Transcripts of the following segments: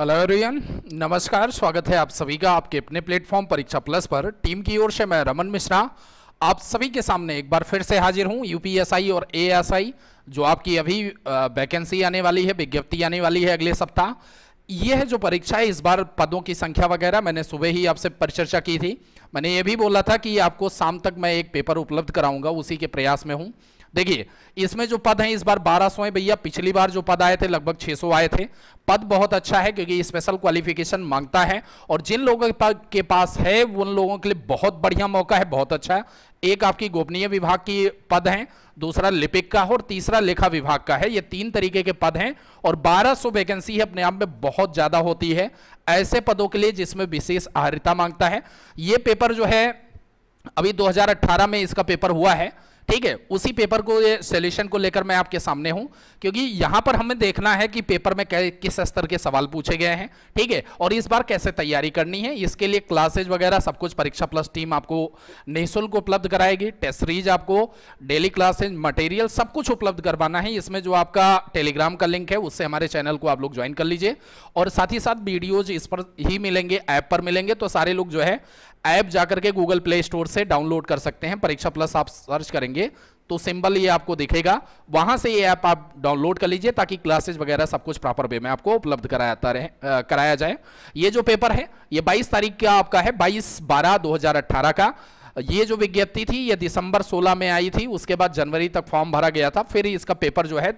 hello everyone नमस्कार स्वागत है आप सभी का आपके अपने प्लेटफॉर्म परीक्षा प्लस पर टीम की ओर से मैं रमन मिश्रा आप सभी के सामने एक बार फिर से हाजिर हूं यूपीएसआई और एएसआई जो आपकी अभी वैकेंसी आने वाली है विज्ञप्ति आने वाली है अगले सप्ताह यह है जो परीक्षा है इस बार पदों की संख्या वगैरह मैंने सुबह ही आपसे परिचर्चा की थी मैंने ये भी बोला था कि आपको शाम तक मैं एक पेपर उपलब्ध कराऊंगा उसी के प्रयास में हूँ देखिए इसमें जो पद हैं इस बार 1200 है भैया पिछली बार जो पद आए थे लगभग 600 आए थे पद बहुत अच्छा है क्योंकि स्पेशल क्वालिफिकेशन मांगता है और जिन लोगों के पास है उन लोगों के लिए बहुत बढ़िया मौका है बहुत अच्छा है एक आपकी गोपनीय विभाग की पद हैं दूसरा लिपिक का और तीसरा लेखा विभाग का है ये तीन तरीके के पद हैं और 1200 वैकेंसी है अपने आप में बहुत ज़्यादा होती है ऐसे पदों के लिए जिसमें विशेष आहरिता मांगता है ये पेपर जो है अभी 2018 में इसका पेपर हुआ है ठीक है उसी पेपर को ये सोल्यूशन को लेकर मैं आपके सामने हूं क्योंकि यहां पर हमें देखना है कि पेपर में किस स्तर के सवाल पूछे गए हैं ठीक है और इस बार कैसे तैयारी करनी है इसके लिए क्लासेज वगैरह सब कुछ परीक्षा प्लस टीम आपको निःशुल्क उपलब्ध कराएगी टेस्ट सीरीज आपको डेली क्लासेज मटेरियल सब कुछ उपलब्ध करवाना है इसमें जो आपका टेलीग्राम का लिंक है उससे हमारे चैनल को आप लोग ज्वाइन कर लीजिए और साथ ही साथ वीडियोज इस पर ही मिलेंगे ऐप पर मिलेंगे तो सारे लोग जो है ऐप जाकर के गूगल प्ले स्टोर से डाउनलोड कर सकते हैं परीक्षा प्लस आप सर्च करेंगे करेंगे तो सिंबल ये आपको दिखेगा वहां से ये ऐप आप डाउनलोड कर लीजिए ताकि क्लासेस वगैरह सब कुछ प्रॉपर वे में आपको उपलब्ध कराया रहे आ, कराया जाए ये जो पेपर है ये 22 तारीख का आपका है 22 बारह 2018 का ये जो विज्ञप्ति थी ये दिसंबर 16 में आई थी उसके बाद जनवरी तक फॉर्म भरा गया था फिर इसका पेपर जो है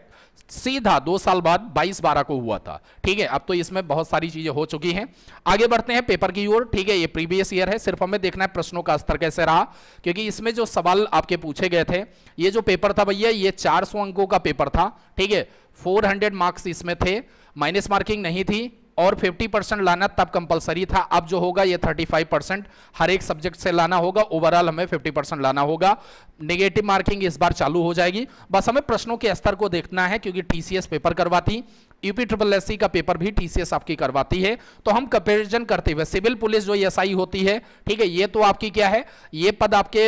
सीधा दो साल बाद 22 बारह को हुआ था ठीक है अब तो इसमें बहुत सारी चीजें हो चुकी हैं आगे बढ़ते हैं पेपर की ओर ठीक है ये प्रीवियस ईयर है सिर्फ हमें देखना है प्रश्नों का स्तर कैसे रहा क्योंकि इसमें जो सवाल आपके पूछे गए थे ये जो पेपर था भैया ये 400 अंकों का पेपर था ठीक है 400 मार्क्स इसमें थे माइनस मार्किंग नहीं थी और 50 परसेंट लाना तब कंपलसरी था अब जो होगा ये 35 परसेंट हर एक सब्जेक्ट से लाना होगा ओवरऑल हमें 50 परसेंट लाना होगा नेगेटिव मार्किंग इस बार चालू हो जाएगी बस हमें प्रश्नों के स्तर को देखना है क्योंकि टीसीएस पेपर करवाती यूपी ट्रिपल एस का पेपर भी टीसीएस आपकी करवाती है तो हम कंपेरिजन करते हुए सिविल पुलिस जो एसआई होती है ठीक है ये तो आपकी क्या है ये पद आपके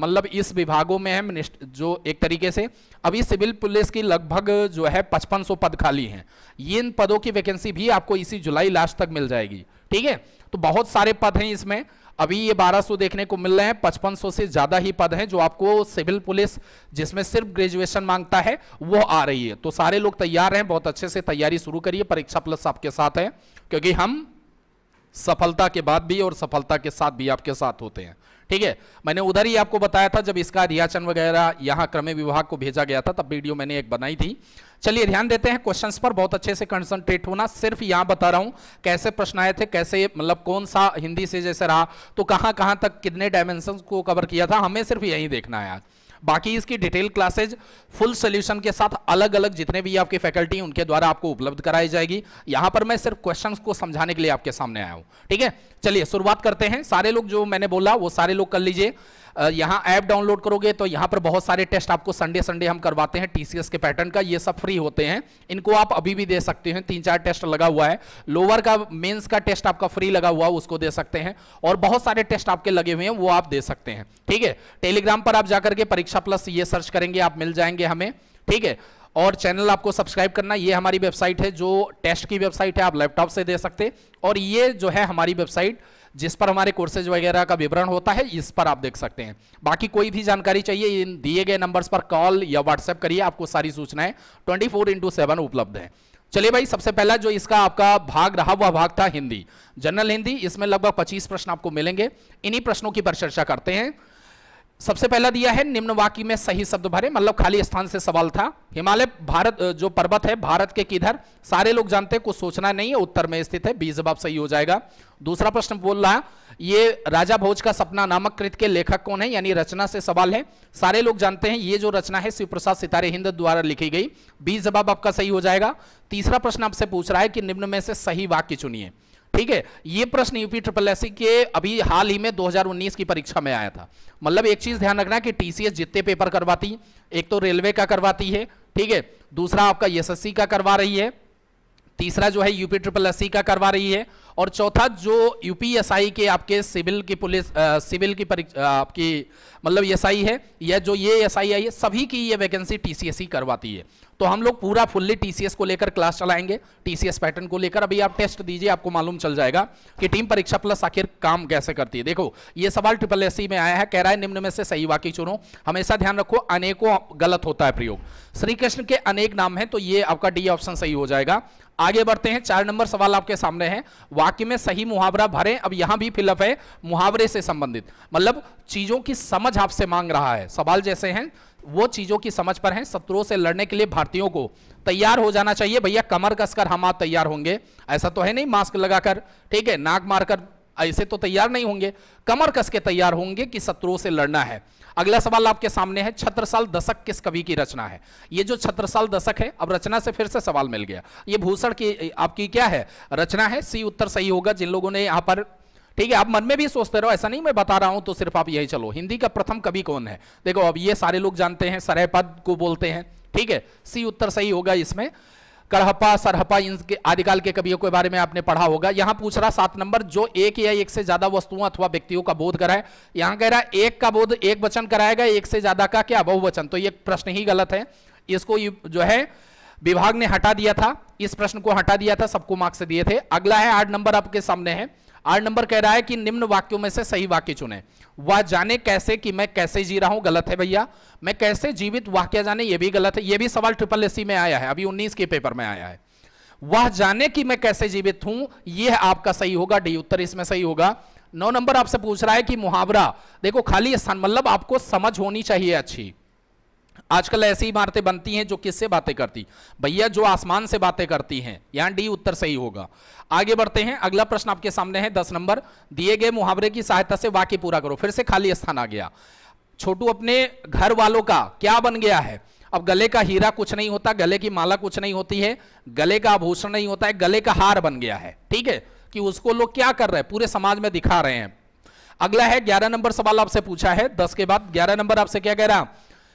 मतलब इस विभागों में है जो एक तरीके से अभी सिविल पुलिस की लगभग जो है पचपन पद खाली हैं इन पदों की वैकेंसी भी आपको इसी जुलाई लास्ट तक मिल जाएगी ठीक है तो बहुत सारे पद हैं इसमें अभी ये 1200 देखने को मिल रहे हैं 5500 से ज्यादा ही पद हैं जो आपको सिविल पुलिस जिसमें सिर्फ ग्रेजुएशन मांगता है वो आ रही है तो सारे लोग तैयार हैं बहुत अच्छे से तैयारी शुरू करिए परीक्षा प्लस आपके साथ है क्योंकि हम सफलता के बाद भी और सफलता के साथ भी आपके साथ होते हैं ठीक है मैंने उधर ही आपको बताया था जब इसका रियाचन वगैरह यहां क्रम विभाग को भेजा गया था तब वीडियो मैंने एक बनाई थी चलिए ध्यान देते हैं क्वेश्चंस पर बहुत अच्छे से कंसंट्रेट होना सिर्फ यहां बता रहा हूं कैसे प्रश्न आए थे कैसे मतलब कौन सा हिंदी से जैसे रहा तो कहां कहां तक कितने डायमेंशन को कवर किया था हमें सिर्फ यही देखना है आज बाकी इसकी डिटेल क्लासेज फुल सोल्यूशन के साथ अलग अलग जितने भी आपके फैकल्टी उनके द्वारा आपको उपलब्ध कराई जाएगी यहां पर मैं सिर्फ क्वेश्चंस को समझाने के लिए आपके सामने आया हूं ठीक है चलिए शुरुआत करते हैं सारे लोग जो मैंने बोला वो सारे लोग कर लीजिए यहाँ ऐप डाउनलोड करोगे तो यहाँ पर बहुत सारे टेस्ट आपको संडे संडे हम करवाते हैं टीसीएस के पैटर्न का ये सब फ्री होते हैं इनको आप अभी भी दे सकते हैं तीन चार टेस्ट लगा हुआ है लोअर का मेन्स का टेस्ट आपका फ्री लगा हुआ उसको दे सकते हैं और बहुत सारे टेस्ट आपके लगे हुए हैं वो आप दे सकते हैं ठीक है टेलीग्राम पर आप जाकर के परीक्षा प्लस ये सर्च करेंगे आप मिल जाएंगे हमें ठीक है और चैनल आपको सब्सक्राइब करना ये हमारी वेबसाइट है जो टेस्ट की वेबसाइट है आप लैपटॉप से दे सकते हैं और ये जो है हमारी वेबसाइट जिस पर हमारे कोर्सेज वगैरह का विवरण होता है इस पर आप देख सकते हैं बाकी कोई भी जानकारी चाहिए इन दिए गए नंबर्स पर कॉल या व्हाट्सएप करिए आपको सारी सूचनाएं ट्वेंटी फोर इंटू सेवन उपलब्ध है चलिए भाई सबसे पहला जो इसका आपका भाग रहा वह भाग था हिंदी जनरल हिंदी इसमें लगभग पच्चीस प्रश्न आपको मिलेंगे इन्हीं प्रश्नों की परिचर्चा करते हैं सबसे पहला दिया है निम्न वाक्य में सही शब्द भरे मतलब खाली स्थान से सवाल था हिमालय भारत जो पर्वत है भारत के किधर सारे लोग जानते हैं कुछ सोचना नहीं है उत्तर में स्थित है बी जवाब सही हो जाएगा दूसरा प्रश्न बोल रहा है ये राजा भोज का सपना नामक कृत के लेखक कौन है यानी रचना से सवाल है सारे लोग जानते हैं ये जो रचना है शिव प्रसाद सितारे हिंद द्वारा लिखी गई बी जवाब आपका सही हो जाएगा तीसरा प्रश्न आपसे पूछ रहा है कि निम्न में से सही वाक्य चुनिए ठीक है ये प्रश्न यूपी ट्रिपल एस के अभी हाल ही में 2019 की परीक्षा में आया था मतलब एक चीज ध्यान रखना कि टीसीएस जितने पेपर करवाती एक तो रेलवे का करवाती है ठीक है दूसरा आपका एसएससी का करवा रही है तीसरा जो है यूपी ट्रिपल एस का करवा रही है और चौथा जो यूपीएसआई के आपके सिविल की पुलिस सिविल की परीक्षा आपकी मतलब एस है या जो ये एस आई है सभी की ये वैकेंसी टी करवाती है तो हम लोग पूरा फुल्ली टीसीएस को लेकर क्लास चलाएंगे टीसीएस पैटर्न को लेकर अभी आप टेस्ट दीजिए आपको मालूम चल जाएगा कि टीम परीक्षा प्लस आखिर काम कैसे करती है देखो ये सवाल ट्रिपल एस में आया है कह रहा है निम्न में से सही वाक्य चुनो हमेशा ध्यान रखो अनेकों गलत होता है प्रयोग श्री कृष्ण के अनेक नाम है तो ये आपका डी ऑप्शन सही हो जाएगा आगे बढ़ते हैं चार नंबर सवाल आपके सामने है वाक्य में सही मुहावरा भरे अब यहां भी फिलअप है मुहावरे से संबंधित मतलब चीजों की समझ आपसे मांग रहा है सवाल जैसे हैं वो चीजों की समझ पर हैं शत्रुओं से लड़ने के लिए भारतीयों को तैयार हो जाना चाहिए भैया कमर कसकर हम आप तैयार होंगे ऐसा तो है नहीं मास्क लगाकर ठीक है नाक मारकर ऐसे तो तैयार नहीं होंगे कमर कस के तैयार होंगे कि शत्रुओं से लड़ना है अगला सवाल आपके सामने है छत्रसाल दशक किस कवि की रचना है ये जो छत्रसाल दशक है अब रचना से फिर से सवाल मिल गया ये भूषण की आपकी क्या है रचना है सी उत्तर सही होगा जिन लोगों ने यहां पर ठीक है आप मन में भी सोचते रहो ऐसा नहीं मैं बता रहा हूं तो सिर्फ आप यही चलो हिंदी का प्रथम कवि कौन है देखो अब ये सारे लोग जानते हैं सरहपद को बोलते हैं ठीक है सी उत्तर सही होगा इसमें करहपा सरहपा इनके आदिकाल के कवियों के बारे में आपने पढ़ा होगा यहां पूछ रहा सात नंबर जो एक या एक से ज्यादा वस्तुओं अथवा व्यक्तियों का बोध कराए यहां कह रहा है एक का बोध एक वचन कराएगा एक से ज्यादा का क्या बहुवचन तो ये प्रश्न ही गलत है इसको जो है विभाग ने हटा दिया था इस प्रश्न को हटा दिया था सबको मार्क्स दिए थे अगला है आठ नंबर आपके सामने है आठ नंबर कह रहा है कि निम्न वाक्यों में से सही वाक्य चुने वह जाने कैसे कि मैं कैसे जी रहा हूं गलत है भैया मैं कैसे जीवित वाक्य जाने यह भी गलत है यह भी सवाल ट्रिपल एस में आया है अभी उन्नीस के पेपर में आया है वह जाने कि मैं कैसे जीवित हूं यह आपका सही होगा डी उत्तर इसमें सही होगा नौ नंबर आपसे पूछ रहा है कि मुहावरा देखो खाली स्थान मतलब आपको समझ होनी चाहिए अच्छी आजकल ऐसी इमारतें बनती हैं जो किससे बातें करती भैया जो आसमान से बातें करती हैं यहां डी उत्तर सही होगा आगे बढ़ते हैं अगला प्रश्न आपके सामने है दस नंबर दिए गए मुहावरे की सहायता से वाक्य पूरा करो फिर से खाली स्थान आ गया छोटू अपने घर वालों का क्या बन गया है अब गले का हीरा कुछ नहीं होता गले की माला कुछ नहीं होती है गले का आभूषण नहीं होता है गले का हार बन गया है ठीक है कि उसको लोग क्या कर रहे हैं पूरे समाज में दिखा रहे हैं अगला है ग्यारह नंबर सवाल आपसे पूछा है दस के बाद ग्यारह नंबर आपसे क्या कह रहा है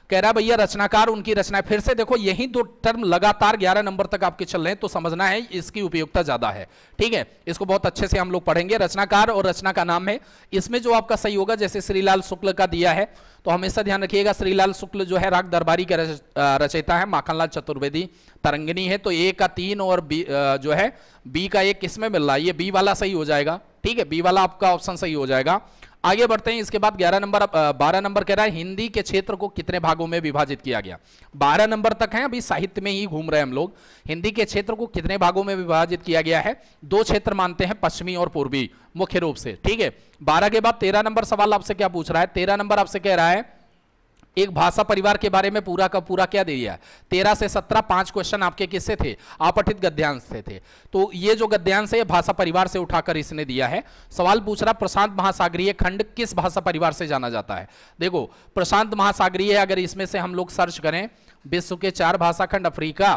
कह रहा भैया रचनाकार उनकी रचना फिर से देखो यही दो टर्म लगातार 11 नंबर तक आपके चल रहे हैं तो समझना है इसकी उपयोगिता ज्यादा है ठीक है इसको बहुत अच्छे से हम लोग पढ़ेंगे रचनाकार और रचना का नाम है इसमें जो आपका सही होगा जैसे श्रीलाल शुक्ल का दिया है तो हमेशा ध्यान रखिएगा श्रीलाल शुक्ल जो है राग दरबारी का रचयता रचयिता है माखनलाल चतुर्वेदी तरंगनी है तो ए का तीन और बी जो है बी का एक किसमें मिल रहा है ये बी वाला सही हो जाएगा ठीक है बी वाला आपका ऑप्शन सही हो जाएगा आगे बढ़ते हैं इसके बाद ग्यारह नंबर बारह नंबर कह रहा है हिंदी के क्षेत्र को कितने भागों में विभाजित किया गया बारह नंबर तक है अभी साहित्य में ही घूम रहे हैं हम लोग हिंदी के क्षेत्र को कितने भागों में विभाजित किया गया है दो क्षेत्र मानते हैं पश्चिमी और पूर्वी मुख्य रूप से ठीक है बारह के बाद तेरह नंबर सवाल आपसे क्या पूछ रहा है तेरह नंबर आपसे कह रहा है एक भाषा परिवार के बारे में पूरा का पूरा क्या दिया तेरह से सत्रह पांच क्वेश्चन आपके किससे थे आपठित गद्यांश से थे तो ये जो गद्यांश है भाषा परिवार से उठाकर इसने दिया है सवाल पूछ रहा प्रशांत महासागरीय खंड किस भाषा परिवार से जाना जाता है देखो प्रशांत महासागरीय अगर इसमें से हम लोग सर्च करें विश्व के चार भाषा खंड अफ्रीका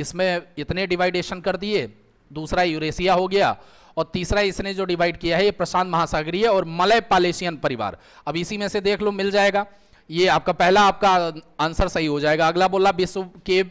इसमें इतने डिवाइडेशन कर दिए दूसरा यूरेशिया हो गया और तीसरा इसने जो डिवाइड किया है ये प्रशांत महासागरीय और मलय पालेशियन परिवार अब इसी में से देख लो मिल जाएगा ये आपका पहला आपका आंसर सही हो जाएगा अगला बोला विश्व के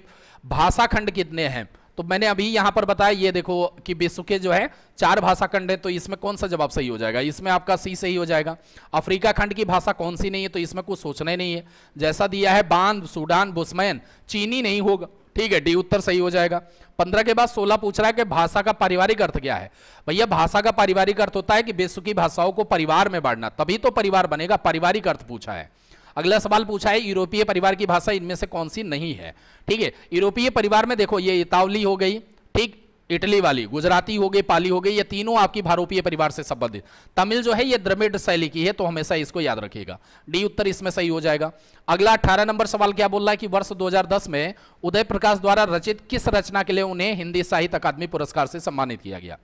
भाषा खंड कितने हैं तो मैंने अभी यहां पर बताया ये देखो कि विश्व के जो है चार भाषा खंड है तो इसमें कौन सा जवाब सही हो जाएगा इसमें आपका सी सही हो जाएगा अफ्रीका खंड की भाषा कौन सी नहीं है तो इसमें कुछ सोचना ही नहीं है जैसा दिया है बांध सूडान बुस्मैन चीनी नहीं होगा ठीक है डी उत्तर सही हो जाएगा पंद्रह के बाद सोलह पूछ रहा है कि भाषा का पारिवारिक अर्थ क्या है भैया भाषा का पारिवारिक अर्थ होता है कि बेसुकी भाषाओं को परिवार में बांटना तभी तो परिवार बनेगा पारिवारिक अर्थ पूछा है अगला सवाल पूछा है यूरोपीय परिवार की भाषा इनमें से कौन सी नहीं है ठीक है यूरोपीय परिवार में देखो ये इतावली हो गई ठीक इटली वाली गुजराती हो गई पाली हो गई ये तीनों आपकी भारोपीय परिवार से संबंधित तमिल जो है ये द्रमिड शैली की है तो हमेशा इसको याद रखिएगा डी उत्तर इसमें सही हो जाएगा अगला अठारह नंबर सवाल क्या बोल रहा है कि वर्ष 2010 में उदय प्रकाश द्वारा रचित किस रचना के लिए उन्हें हिंदी साहित्य अकादमी पुरस्कार से सम्मानित किया गया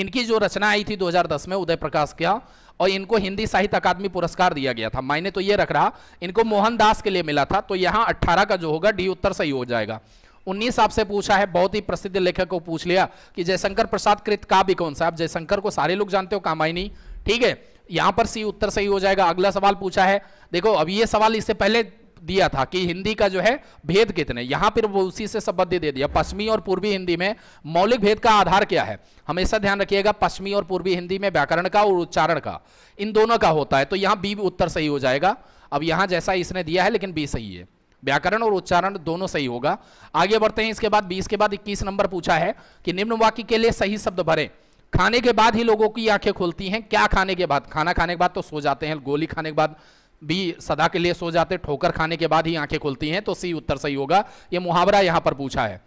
इनकी जो रचना आई थी दो में उदय प्रकाश क्या और इनको हिंदी साहित्य अकादमी पुरस्कार दिया गया था मायने तो ये रख रहा इनको मोहनदास के लिए मिला था तो यहाँ अट्ठारह का जो होगा डी उत्तर सही हो जाएगा उन्नीस आपसे पूछा है बहुत ही प्रसिद्ध लेखक को पूछ लिया कि जयशंकर प्रसाद कृत का भी कौन सा आप जयशंकर को सारे लोग जानते हो कामायनी ठीक है यहां पर सी उत्तर सही हो जाएगा अगला सवाल पूछा है देखो अब ये सवाल इससे पहले दिया था कि हिंदी का जो है भेद कितने यहां पर वो उसी से संबंधित दे दिया पश्चिमी और पूर्वी हिंदी में मौलिक भेद का आधार क्या है हमेशा ध्यान रखिएगा पश्चिमी और पूर्वी हिंदी में व्याकरण का और उच्चारण का इन दोनों का होता है तो यहां बी उत्तर सही हो जाएगा अब यहां जैसा इसने दिया है लेकिन बी सही है व्याकरण और उच्चारण दोनों सही होगा आगे बढ़ते हैं इसके बाद बीस के बाद इक्कीस नंबर पूछा है कि निम्न वाक्य के लिए सही शब्द भरे खाने के बाद ही लोगों की आंखें खुलती हैं क्या खाने के बाद खाना खाने के बाद तो सो जाते हैं गोली खाने के बाद भी सदा के लिए सो जाते ठोकर खाने के बाद ही आंखें खुलती हैं तो सी उत्तर सही होगा ये मुहावरा यहां पर पूछा है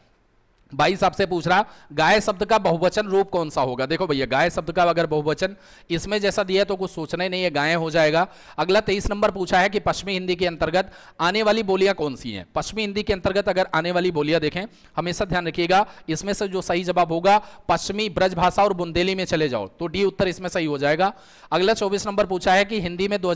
बाईस आपसे पूछ रहा गाय शब्द का बहुवचन रूप कौन सा होगा देखो भैया गाय शब्द का अगर बहुवचन इसमें जैसा दिया है तो कुछ सोचना ही नहीं है गाय हो जाएगा अगला तेईस नंबर पूछा है कि पश्चिमी हिंदी के अंतर्गत आने वाली बोलियां कौन सी हैं पश्चिमी हिंदी के अंतर्गत अगर आने वाली बोलियां देखें हमेशा ध्यान रखिएगा इसमें से जो सही जवाब होगा पश्चिमी ब्रज भाषा और बुंदेली में चले जाओ तो डी उत्तर इसमें सही हो जाएगा अगला चौबीस नंबर पूछा है कि हिंदी में दो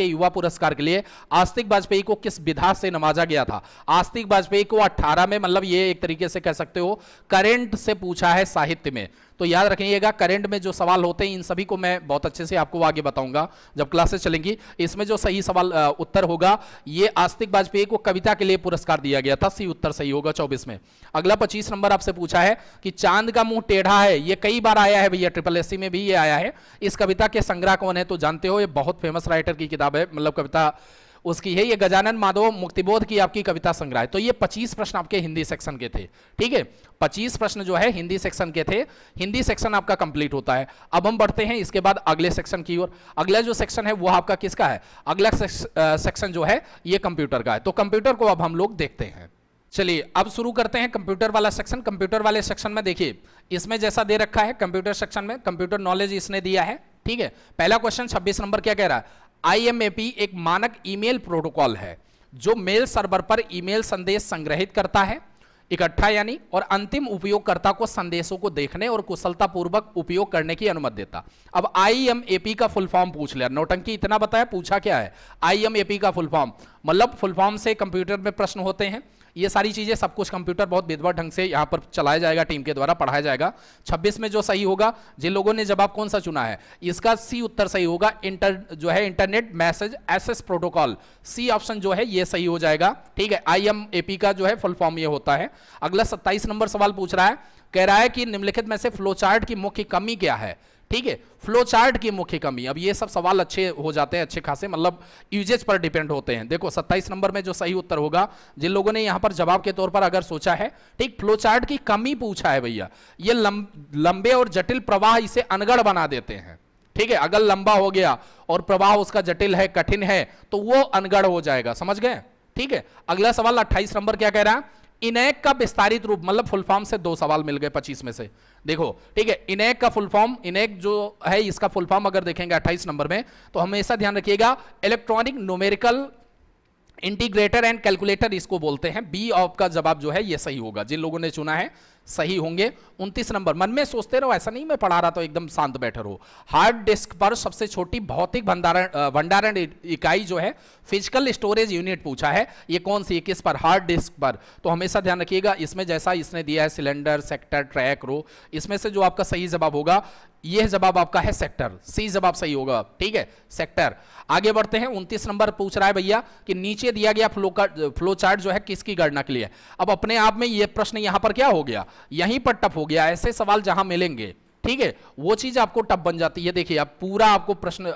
के युवा पुरस्कार के लिए आस्तिक वाजपेयी को किस विधा से नवाजा गया था आस्तिक वाजपेयी को अट्ठारह में मतलब ये एक तरीके से कह सकते सकते हो करेंट से पूछा है साहित्य में तो याद रखिएगा करेंट में जो सवाल होते हैं इन सभी को मैं बहुत अच्छे से आपको आगे बताऊंगा जब क्लासेस चलेंगी इसमें जो सही सवाल उत्तर होगा ये आस्तिक वाजपेयी को कविता के लिए पुरस्कार दिया गया था सी उत्तर सही होगा चौबीस में अगला पच्चीस नंबर आपसे पूछा है कि चांद का मुंह टेढ़ा है ये कई बार आया है भैया ट्रिपल एस में भी ये आया है इस कविता के संग्रह कौन है तो जानते हो ये बहुत फेमस राइटर की किताब है मतलब कविता उसकी है ये गजानन माधव मुक्तिबोध की आपकी कविता संग्रह तो ये 25 प्रश्न आपके हिंदी सेक्शन के थे ठीक है 25 प्रश्न जो है हिंदी सेक्शन के थे हिंदी सेक्शन आपका कंप्लीट होता है अब हम बढ़ते हैं इसके बाद अगले सेक्शन की ओर अगला जो सेक्शन है वो आपका किसका है अगला सेक्शन जो है ये कंप्यूटर का है तो कंप्यूटर को अब हम लोग देखते हैं चलिए अब शुरू करते हैं कंप्यूटर वाला सेक्शन कंप्यूटर वाले सेक्शन में देखिए इसमें जैसा दे रखा है कंप्यूटर सेक्शन में कंप्यूटर नॉलेज इसने दिया है ठीक है पहला क्वेश्चन 26 नंबर क्या कह रहा है आई एक मानक ईमेल प्रोटोकॉल है जो मेल सर्वर पर ईमेल संदेश संग्रहित करता है इकट्ठा यानी और अंतिम उपयोगकर्ता को संदेशों को देखने और कुशलतापूर्वक उपयोग करने की अनुमति देता अब आईएमएपी का फुल फॉर्म पूछ लिया नोटंकी इतना बताया पूछा क्या है आईएमएपी का फुल फॉर्म मतलब फुल फॉर्म से कंप्यूटर में प्रश्न होते हैं ये सारी चीज़ें सब कुछ कंप्यूटर बहुत विधवा ढंग से यहाँ पर चलाया जाएगा टीम के द्वारा पढ़ाया जाएगा 26 में जो सही होगा जिन लोगों ने जवाब कौन सा चुना है इसका सी उत्तर सही होगा इंटर जो है internet message access protocol C option जो है ये सही हो जाएगा ठीक है आई का जो है फुल फॉर्म ये होता है अगला सत्ताईस नंबर सवाल पूछ रहा है कह रहा है कि निम्नलिखित में से फ्लोचार्ट की मुख्य कमी क्या है ठीक है फ्लो चार्ट की मुख्य कमी अब ये सब सवाल अच्छे हो जाते हैं अच्छे खासे मतलब यूजेज पर डिपेंड होते हैं देखो 27 नंबर में जो सही उत्तर होगा जिन लोगों ने यहां पर जवाब के तौर पर अगर सोचा है ठीक फ्लो चार्ट की कमी पूछा है भैया ये लंबे और जटिल प्रवाह इसे अनगढ़ बना देते हैं ठीक है अगर लंबा हो गया और प्रवाह उसका जटिल है कठिन है तो वो अनगढ़ हो जाएगा समझ गए ठीक है अगला सवाल 28 नंबर क्या कह रहा है इनैक का विस्तारित रूप मतलब फुल फॉर्म से दो सवाल मिल गए पच्चीस में से देखो ठीक है इनैक का फुल फॉर्म इनैक जो है इसका फुल फॉर्म अगर देखेंगे अट्ठाईस नंबर में तो हमेशा ध्यान रखिएगा electronic numerical integrator and calculator इसको बोलते हैं बी ऑफ का जवाब जो है ये सही होगा जिन लोगों ने चुना है सही होंगे 29 नंबर मन में सोचते रहो ऐसा नहीं मैं पढ़ा रहा तो एकदम शांत बैठे रहो हार्ड डिस्क पर सबसे छोटी भौतिक भंडारण भंडारण इकाई जो है फिजिकल स्टोरेज यूनिट पूछा है ये कौन सी किस पर हार्ड डिस्क पर तो हमेशा ध्यान रखिएगा इसमें जैसा इसने दिया है सिलेंडर सेक्टर ट्रैक रो इसमें से जो आपका सही जवाब होगा यह जवाब आपका है सेक्टर सी जवाब सही होगा ठीक है सेक्टर आगे बढ़ते हैं उनतीस नंबर पूछ रहा है भैया कि नीचे दिया गया फ्लो का फ्लो चार्ट जो है किसकी गणना के लिए अब अपने आप में यह प्रश्न यहां पर क्या हो गया यहीं पर टफ हो गया ऐसे सवाल जहां मिलेंगे ठीक है वो चीज आपको टफ बन जाती है देखिए आप पूरा आपको प्रश्न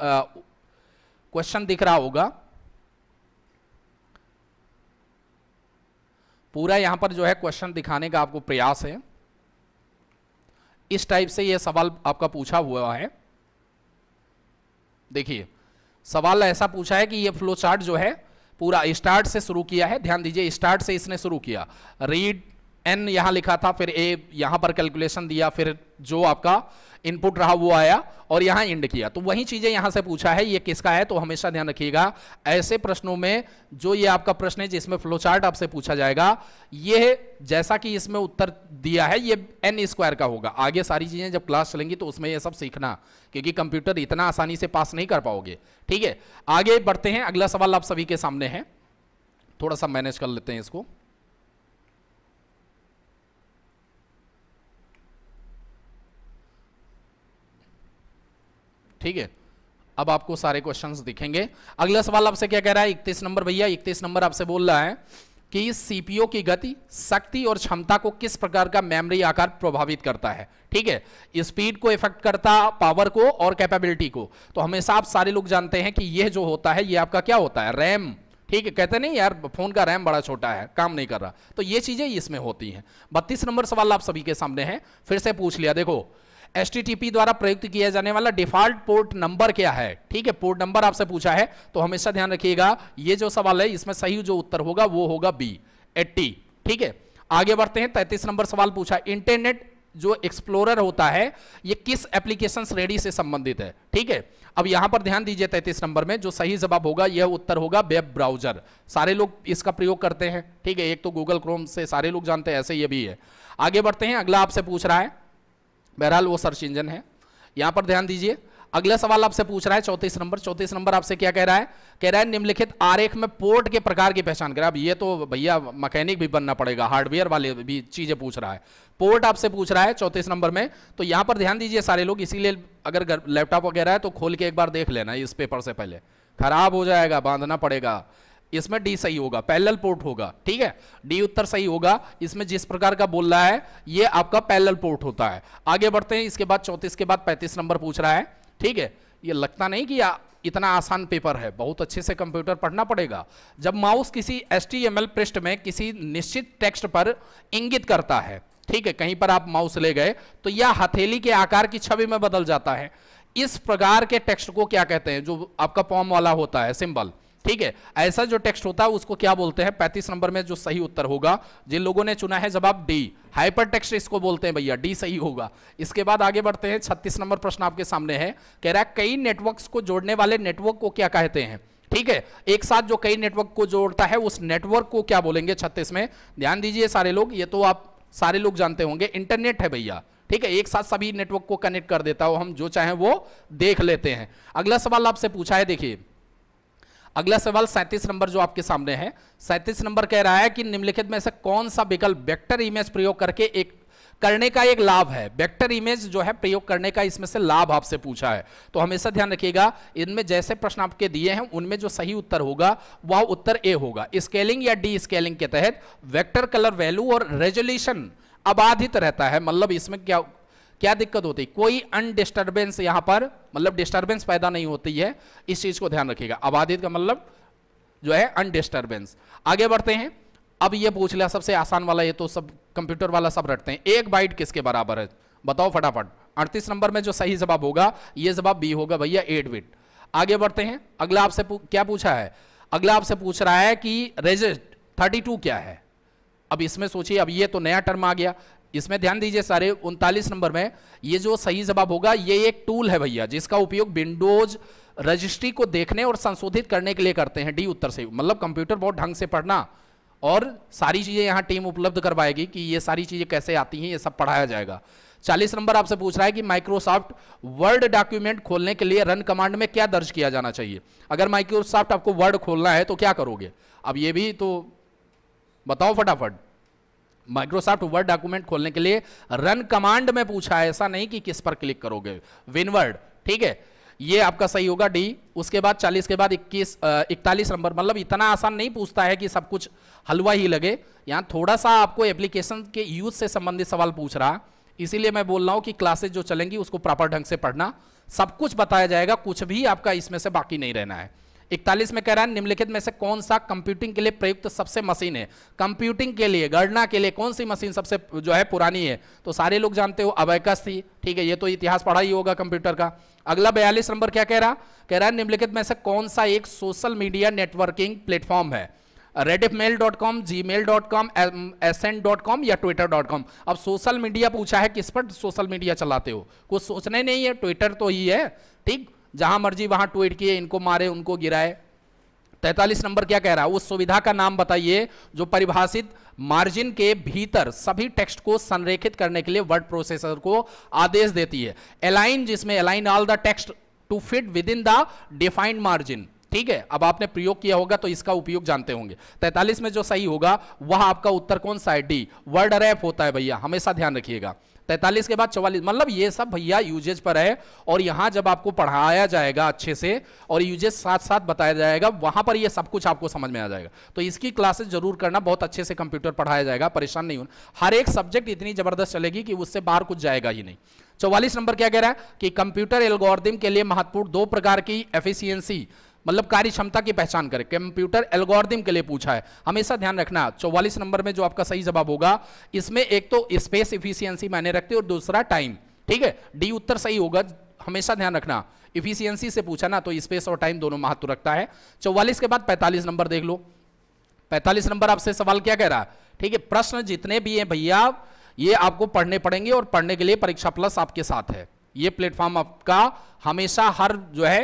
क्वेश्चन दिख रहा होगा पूरा यहां पर जो है क्वेश्चन दिखाने का आपको प्रयास है इस टाइप से यह सवाल आपका पूछा हुआ है देखिए सवाल ऐसा पूछा है कि यह फ्लो चार्ट जो है पूरा स्टार्ट से शुरू किया है ध्यान दीजिए स्टार्ट से इसने शुरू किया रीड एन यहां लिखा था फिर ए यहां पर कैलकुलेशन दिया फिर जो आपका इनपुट रहा वो आया और यहां इंड किया तो वही चीज़ें यहां से पूछा है ये किसका है तो हमेशा ध्यान रखिएगा ऐसे प्रश्नों में जो ये आपका प्रश्न है जिसमें फ्लो चार्ट आपसे पूछा जाएगा ये जैसा कि इसमें उत्तर दिया है ये एन स्क्वायर का होगा आगे सारी चीज़ें जब क्लास चलेंगी तो उसमें यह सब सीखना क्योंकि कंप्यूटर इतना आसानी से पास नहीं कर पाओगे ठीक है आगे बढ़ते हैं अगला सवाल आप सभी के सामने है थोड़ा सा मैनेज कर लेते हैं इसको ठीक है अब आपको सारे क्वेश्चंस दिखेंगे अगला सवाल आपसे क्या कह रहा है इकतीस नंबर भैया इकतीस नंबर आपसे बोल रहा है कि इस सीपीओ की गति शक्ति और क्षमता को किस प्रकार का मेमोरी आकार प्रभावित करता है ठीक है स्पीड को इफेक्ट करता पावर को और कैपेबिलिटी को तो हमेशा आप सारे लोग जानते हैं कि यह जो होता है यह आपका क्या होता है रैम ठीक है कहते नहीं यार फोन का रैम बड़ा छोटा है काम नहीं कर रहा तो ये चीजें इसमें होती हैं बत्तीस नंबर सवाल आप सभी के सामने है फिर से पूछ लिया देखो एस द्वारा प्रयुक्त किया जाने वाला डिफॉल्ट पोर्ट नंबर क्या है ठीक है पोर्ट नंबर आपसे पूछा है तो हमेशा ध्यान रखिएगा ये जो सवाल है इसमें सही जो उत्तर होगा वो होगा बी एट्टी ठीक है आगे बढ़ते हैं तैतीस नंबर सवाल पूछा इंटरनेट जो एक्सप्लोरर होता है ये किस एप्लीकेशन श्रेणी से संबंधित है ठीक है अब यहां पर ध्यान दीजिए तैतीस नंबर में जो सही जवाब होगा यह उत्तर होगा वेब ब्राउजर सारे लोग इसका प्रयोग करते हैं ठीक है एक तो गूगल क्रोम से सारे लोग जानते हैं ऐसे ये भी है आगे बढ़ते हैं अगला आपसे पूछ रहा है बहरहाल वो सर्च इंजन है यहाँ पर ध्यान दीजिए अगला सवाल आपसे पूछ रहा है चौतीस नंबर चौतीस नंबर आपसे क्या कह रहा है कह रहा है निम्नलिखित आरेख में पोर्ट के प्रकार की पहचान करें अब ये तो भैया मैकेनिक भी बनना पड़ेगा हार्डवेयर वाले भी चीज़ें पूछ रहा है पोर्ट आपसे पूछ रहा है चौतीस नंबर में तो यहां पर ध्यान दीजिए सारे लोग इसीलिए अगर लैपटॉप वगैरह है तो खोल के एक बार देख लेना इस पेपर से पहले खराब हो जाएगा बांधना पड़ेगा इसमें डी सही होगा पैरेलल पोर्ट होगा ठीक है डी उत्तर सही होगा इसमें जिस प्रकार का बोल रहा है ये आपका पैरेलल पोर्ट होता है आगे बढ़ते हैं इसके बाद चौंतीस के बाद पैंतीस नंबर पूछ रहा है ठीक है ये लगता नहीं कि आ, इतना आसान पेपर है बहुत अच्छे से कंप्यूटर पढ़ना पड़ेगा जब माउस किसी एस पृष्ठ में किसी निश्चित टेक्स्ट पर इंगित करता है ठीक है कहीं पर आप माउस ले गए तो यह हथेली के आकार की छवि में बदल जाता है इस प्रकार के टेक्स्ट को क्या कहते हैं जो आपका पॉम वाला होता है सिंबल ठीक है ऐसा जो टेक्स्ट होता है उसको क्या बोलते हैं पैंतीस नंबर में जो सही उत्तर होगा जिन लोगों ने चुना है जवाब डी हाइपर टेक्स्ट इसको बोलते हैं भैया डी सही होगा इसके बाद आगे बढ़ते हैं छत्तीस नंबर प्रश्न आपके सामने है कह रहा है कई नेटवर्क्स को जोड़ने वाले नेटवर्क को क्या कहते हैं ठीक है एक साथ जो कई नेटवर्क को जोड़ता है उस नेटवर्क को क्या बोलेंगे छत्तीस में ध्यान दीजिए सारे लोग ये तो आप सारे लोग जानते होंगे इंटरनेट है भैया ठीक है एक साथ सभी नेटवर्क को कनेक्ट कर देता हो हम जो चाहें वो देख लेते हैं अगला सवाल आपसे पूछा है देखिए अगला सवाल सैंतीस नंबर जो आपके सामने है सैंतीस नंबर कह रहा है कि निम्नलिखित में से कौन सा विकल्प वेक्टर इमेज प्रयोग करके एक करने का एक लाभ है वेक्टर इमेज जो है प्रयोग करने का इसमें से लाभ आपसे पूछा है तो हमेशा ध्यान रखिएगा इनमें जैसे प्रश्न आपके दिए हैं उनमें जो सही उत्तर होगा वह उत्तर ए होगा स्केलिंग या डी स्केलिंग के तहत वेक्टर कलर वैल्यू और रेजोल्यूशन अबाधित रहता है मतलब इसमें क्या क्या दिक्कत होती है कोई अनडिस्टर्बेंस यहां पर मतलब डिस्टर्बेंस पैदा नहीं होती है इस चीज को ध्यान रखिएगा आबादी का मतलब जो है अनडिस्टर्बेंस आगे बढ़ते हैं अब ये पूछ लिया सबसे आसान वाला ये तो सब कंप्यूटर वाला सब रटते हैं एक बाइट किसके बराबर है बताओ फटाफट अड़तीस नंबर में जो सही जवाब होगा ये जवाब बी होगा भैया एट बिट आगे बढ़ते हैं अगला आपसे क्या पूछा है अगला आपसे पूछ रहा है कि रेजिस्ट थर्टी क्या है अब इसमें सोचिए अब ये तो नया टर्म आ गया इसमें ध्यान दीजिए सारे उनतालीस नंबर में ये जो सही जवाब होगा ये एक टूल है भैया जिसका उपयोग विंडोज रजिस्ट्री को देखने और संशोधित करने के लिए करते हैं डी उत्तर से मतलब कंप्यूटर बहुत ढंग से पढ़ना और सारी चीज़ें यहाँ टीम उपलब्ध करवाएगी कि ये सारी चीज़ें कैसे आती हैं ये सब पढ़ाया जाएगा चालीस नंबर आपसे पूछ रहा है कि माइक्रोसॉफ्ट वर्ड डॉक्यूमेंट खोलने के लिए रन कमांड में क्या दर्ज किया जाना चाहिए अगर माइक्रोसॉफ्ट आपको वर्ड खोलना है तो क्या करोगे अब ये भी तो बताओ फटाफट माइक्रोसॉफ्ट वर्ड डॉक्यूमेंट खोलने के लिए रन कमांड में पूछा है ऐसा नहीं कि किस पर क्लिक करोगे विनवर्ड ठीक है ये आपका सही होगा डी उसके बाद 40 के बाद 21 इकतालीस नंबर मतलब इतना आसान नहीं पूछता है कि सब कुछ हलवा ही लगे यहां थोड़ा सा आपको एप्लीकेशन के यूज से संबंधित सवाल पूछ रहा इसीलिए मैं बोल रहा हूं कि क्लासेज जो चलेंगी उसको प्रॉपर ढंग से पढ़ना सब कुछ बताया जाएगा कुछ भी आपका इसमें से बाकी नहीं रहना है इकतालीस में कह रहा है निम्नलिखित में से कौन सा कंप्यूटिंग के लिए प्रयुक्त सबसे मशीन है कंप्यूटिंग के लिए गणना के लिए कौन सी मशीन सबसे जो है पुरानी है तो सारे लोग जानते हो अबैकस थी ठीक है ये तो इतिहास पढ़ा ही होगा कंप्यूटर का अगला बयालीस नंबर क्या कह रहा कह रहा है निम्नलिखित में से कौन सा एक सोशल मीडिया नेटवर्किंग प्लेटफॉर्म है Rediff mail dot com Gmail dot com N dot com या ट्विटर डॉट कॉम अब सोशल मीडिया पूछा है किस पर सोशल मीडिया चलाते हो कुछ सोचने नहीं है ट्विटर तो ही है ठीक जहां मर्जी वहां ट्वीट किए इनको मारे उनको गिराए तैतालीस नंबर क्या कह रहा है उस सुविधा का नाम बताइए जो परिभाषित मार्जिन के भीतर सभी टेक्स्ट को संरेखित करने के लिए वर्ड प्रोसेसर को आदेश देती है अलाइन जिसमें align all the text to fit within the defined margin ठीक है अब आपने प्रयोग किया होगा तो इसका उपयोग जानते होंगे तैतालीस में जो सही होगा वह आपका उत्तर कौन सा है डी वर्ड रैप होता है भैया हमेशा ध्यान रखिएगा तैतालीस के बाद चौवालीस मतलब ये सब भैया यूजेज पर है और यहां जब आपको पढ़ाया जाएगा अच्छे से और यूजेज साथ साथ बताया जाएगा वहां पर ये सब कुछ आपको समझ में आ जाएगा तो इसकी क्लासेस जरूर करना बहुत अच्छे से कंप्यूटर पढ़ाया जाएगा परेशान नहीं होना हर एक सब्जेक्ट इतनी ज़बरदस्त चलेगी कि उससे बाहर कुछ जाएगा ही नहीं चौवालीस नंबर क्या कह रहा है कि कंप्यूटर एल्गोरिदम के लिए महत्वपूर्ण दो प्रकार की एफिशियंसी मतलब कार्य क्षमता की पहचान करें कंप्यूटर एल्गोरिदम के लिए पूछा है हमेशा ध्यान रखना चौवालीस नंबर में जो आपका सही जवाब होगा इसमें एक तो स्पेस इफिशियंसी मैंने रखती है और दूसरा टाइम ठीक है डी उत्तर सही होगा हमेशा ध्यान रखना इफिशियंसी से पूछा ना तो स्पेस और टाइम दोनों महत्व रखता है चौवालीस के बाद पैंतालीस नंबर देख लो पैंतालीस नंबर आपसे सवाल क्या कह रहा है ठीक है प्रश्न जितने भी हैं भैया ये आपको पढ़ने पड़ेंगे और पढ़ने के लिए परीक्षा प्लस आपके साथ है ये प्लेटफॉर्म आपका हमेशा हर जो है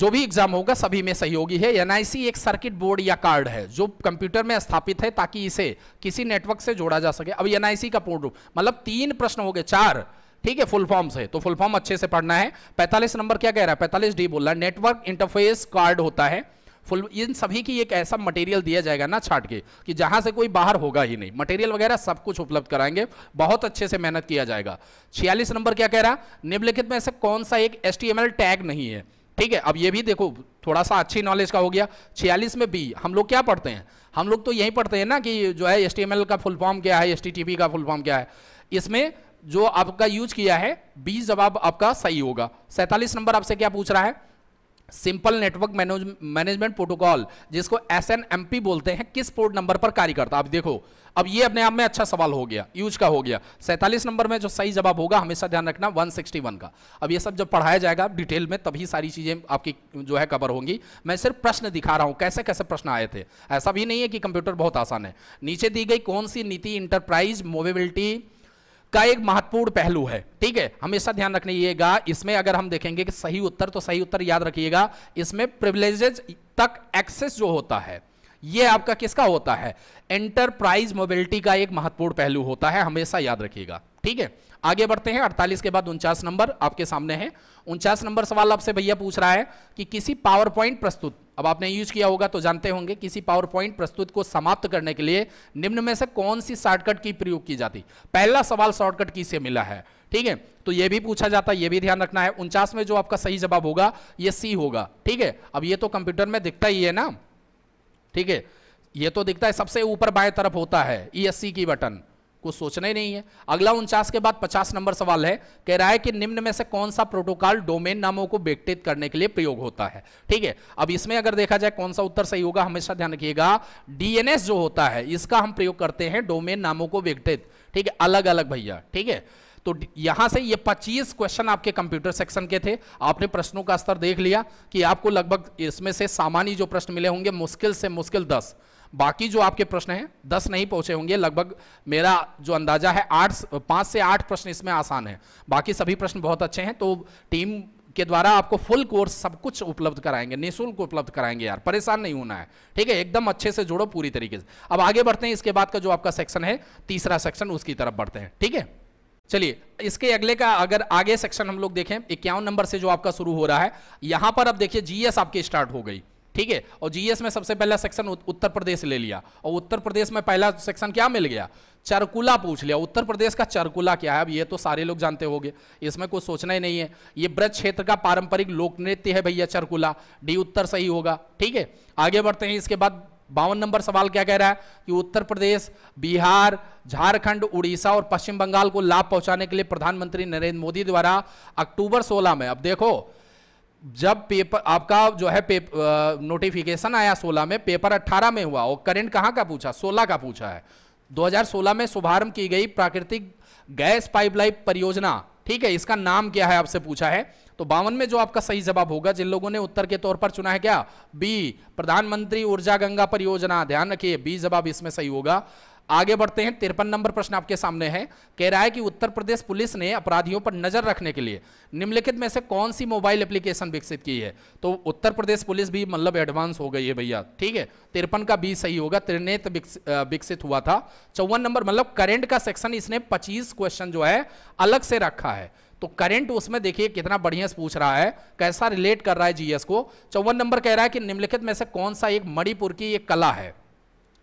जो भी एग्जाम होगा सभी में सहयोगी है एनआईसी एक सर्किट बोर्ड या कार्ड है जो कंप्यूटर में स्थापित है ताकि इसे किसी नेटवर्क से जोड़ा जा सके अब एनआईसी का पूर्ण रूप मतलब तीन प्रश्न हो गए चार ठीक है फुल फॉर्म से तो फुल फॉर्म अच्छे से पढ़ना है पैंतालीस नंबर क्या कह रहा है पैंतालीस डी बोल रहा है नेटवर्क इंटरफेस कार्ड होता है फुल इन सभी की एक ऐसा मटेरियल दिया जाएगा ना छाट के कि जहां से कोई बाहर होगा ही नहीं मटेरियल वगैरह सब कुछ उपलब्ध कराएंगे बहुत अच्छे से मेहनत किया जाएगा छियालीस नंबर क्या कह रहा निम्नलिखित में से कौन सा एक एस टैग नहीं है ठीक है अब ये भी देखो थोड़ा सा अच्छी नॉलेज का हो गया छियालीस में बी हम लोग क्या पढ़ते हैं हम लोग तो यही पढ़ते हैं ना कि जो है एस का फुल फॉर्म क्या है एस का फुल फॉर्म क्या है इसमें जो आपका यूज किया है बी जवाब आपका सही होगा सैतालीस नंबर आपसे क्या पूछ रहा है सिंपल नेटवर्क मैनेजमेंट प्रोटोकॉल जिसको एस बोलते हैं किस पोर्ट नंबर पर कार्य करता अब देखो अब ये अपने आप में अच्छा सवाल हो गया यूज का हो गया सैंतालीस नंबर में जो सही जवाब होगा हमेशा ध्यान रखना 161 का अब ये सब जब पढ़ाया जाएगा डिटेल में तभी सारी चीज़ें आपकी जो है कवर होंगी मैं सिर्फ प्रश्न दिखा रहा हूं कैसे कैसे प्रश्न आए थे ऐसा भी नहीं है कि कंप्यूटर बहुत आसान है नीचे दी गई कौन सी नीति इंटरप्राइज मोबिलिटी का एक महत्वपूर्ण पहलू है ठीक है हमेशा ध्यान रखिएगा इसमें अगर हम देखेंगे कि सही उत्तर तो सही उत्तर याद रखिएगा इसमें प्रिविलेजेज तक एक्सेस जो होता है ये आपका किसका होता है एंटरप्राइज मोबिलिटी का एक महत्वपूर्ण पहलू होता है हमेशा याद रखिएगा ठीक है आगे बढ़ते हैं 48 के बाद उनचास नंबर आपके सामने है उनचास नंबर सवाल आपसे भैया पूछ रहा है कि किसी पावर पॉइंट प्रस्तुत अब आपने यूज किया होगा तो जानते होंगे किसी पावर पॉइंट प्रस्तुत को समाप्त करने के लिए निम्न में से कौन सी शॉर्टकट की प्रयोग की जाती पहला सवाल शॉर्टकट की से मिला है ठीक है तो यह भी पूछा जाता है ये भी ध्यान रखना है उनचास में जो आपका सही जवाब होगा यह सी होगा ठीक है अब यह तो कंप्यूटर में दिखता ही है ना ठीक है यह तो दिखता है सबसे ऊपर बाएं तरफ होता है ई e की बटन कुछ सोचना ही नहीं है अगला उनचास के बाद पचास नंबर सवाल है कह रहा है कि निम्न में से कौन सा प्रोटोकॉल डोमेन नामों को व्यक्तित करने के लिए प्रयोग होता है ठीक है अब इसमें अगर देखा जाए कौन सा उत्तर सही होगा हमेशा ध्यान रखिएगा डीएनएस जो होता है इसका हम प्रयोग करते हैं डोमेन नामों को व्यक्तित ठीक है अलग अलग भैया ठीक है तो यहां से ये 25 क्वेश्चन आपके कंप्यूटर सेक्शन के थे आपने प्रश्नों का स्तर देख लिया कि आपको लगभग इसमें से सामान्य जो प्रश्न मिले होंगे मुश्किल से मुश्किल बाकी जो आपके प्रश्न हैं दस नहीं पहुंचे होंगे लगभग मेरा जो अंदाजा है आठ पाँच से आठ प्रश्न इसमें आसान है बाकी सभी प्रश्न बहुत अच्छे हैं तो टीम के द्वारा आपको फुल कोर्स सब कुछ उपलब्ध कराएंगे निःशुल्क उपलब्ध कराएंगे यार परेशान नहीं होना है ठीक है एकदम अच्छे से जोड़ो पूरी तरीके से अब आगे बढ़ते हैं इसके बाद का जो आपका सेक्शन है तीसरा सेक्शन उसकी तरफ बढ़ते हैं ठीक है चलिए इसके अगले का अगर आगे सेक्शन हम लोग देखें इक्यावन नंबर से जो आपका शुरू हो रहा है यहां पर अब देखिए जीएस आपकी स्टार्ट हो गई ठीक है और जीएस में सबसे पहला सेक्शन उत्तर प्रदेश ले लिया और उत्तर प्रदेश में पहला सेक्शन क्या मिल गया चरकुला पूछ लिया उत्तर प्रदेश का चरकुला क्या है अब ये तो सारे लोग जानते होंगे इसमें कोई सोचना ही नहीं है ये ब्रज क्षेत्र का पारंपरिक लोक नृत्य है भैया चरकुला डी उत्तर सही होगा ठीक है आगे बढ़ते हैं इसके बाद बावन नंबर सवाल क्या कह रहा है कि उत्तर प्रदेश बिहार झारखंड उड़ीसा और पश्चिम बंगाल को लाभ पहुंचाने के लिए प्रधानमंत्री नरेंद्र मोदी द्वारा अक्टूबर 16 में अब देखो जब पेपर आपका जो है नोटिफिकेशन आया 16 में पेपर 18 में हुआ और करंट कहां का पूछा 16 का पूछा है 2016 में शुभारंभ की गई प्राकृतिक गैस पाइपलाइन परियोजना ठीक है इसका नाम क्या है आपसे पूछा है तो बावन में जो आपका सही जवाब होगा जिन लोगों ने उत्तर के तौर पर चुना है क्या बी प्रधानमंत्री ऊर्जा गंगा परियोजना ध्यान रखिए बी जवाब इसमें सही होगा आगे बढ़ते हैं तिरपन नंबर प्रश्न आपके सामने है कह रहा है कि उत्तर प्रदेश पुलिस ने अपराधियों पर नजर रखने के लिए निम्नलिखित में से कौन सी मोबाइल एप्लीकेशन विकसित की है तो उत्तर प्रदेश पुलिस भी मतलब एडवांस हो गई है भैया ठीक है तिरपन का बी सही होगा त्रिनेत विकसित हुआ था चौवन नंबर मतलब करेंट का सेक्शन इसने पच्चीस क्वेश्चन जो है अलग से रखा है तो करंट उसमें देखिए कितना बढ़िया से पूछ रहा है कैसा रिलेट कर रहा है जीएस को चौवन नंबर कह रहा है कि निम्नलिखित में से कौन सा एक मणिपुर की एक कला है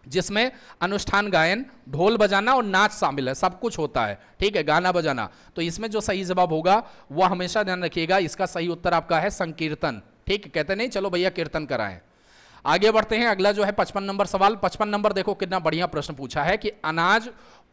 जिसमें अनुष्ठान गायन ढोल बजाना और नाच शामिल है सब कुछ होता है ठीक है गाना बजाना तो इसमें जो सही जवाब होगा वह हमेशा ध्यान रखिएगा इसका सही उत्तर आपका है संकीर्तन ठीक कहते नहीं चलो भैया कीर्तन कराएं आगे बढ़ते हैं अगला जो है पचपन नंबर सवाल पचपन नंबर देखो कितना बढ़िया प्रश्न पूछा है कि अनाज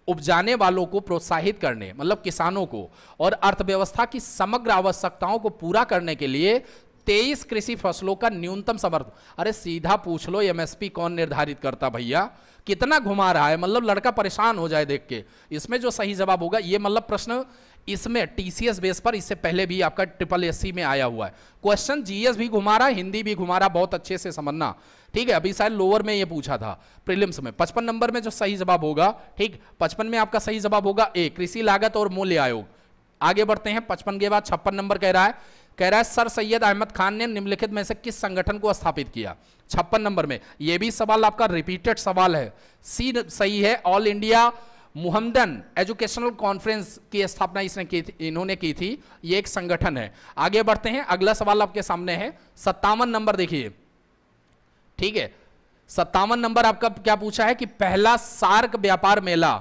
उपजाने वालों को प्रोत्साहित करने मतलब किसानों को और अर्थव्यवस्था की समग्र आवश्यकताओं को पूरा करने के लिए तेईस कृषि फसलों का न्यूनतम समर्थन अरे सीधा पूछ लो एमएसपी कौन निर्धारित करता भैया कितना घुमा रहा है मतलब लड़का परेशान हो जाए देख के इसमें जो सही जवाब होगा ये मतलब प्रश्न इसमें टीसीएस बेस पर इससे पहले भी आपका ट्रिपल एससी में आया हुआ है क्वेश्चन जीएस भी घुमा रहा है हिंदी भी घुमा रहा बहुत अच्छे से समझना ठीक है अभी शायद लोअर में ये पूछा था प्रीलिम्स में पचपन नंबर में जो सही जवाब होगा ठीक पचपन में आपका सही जवाब होगा ए कृषि लागत और मूल्य आयोग आगे बढ़ते हैं पचपन के बाद छप्पन नंबर कह रहा है कह रहा है सर सैयद अहमद खान ने निम्नलिखित में से किस संगठन को स्थापित किया छप्पन नंबर में यह भी सवाल आपका रिपीटेड सवाल है सी सही है All India Muhammadan Educational Conference की स्थापना इसने की थी इन्होंने की थी ये एक संगठन है आगे बढ़ते हैं अगला सवाल आपके सामने है सत्तावन नंबर देखिए ठीक है सत्तावन नंबर आपका क्या पूछा है कि पहला सार्क व्यापार मेला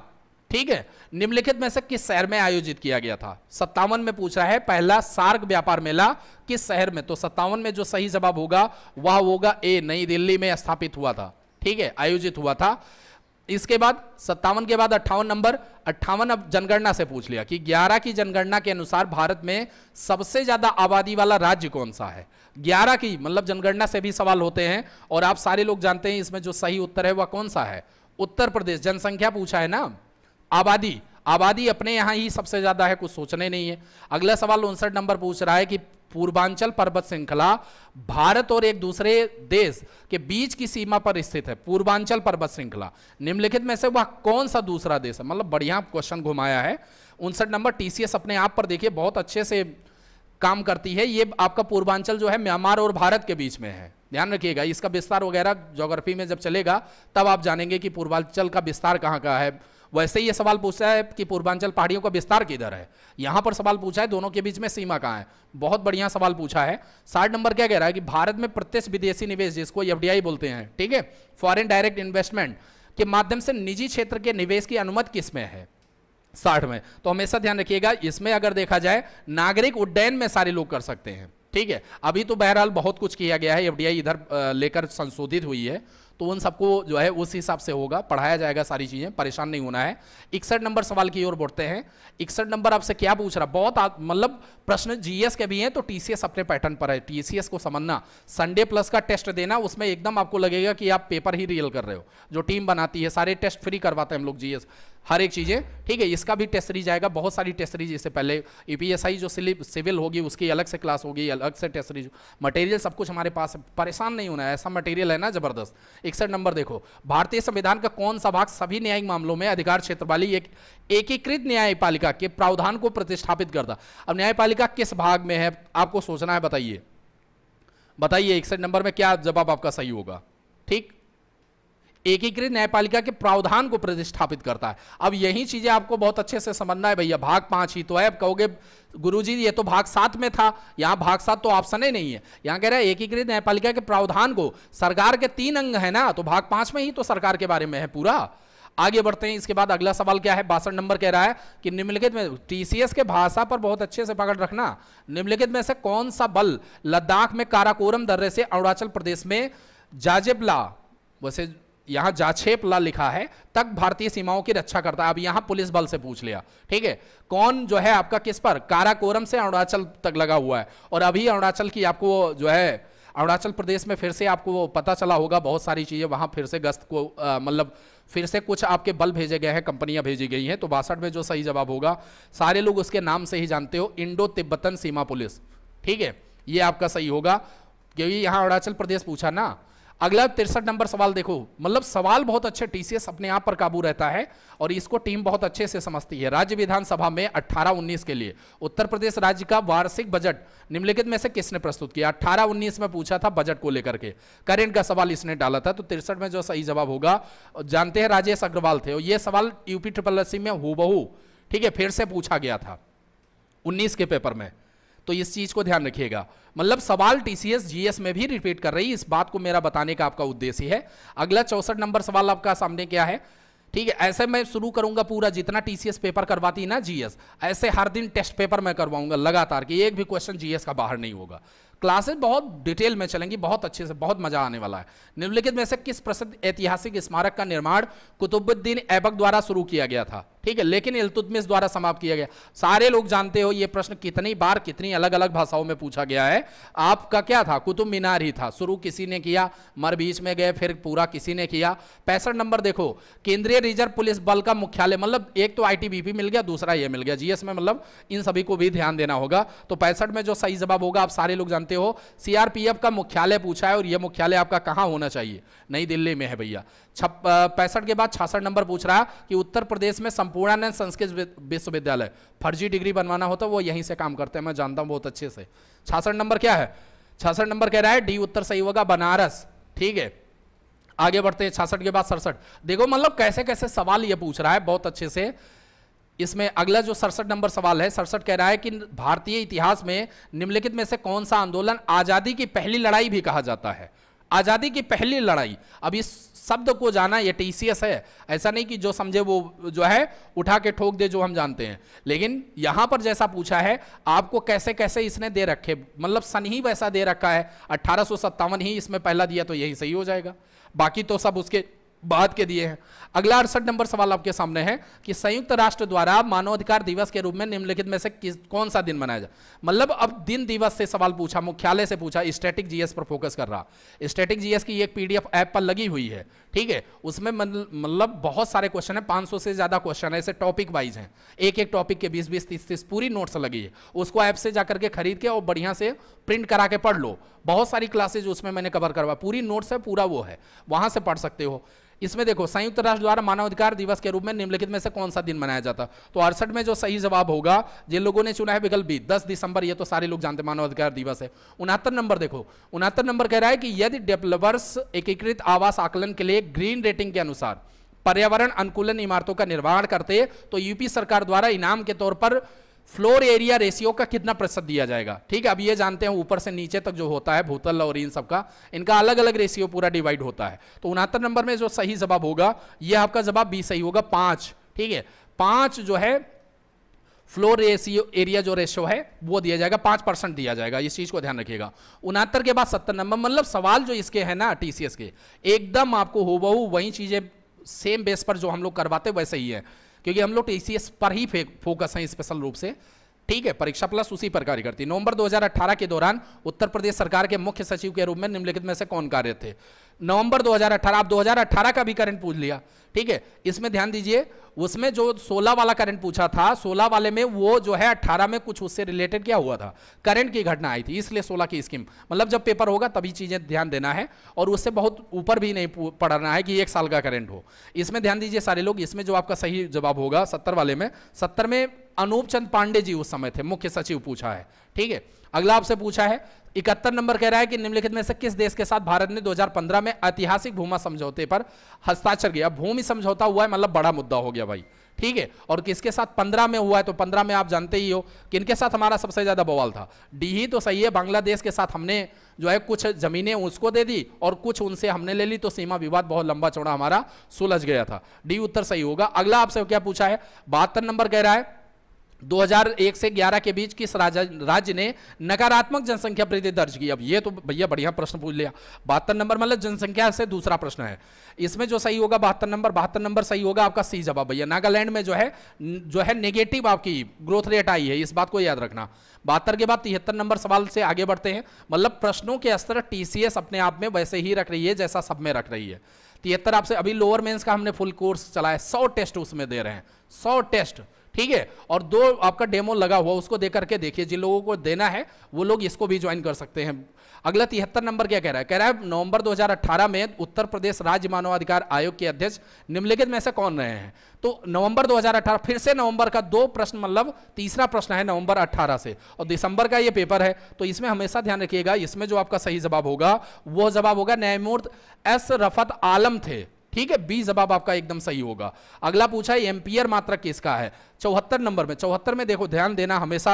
ठीक है निम्नलिखित में से किस शहर में आयोजित किया गया था सत्तावन में पूछा है पहला सार्क व्यापार मेला किस शहर में तो सत्तावन में जो सही जवाब होगा वह होगा ए नई दिल्ली में स्थापित हुआ था ठीक है आयोजित हुआ था इसके बाद सत्तावन के बाद अट्ठावन नंबर अट्ठावन अब जनगणना से पूछ लिया कि 11 की जनगणना के अनुसार भारत में सबसे ज्यादा आबादी वाला राज्य कौन सा है 11 की मतलब जनगणना से भी सवाल होते हैं और आप सारे लोग जानते हैं इसमें जो सही उत्तर है वह कौन सा है उत्तर प्रदेश जनसंख्या पूछा है ना आबादी आबादी अपने यहाँ ही सबसे ज़्यादा है कुछ सोचने नहीं है अगला सवाल उनसठ नंबर पूछ रहा है कि पूर्वांचल पर्वत श्रृंखला भारत और एक दूसरे देश के बीच की सीमा पर स्थित है पूर्वांचल पर्वत श्रृंखला निम्नलिखित में से वह कौन सा दूसरा देश है मतलब बढ़िया क्वेश्चन घुमाया है उनसठ नंबर टीसीएस अपने आप पर देखिए बहुत अच्छे से काम करती है ये आपका पूर्वांचल जो है म्यांमार और भारत के बीच में है ध्यान रखिएगा इसका विस्तार वगैरह जोग्राफी में जब चलेगा तब आप जानेंगे कि पूर्वांचल का विस्तार कहाँ का है वैसे ही ये सवाल पूछा है कि पूर्वांचल पहाड़ियों का विस्तार किधर है यहाँ पर सवाल पूछा है दोनों के बीच में सीमा कहाँ है बहुत बढ़िया सवाल पूछा है साठ नंबर क्या कह रहा है कि भारत में प्रत्यक्ष विदेशी निवेश जिसको एफ बोलते हैं ठीक है फॉरन डायरेक्ट इन्वेस्टमेंट के माध्यम से निजी क्षेत्र के निवेश की अनुमति किसमें है साठ में तो हमेशा ध्यान रखिएगा इसमें अगर देखा जाए नागरिक उड्डयन में सारे लोग कर सकते हैं ठीक है अभी तो बहरहाल बहुत कुछ किया गया है एफडीआई इधर लेकर संशोधित हुई है तो उन सबको जो है उस हिसाब से होगा पढ़ाया जाएगा सारी चीज़ें परेशान नहीं होना है इकसठ नंबर सवाल की ओर बढ़ते हैं इकसठ नंबर आपसे क्या पूछ रहा बहुत मतलब प्रश्न जीएस के भी हैं तो टीसीएस अपने पैटर्न पर है टीसीएस को समझना संडे प्लस का टेस्ट देना उसमें एकदम आपको लगेगा कि आप पेपर ही रियल कर रहे हो जो टीम बनाती है सारे टेस्ट फ्री करवाते हैं हम लोग जीएस हर एक चीज़ें ठीक है इसका भी टेस्ट सीरीज आएगा बहुत सारी टेस्ट सीरीज इससे पहले ईपीएसआई e जो सिविल होगी उसकी अलग से क्लास होगी अलग से टेस्ट सीरीज मटेरियल सब कुछ हमारे पास परेशान नहीं होना है ऐसा मटेरियल है ना जबरदस्त इकसठ नंबर देखो भारतीय संविधान का कौन सा भाग सभी न्यायिक मामलों में अधिकार क्षेत्र वाली एक एकीकृत न्यायपालिका के प्रावधान को प्रतिष्ठापित करता अब न्यायपालिका किस भाग में है आपको सोचना है बताइए बताइए इकसठ नंबर में क्या जवाब आपका सही होगा ठीक एकीकृत न्यायपालिका के प्रावधान को प्रतिष्ठापित करता है अब यही चीजें आपको बहुत अच्छे से समझना है भैया भाग पांच ही तो है अब कहोगे गुरु जी ये तो भाग सात में था यहाँ भाग सात तो ऑप्शन ही नहीं है यहाँ कह रहा है एकीकृत न्यायपालिका के प्रावधान को सरकार के तीन अंग है ना तो भाग पांच में ही तो सरकार के बारे में है पूरा आगे बढ़ते हैं इसके बाद अगला सवाल क्या है बासठ नंबर कह रहा है कि निम्नलिखित में टीसीएस के भाषा पर बहुत अच्छे से पकड़ रखना निम्नलिखित में से कौन सा बल लद्दाख में काराकोरम दर्रे से अरुणाचल प्रदेश में जाजेबला वैसे जाछेप ला लिखा है तक भारतीय सीमाओं की रक्षा करता है अब यहां पुलिस बल से पूछ लिया ठीक है कौन जो है आपका किस पर काराकोरम से अरुणाचल तक लगा हुआ है और अभी अरुणाचल की आपको जो है अरुणाचल प्रदेश में फिर से आपको पता चला होगा बहुत सारी चीज़ें वहां फिर से गश्त को मतलब फिर से कुछ आपके बल भेजे गए हैं कंपनियां भेजी गई हैं तो बासठ में जो सही जवाब होगा सारे लोग उसके नाम से ही जानते हो इंडो तिब्बतन सीमा पुलिस ठीक है ये आपका सही होगा क्योंकि यहाँ अरुणाचल प्रदेश पूछा ना अगला तिरसठ नंबर सवाल देखो मतलब सवाल बहुत अच्छे टीसीएस अपने आप पर काबू रहता है और इसको टीम बहुत अच्छे से समझती है राज्य विधानसभा में 18-19 के लिए उत्तर प्रदेश राज्य का वार्षिक बजट निम्नलिखित में से किसने प्रस्तुत किया 18-19 में पूछा था बजट को लेकर के करेंट का सवाल इसने डाला था तो तिरसठ में जो सही जवाब होगा जानते हैं राजेश अग्रवाल थे और ये सवाल यूपी ट्रिपल में हु ठीक है फिर से पूछा गया था उन्नीस के पेपर में तो इस चीज को ध्यान रखिएगा मतलब सवाल टीसीएस जीएस में भी रिपीट कर रही इस बात को मेरा बताने का आपका उद्देश्य है अगला चौसठ नंबर सवाल आपका सामने क्या है ठीक है ऐसे मैं शुरू करूंगा पूरा जितना टीसीएस पेपर करवाती ना जीएस ऐसे हर दिन टेस्ट पेपर मैं करवाऊंगा लगातार कि एक भी क्वेश्चन जीएस का बाहर नहीं होगा क्लासेस बहुत डिटेल में चलेंगी बहुत अच्छे से बहुत मजा आने वाला है निम्नलिखित में से किस प्रसिद्ध ऐतिहासिक स्मारक का निर्माण कुतुबुद्दीन ऐबक द्वारा शुरू किया गया था ठीक है लेकिन इल्तुतमिस द्वारा समाप्त किया गया सारे लोग जानते हो ये प्रश्न कितनी बार कितनी अलग अलग भाषाओं में पूछा गया है आपका क्या था कुतुब मीनार ही था शुरू किसी ने किया मर बीच में गए फिर पूरा किसी ने किया पैंसठ नंबर देखो केंद्रीय रिजर्व पुलिस बल का मुख्यालय मतलब एक तो आईटीबीपी मिल गया दूसरा ये मिल गया जीएस में मतलब इन सभी को भी ध्यान देना होगा तो पैंसठ में जो सही जवाब होगा आप सारे लोग जानते हो सीआरपीएफ का मुख्यालय पूछा है और यह मुख्यालय आपका कहां होना चाहिए नई दिल्ली में है भैया पैंसठ के बाद छियासठ नंबर पूछ रहा कि उत्तर प्रदेश में संपूर्णानंद संस्कृत विश्वविद्यालय फर्जी डिग्री बनवाना होता तो वो यहीं से काम करते हैं मैं जानता हूं बहुत अच्छे से छियासठ नंबर क्या है छियासठ नंबर कह रहा है डी उत्तर सही होगा बनारस ठीक है आगे बढ़ते हैं छियासठ के बाद सड़सठ देखो मतलब कैसे कैसे सवाल ये पूछ रहा है बहुत अच्छे से इसमें अगला जो सड़सठ नंबर सवाल है सड़सठ कह रहा है कि भारतीय इतिहास में निम्नलिखित में से कौन सा आंदोलन आज़ादी की पहली लड़ाई भी कहा जाता है आज़ादी की पहली लड़ाई अब इस शब्द को जाना ये टीसीएस है ऐसा नहीं कि जो समझे वो जो है उठा के ठोक दे जो हम जानते हैं लेकिन यहां पर जैसा पूछा है आपको कैसे कैसे इसने दे रखे मतलब सन ही वैसा दे रखा है अट्ठारह ही इसमें पहला दिया तो यही सही हो जाएगा बाकी तो सब उसके बात के दिए हैं अगला अड़सठ नंबर सवाल आपके सामने है कि संयुक्त राष्ट्र द्वारा मानवाधिकार दिवस के रूप में निम्नलिखित में से किस कौन सा दिन मनाया जाए मतलब अब दिन दिवस से सवाल पूछा मुख्यालय से पूछा स्टैटिक जीएस पर फोकस कर रहा स्टैटिक जीएस की एक पीडीएफ ऐप पर लगी हुई है ठीक है उसमें मतलब बहुत सारे क्वेश्चन है पांच से ज्यादा क्वेश्चन है ऐसे टॉपिक वाइज है एक एक टॉपिक के बीस बीस तीस तीस पूरी नोट्स लगी है उसको ऐप से जाकर के खरीद के और बढ़िया से प्रिंट करा के पढ़ लो बहुत सारी क्लासेज उसमें मैंने कवर करवा पूरी नोट्स है पूरा वो है वहां से पढ़ सकते हो इसमें देखो संयुक्त राष्ट्र द्वारा मानवाधिकार दिवस के रूप में निम्नलिखित में से कौन सा दिन मनाया जाता तो अड़सठ में जो सही जवाब होगा जिन लोगों ने चुना है विकल्प बी दस दिसंबर ये तो सारे लोग जानते मानवाधिकार दिवस है उनहत्तर नंबर देखो उनहत्तर नंबर कह रहा है कि यदि डेवलपर्स एकीकृत आवास आकलन के लिए ग्रीन रेटिंग के अनुसार पर्यावरण अनुकूलन इमारतों का निर्माण करते तो यूपी सरकार द्वारा इनाम के तौर पर फ्लोर एरिया रेशियो का कितना प्रतिशत दिया जाएगा ठीक है अब ये जानते हैं ऊपर से नीचे तक जो होता है भूतल और इन सबका इनका अलग अलग रेशियो पूरा डिवाइड होता है तो उनहत्तर नंबर में जो सही जवाब होगा ये आपका जवाब बी सही होगा पांच ठीक है पांच जो है फ्लोर रेशियो एरिया जो रेशियो है वो दिया जाएगा पांच परसेंट दिया जाएगा इस चीज़ को ध्यान रखिएगा उनहत्तर के बाद सत्तर नंबर मतलब सवाल जो इसके है ना टीसीएस के एकदम आपको हो वही चीज़ें सेम बेस पर जो हम लोग करवाते वैसे ही है क्योंकि हम लोग टीसीएस पर ही फोकस हैं स्पेशल रूप से ठीक है परीक्षा प्लस उसी पर कार्य करती है नवंबर 2018 के दौरान उत्तर प्रदेश सरकार के मुख्य सचिव के रूप में निम्नलिखित में से कौन कार्य थे नवंबर 2018 आप 2018 का भी करंट पूछ लिया ठीक है इसमें ध्यान दीजिए उसमें जो 16 वाला करंट पूछा था 16 वाले में वो जो है 18 में कुछ उससे रिलेटेड क्या हुआ था करंट की घटना आई थी इसलिए 16 की स्कीम मतलब जब पेपर होगा तभी चीज़ें ध्यान देना है और उससे बहुत ऊपर भी नहीं पढ़ना है कि एक साल का करंट हो इसमें ध्यान दीजिए सारे लोग इसमें जो आपका सही जवाब होगा सत्तर वाले में सत्तर में अनूप चंद पांडे जी उस समय थे मुख्य सचिव पूछा है ठीक है अगला आपसे पूछा है इकहत्तर नंबर कह रहा है कि निम्नलिखित में से किस देश के साथ भारत ने 2015 में ऐतिहासिक भूमा समझौते पर हस्ताक्षर किया भूमि समझौता हुआ है मतलब बड़ा मुद्दा हो गया भाई ठीक है और किसके साथ पंद्रह में हुआ है तो पंद्रह में आप जानते ही हो किनके साथ हमारा सबसे ज्यादा बवाल था डी ही तो सही है बांग्लादेश के साथ हमने जो है कुछ जमीनें उसको दे दी और कुछ उनसे हमने ले ली तो सीमा विवाद बहुत लंबा चौड़ा हमारा सुलझ गया था डी उत्तर सही होगा अगला आपसे क्या पूछा है बहत्तर नंबर कह रहा है 2001 से 11 के बीच किस राज्य ने नकारात्मक जनसंख्या वृद्धि दर्ज की अब ये तो भैया बढ़िया प्रश्न पूछ लिया बहत्तर नंबर मतलब जनसंख्या से दूसरा प्रश्न है इसमें जो सही होगा बहत्तर नंबर बहत्तर नंबर सही होगा आपका सी जवाब भैया नागालैंड में जो है जो है नेगेटिव आपकी ग्रोथ रेट आई है इस बात को याद रखना बहत्तर के बाद तिहत्तर नंबर सवाल से आगे बढ़ते हैं मतलब प्रश्नों के स्तर टीसीएस अपने आप में वैसे ही रख रही है जैसा सब में रख रही है तिहत्तर आपसे अभी लोअर मेन्स का हमने फुल कोर्स चलाया सौ टेस्ट उसमें दे रहे हैं सौ टेस्ट ठीक है और दो आपका डेमो लगा हुआ उसको दे करके देखिए जिन लोगों को देना है वो लोग इसको भी ज्वाइन कर सकते हैं अगला तिहत्तर नंबर क्या कह रहा है कह रहा है नवंबर 2018 में उत्तर प्रदेश राज्य मानवाधिकार आयोग के अध्यक्ष निम्नलिखित में से कौन रहे हैं तो नवंबर 2018 फिर से नवंबर का दो प्रश्न मतलब तीसरा प्रश्न है नवंबर 18 से और दिसंबर का ये पेपर है तो इसमें हमेशा ध्यान रखिएगा इसमें जो आपका सही जवाब होगा वह जवाब होगा न्यायमूर्त एस रफत आलम थे ठीक है बी जवाब आपका एकदम सही होगा अगला पूछा है एम्पियर मात्रा किसका है चौहत्तर नंबर में चौहत्तर में देखो ध्यान देना हमेशा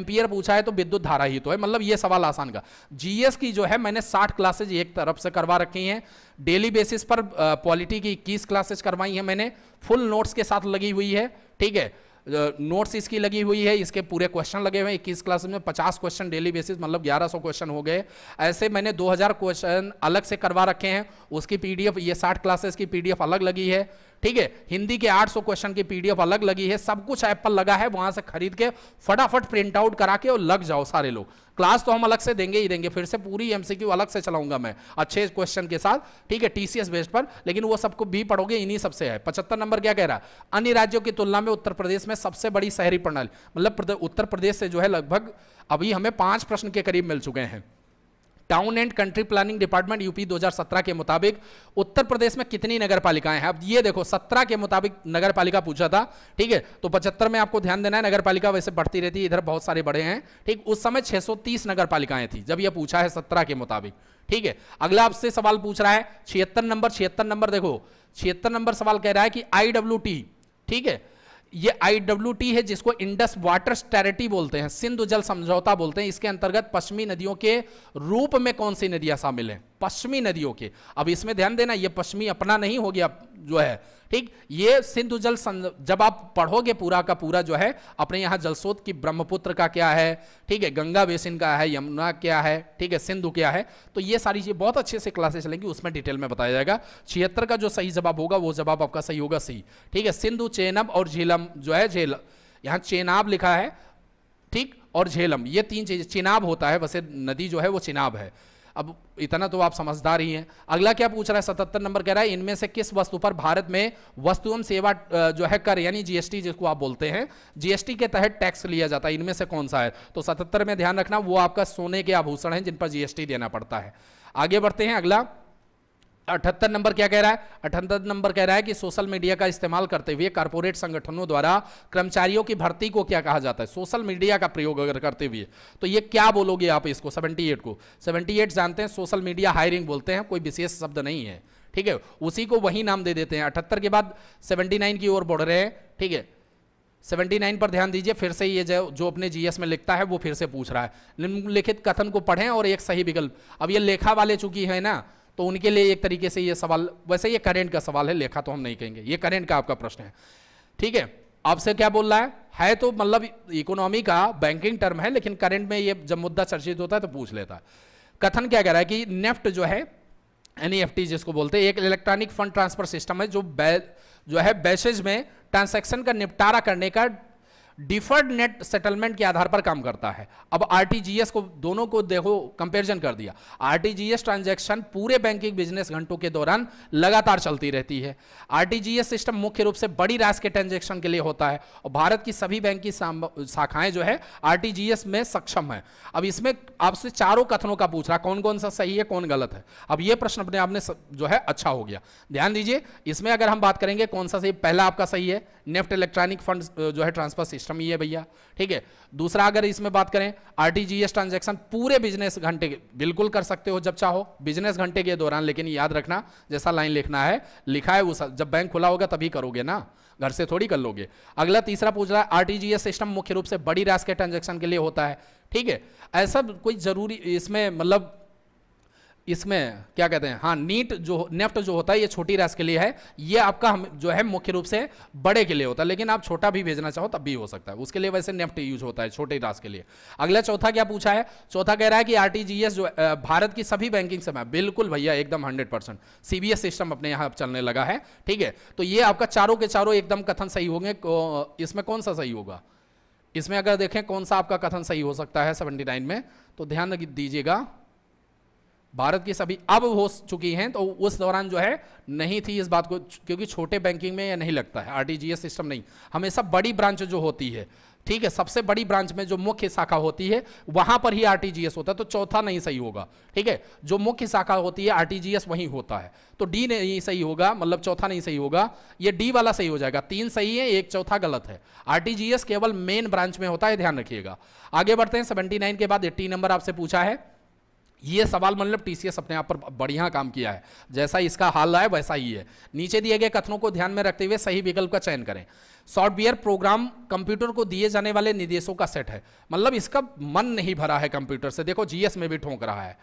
एम्पियर पूछा है तो विद्युत धारा ही तो है मतलब ये सवाल आसान का जीएस की जो है मैंने 60 क्लासेज एक तरफ से करवा रखी हैं डेली बेसिस पर पॉलिटी की इक्कीस क्लासेज करवाई है मैंने फुल नोट्स के साथ लगी हुई है ठीक है नोट्स इसकी लगी हुई है इसके पूरे क्वेश्चन लगे हुए हैं इक्कीस क्लास में पचास क्वेश्चन डेली बेसिस मतलब ग्यारह सौ क्वेश्चन हो गए ऐसे मैंने दो हजार क्वेश्चन अलग से करवा रखे हैं उसकी पीडीएफ ये साठ क्लासेस की पीडीएफ अलग लगी है ठीक है हिंदी के 800 क्वेश्चन की पीडीएफ अलग लगी है सब कुछ ऐप पर लगा है वहां से खरीद के फटाफट प्रिंट आउट करा के और लग जाओ सारे लोग क्लास तो हम अलग से देंगे ही देंगे फिर से पूरी एमसीक्यू अलग से चलाऊंगा मैं अच्छे क्वेश्चन के साथ ठीक है टीसीएस बेस्ड पर लेकिन वो सबको भी पढ़ोगे इन्हीं सबसे है पचहत्तर नंबर क्या कह रहा है अन्य राज्यों की तुलना में उत्तर प्रदेश में सबसे बड़ी शहरी प्रणाली मतलब उत्तर प्रदेश से जो है लगभग अभी हमें पांच प्रश्न के करीब मिल चुके हैं town and country planning department UP 2017 के मुताबिक उत्तर प्रदेश में कितनी नगर पालिकाएं हैं अब ये देखो 17 के मुताबिक नगर पालिका पूछा था ठीक है तो 75 में आपको ध्यान देना है नगर पालिका वैसे बढ़ती रहती है इधर बहुत सारे बड़े हैं ठीक उस समय 630 नगर पालिकाएं थी जब यह पूछा है सत्रह के मुताबिक ठीक है अगला आपसे सवाल पूछ रहा है छिहत्तर नंबर छिहत्तर नंबर देखो छिहत्तर नंबर सवाल कह रहा है कि आईडब्ल्यू ठीक है ये आईडब्ल्यूटी है जिसको इंडस वाटर स्टैरिटी बोलते हैं सिंधु जल समझौता बोलते हैं इसके अंतर्गत पश्चिमी नदियों के रूप में कौन सी नदियां शामिल हैं पश्चिमी नदियों के अब इसमें ध्यान देना ये पश्चिमी अपना नहीं हो गया जो है ठीक ये सिंधु जल जब आप पढ़ोगे पूरा का पूरा जो है अपने यहां जलसोत की ब्रह्मपुत्र का क्या है ठीक है गंगा बेसिन का है यमुना क्या है ठीक है सिंधु क्या है तो ये सारी चीज़ बहुत अच्छे से क्लासेस चलेंगी उसमें डिटेल में बताया जाएगा छिहत्तर का जो सही जवाब होगा वो जवाब आपका सही होगा सही ठीक है सिंधु चेनब और झेलम जो है झेल यहां चेनाब लिखा है ठीक और झेलम ये तीन चीज़ चिनाब होता है वैसे नदी जो है वो चिनाब है अब इतना तो आप समझदार ही हैं अगला क्या पूछ रहा है सतहत्तर नंबर कह रहा है इनमें से किस वस्तु पर भारत में वस्तु एवं सेवा जो है कर यानी जीएसटी जिसको आप बोलते हैं जीएसटी के तहत टैक्स लिया जाता है इनमें से कौन सा है तो सतहत्तर में ध्यान रखना वो आपका सोने के आभूषण है जिन पर जीएसटी देना पड़ता है आगे बढ़ते हैं अगला अठहत्तर नंबर क्या कह रहा है अठहत्तर नंबर कह रहा है कि सोशल मीडिया का इस्तेमाल करते हुए कारपोरेट संगठनों द्वारा कर्मचारियों की भर्ती को क्या कहा जाता है सोशल मीडिया का प्रयोग अगर करते हुए तो ये क्या बोलोगे आप इसको 78 को 78 जानते हैं सोशल मीडिया हायरिंग बोलते हैं कोई विशेष शब्द नहीं है ठीक है उसी को वही नाम दे देते हैं अठहत्तर के बाद सेवेंटी की ओर बढ़ रहे हैं ठीक है 79 पर ध्यान दीजिए फिर से ये जो जो अपने जीएस में लिखता है वो फिर से पूछ रहा है निम्नलिखित कथन को पढ़ें और एक सही विकल्प अब ये लेखा वाले चुकी है ना तो उनके लिए एक तरीके से ये सवाल वैसे ये करेंट का सवाल है लेखा तो हम नहीं कहेंगे ये करेंट का आपका प्रश्न है ठीक है आपसे क्या बोल रहा है है तो मतलब इकोनॉमी का बैंकिंग टर्म है लेकिन करंट में ये जब मुद्दा चर्चित होता है तो पूछ लेता है कथन क्या कह रहा है कि नेफ्ट जो है एन e जिसको बोलते हैं एक इलेक्ट्रॉनिक फंड ट्रांसफर सिस्टम है जो बै जो है बैसेज में ट्रांसैक्शन का निपटारा करने का डिफर्ड नेट सेटलमेंट के आधार पर काम करता है अब आरटीजीएस को दोनों को देखो कंपेरिजन कर दिया आरटीजीएस ट्रांजैक्शन पूरे बैंकिंग बिजनेस घंटों के दौरान लगातार चलती रहती है आरटीजीएस सिस्टम मुख्य रूप से बड़ी राशि के ट्रांजैक्शन के लिए होता है और भारत की सभी बैंक की शाखाएं जो है आरटीजीएस में सक्षम है अब इसमें आपसे चारों कथनों का पूछ रहा कौन कौन सा सही है कौन गलत है अब यह प्रश्न अपने आपने जो है अच्छा हो गया ध्यान दीजिए इसमें अगर हम बात करेंगे कौन सा सही पहला आपका सही है नेफ्ट इलेक्ट्रॉनिक फंड जो है ट्रांसफर सिस्टम सिस्टम ही है भैया ठीक है दूसरा अगर इसमें बात करें आरटीजीएस ट्रांजैक्शन पूरे बिजनेस घंटे के बिल्कुल कर सकते हो जब चाहो बिजनेस घंटे के दौरान लेकिन याद रखना जैसा लाइन लिखना है लिखा है उस जब बैंक खुला होगा तभी करोगे ना घर से थोड़ी कर लोगे अगला तीसरा पूछ रहा है आरटीजीएस सिस्टम मुख्य रूप से बड़ी राश के ट्रांजेक्शन के लिए होता है ठीक है ऐसा कोई जरूरी इसमें मतलब इसमें क्या कहते हैं हाँ नीट जो नेफ्ट जो होता है ये छोटी राशि के लिए है ये आपका हम जो है मुख्य रूप से बड़े के लिए होता है लेकिन आप छोटा भी भेजना चाहो तब भी हो सकता है उसके लिए वैसे नेफ्ट यूज होता है छोटी राशि के लिए अगला चौथा क्या पूछा है चौथा कह रहा है कि आरटीजीएस जो भारत की सभी बैंकिंग से बिल्कुल भैया एकदम हंड्रेड परसेंट सीबीएस सिस्टम अपने यहाँ चलने लगा है ठीक है तो ये आपका चारों के चारों एकदम कथन सही होंगे इसमें कौन सा सही होगा इसमें अगर देखें कौन सा आपका कथन सही हो सकता है सेवेंटी में तो ध्यान दीजिएगा भारत की सभी अब हो चुकी हैं तो उस दौरान जो है नहीं थी इस बात को क्योंकि छोटे बैंकिंग में यह नहीं लगता है आरटीजीएस सिस्टम नहीं हमेशा बड़ी ब्रांच जो होती है ठीक है सबसे बड़ी ब्रांच में जो मुख्य शाखा होती है वहां पर ही आरटीजीएस होता है तो चौथा नहीं सही होगा ठीक है जो मुख्य शाखा होती है आरटीजीएस वहीं होता है तो डी नहीं सही होगा मतलब चौथा नहीं सही होगा ये डी वाला सही हो जाएगा तीन सही है एक चौथा गलत है आरटीजीएस केवल मेन ब्रांच में होता है ध्यान रखिएगा आगे बढ़ते हैं सेवेंटी के बाद एट्टी नंबर आपसे पूछा है ये सवाल मतलब टीसीएस अपने आप पर बढ़िया काम किया है जैसा इसका हाल है वैसा ही है नीचे दिए गए कथनों को ध्यान में रखते हुए सही विकल्प का चयन करें सॉफ्टवेयर प्रोग्राम कंप्यूटर को दिए जाने वाले निर्देशों का सेट है मतलब इसका मन नहीं भरा है कंप्यूटर से देखो जीएस में भी ठोंक रहा है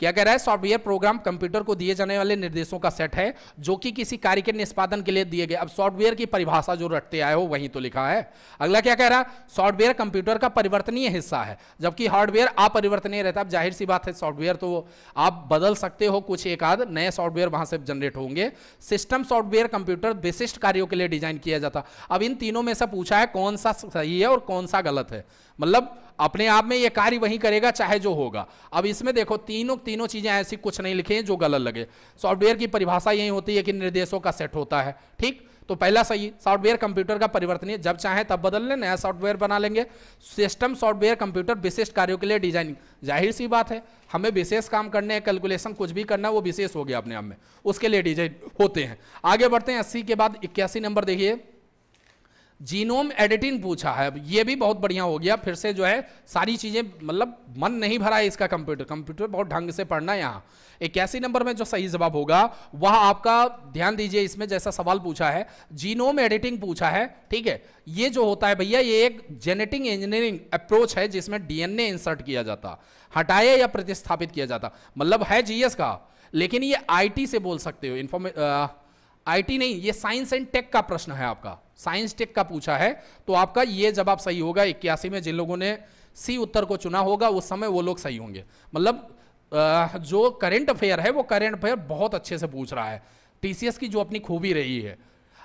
क्या कह रहा है सॉफ्टवेयर प्रोग्राम कंप्यूटर को दिए जाने वाले निर्देशों का सेट है जो कि किसी कार्य के निष्पादन के लिए दिए गए अब सॉफ्टवेयर की परिभाषा जो रटते आए हो वहीं तो लिखा है अगला क्या कह रहा है सॉफ्टवेयर कंप्यूटर का परिवर्तनीय हिस्सा है जबकि हार्डवेयर अपरिवर्तनीय रहता है अब जाहिर सी बात है सॉफ्टवेयर तो आप बदल सकते हो कुछ एक आध नए सॉफ्टवेयर वहां से जनरेट होंगे सिस्टम सॉफ्टवेयर कंप्यूटर विशिष्ट कार्यों के लिए डिजाइन किया जाता अब इन तीनों में से पूछा है कौन सा सही है और कौन सा गलत है मतलब अपने आप में ये कार्य वही करेगा चाहे जो होगा अब इसमें देखो तीनों तीनों चीजें ऐसी कुछ नहीं लिखी हैं जो गलत लगे सॉफ्टवेयर की परिभाषा यही होती है कि निर्देशों का सेट होता है ठीक तो पहला सही सॉफ्टवेयर कंप्यूटर का परिवर्तनीय जब चाहे तब बदल लें नया सॉफ्टवेयर बना लेंगे सिस्टम सॉफ्टवेयर कंप्यूटर विशिष्ट कार्यों के लिए डिजाइनिंग जाहिर सी बात है हमें विशेष काम करने हैं कैलकुलेशन कुछ भी करना वो विशेष हो गया अपने आप में उसके लिए डिजाइन होते हैं आगे बढ़ते हैं अस्सी के बाद इक्यासी नंबर देखिए जीनोम एडिटिंग पूछा है ये भी बहुत बढ़िया हो गया फिर से जो है सारी चीज़ें मतलब मन नहीं भरा है इसका कंप्यूटर कंप्यूटर बहुत ढंग से पढ़ना है यहाँ इक्यासी नंबर में जो सही जवाब होगा वह आपका ध्यान दीजिए इसमें जैसा सवाल पूछा है जीनोम एडिटिंग पूछा है ठीक है ये जो होता है भैया ये एक जेनेटिक इंजीनियरिंग अप्रोच है जिसमें डीएनए इंसर्ट किया जाता हटाया या प्रतिस्थापित किया जाता मतलब है जीएस का लेकिन ये आईटी से बोल सकते हो इन्फॉर्मे आईटी नहीं ये साइंस एंड टेक का प्रश्न है आपका साइंस टेक का पूछा है तो आपका ये जवाब सही होगा इक्यासी में जिन लोगों ने सी उत्तर को चुना होगा उस समय वो लोग सही होंगे मतलब जो करेंट अफेयर है वो करेंट अफेयर बहुत अच्छे से पूछ रहा है टीसीएस की जो अपनी खूबी रही है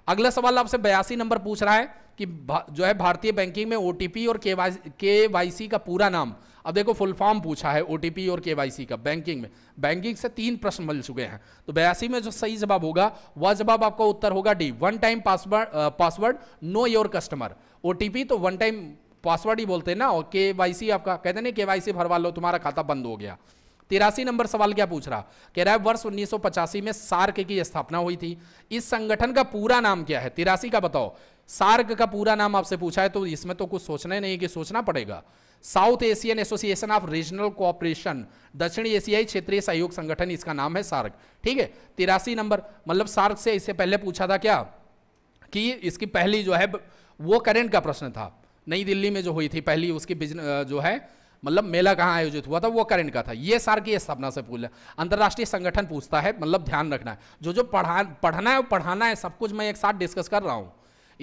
अगला सवाल आपसे बयासी नंबर पूछ रहा है कि जो है भारतीय बैंकिंग में ओटीपी और के वाई का पूरा नाम अब देखो फुल फॉर्म पूछा है ओटीपी और केवाईसी का बैंकिंग में बैंकिंग से तीन प्रश्न मिल चुके हैं तो बयासी में जो सही जवाब होगा वह जवाब आपका उत्तर होगा D one time password password know your customer O तो वन टाइम पासवर्ड ही बोलते हैं ना और के आपका कहते ना के वाई भरवा लो तुम्हारा खाता बंद हो गया तिरासी नंबर सवाल क्या पूछ रहा कह रहा है वर्ष 1985 में सार्क की स्थापना हुई थी इस संगठन का पूरा नाम क्या है तिरासी का बताओ सार्क का पूरा नाम आपसे पूछा है तो इसमें तो कुछ सोचना ही नहीं कि सोचना पड़ेगा South Asian Association of Regional Cooperation दक्षिणी एशियाई क्षेत्रीय सहयोग संगठन इसका नाम है सार्क ठीक है तिरासी नंबर मतलब सार्क से इससे पहले पूछा था क्या कि इसकी पहली जो है वो करेंट का प्रश्न था नई दिल्ली में जो हुई थी पहली उसकी बिजनेस जो है मतलब मेला कहाँ आयोजित हुआ था वो करेंट का था ये सार की स्थापना से पूछ अंतर्राष्ट्रीय संगठन पूछता है मतलब ध्यान रखना है जो जो पढ़ा पढ़ना है पढ़ाना है सब कुछ मैं एक साथ डिस्कस कर रहा हूँ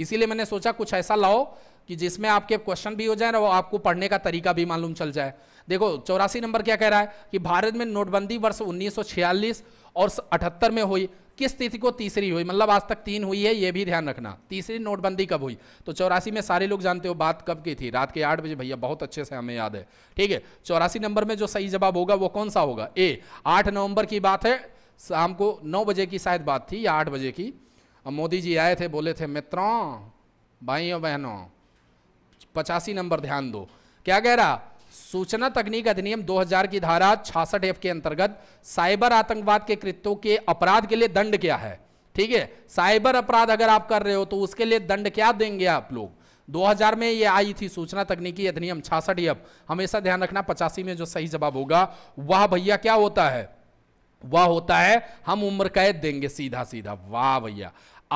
इसीलिए मैंने सोचा कुछ ऐसा लाओ कि जिसमें आपके क्वेश्चन भी हो जाए ना वो आपको पढ़ने का तरीका भी मालूम चल जाए देखो चौरासी नंबर क्या कह रहा है कि भारत में नोटबंदी वर्ष 1946 और 78 में हुई किस तिथि को तीसरी हुई मतलब आज तक तीन हुई है ये भी ध्यान रखना तीसरी नोटबंदी कब हुई तो चौरासी में सारे लोग जानते हो बात कब की थी रात के आठ बजे भैया बहुत अच्छे से हमें याद है ठीक है चौरासी नंबर में जो सही जवाब होगा वो कौन सा होगा ए आठ नवंबर की बात है शाम को नौ बजे की शायद बात थी या आठ बजे की मोदी जी आए थे बोले थे मित्रों भाइयों बहनों पचासी नंबर ध्यान दो क्या कह रहा सूचना तकनीक अधिनियम 2000 की धारा छियासठ एफ के अंतर्गत साइबर आतंकवाद के कृत्यों के अपराध के लिए दंड क्या है ठीक है साइबर अपराध अगर आप कर रहे हो तो उसके लिए दंड क्या देंगे आप लोग 2000 में ये आई थी सूचना तकनीकी अधिनियम छियासठ एफ हमेशा ध्यान रखना पचासी में जो सही जवाब होगा वह भैया क्या होता है वह होता है हम उम्र कैद देंगे सीधा सीधा वाह भैया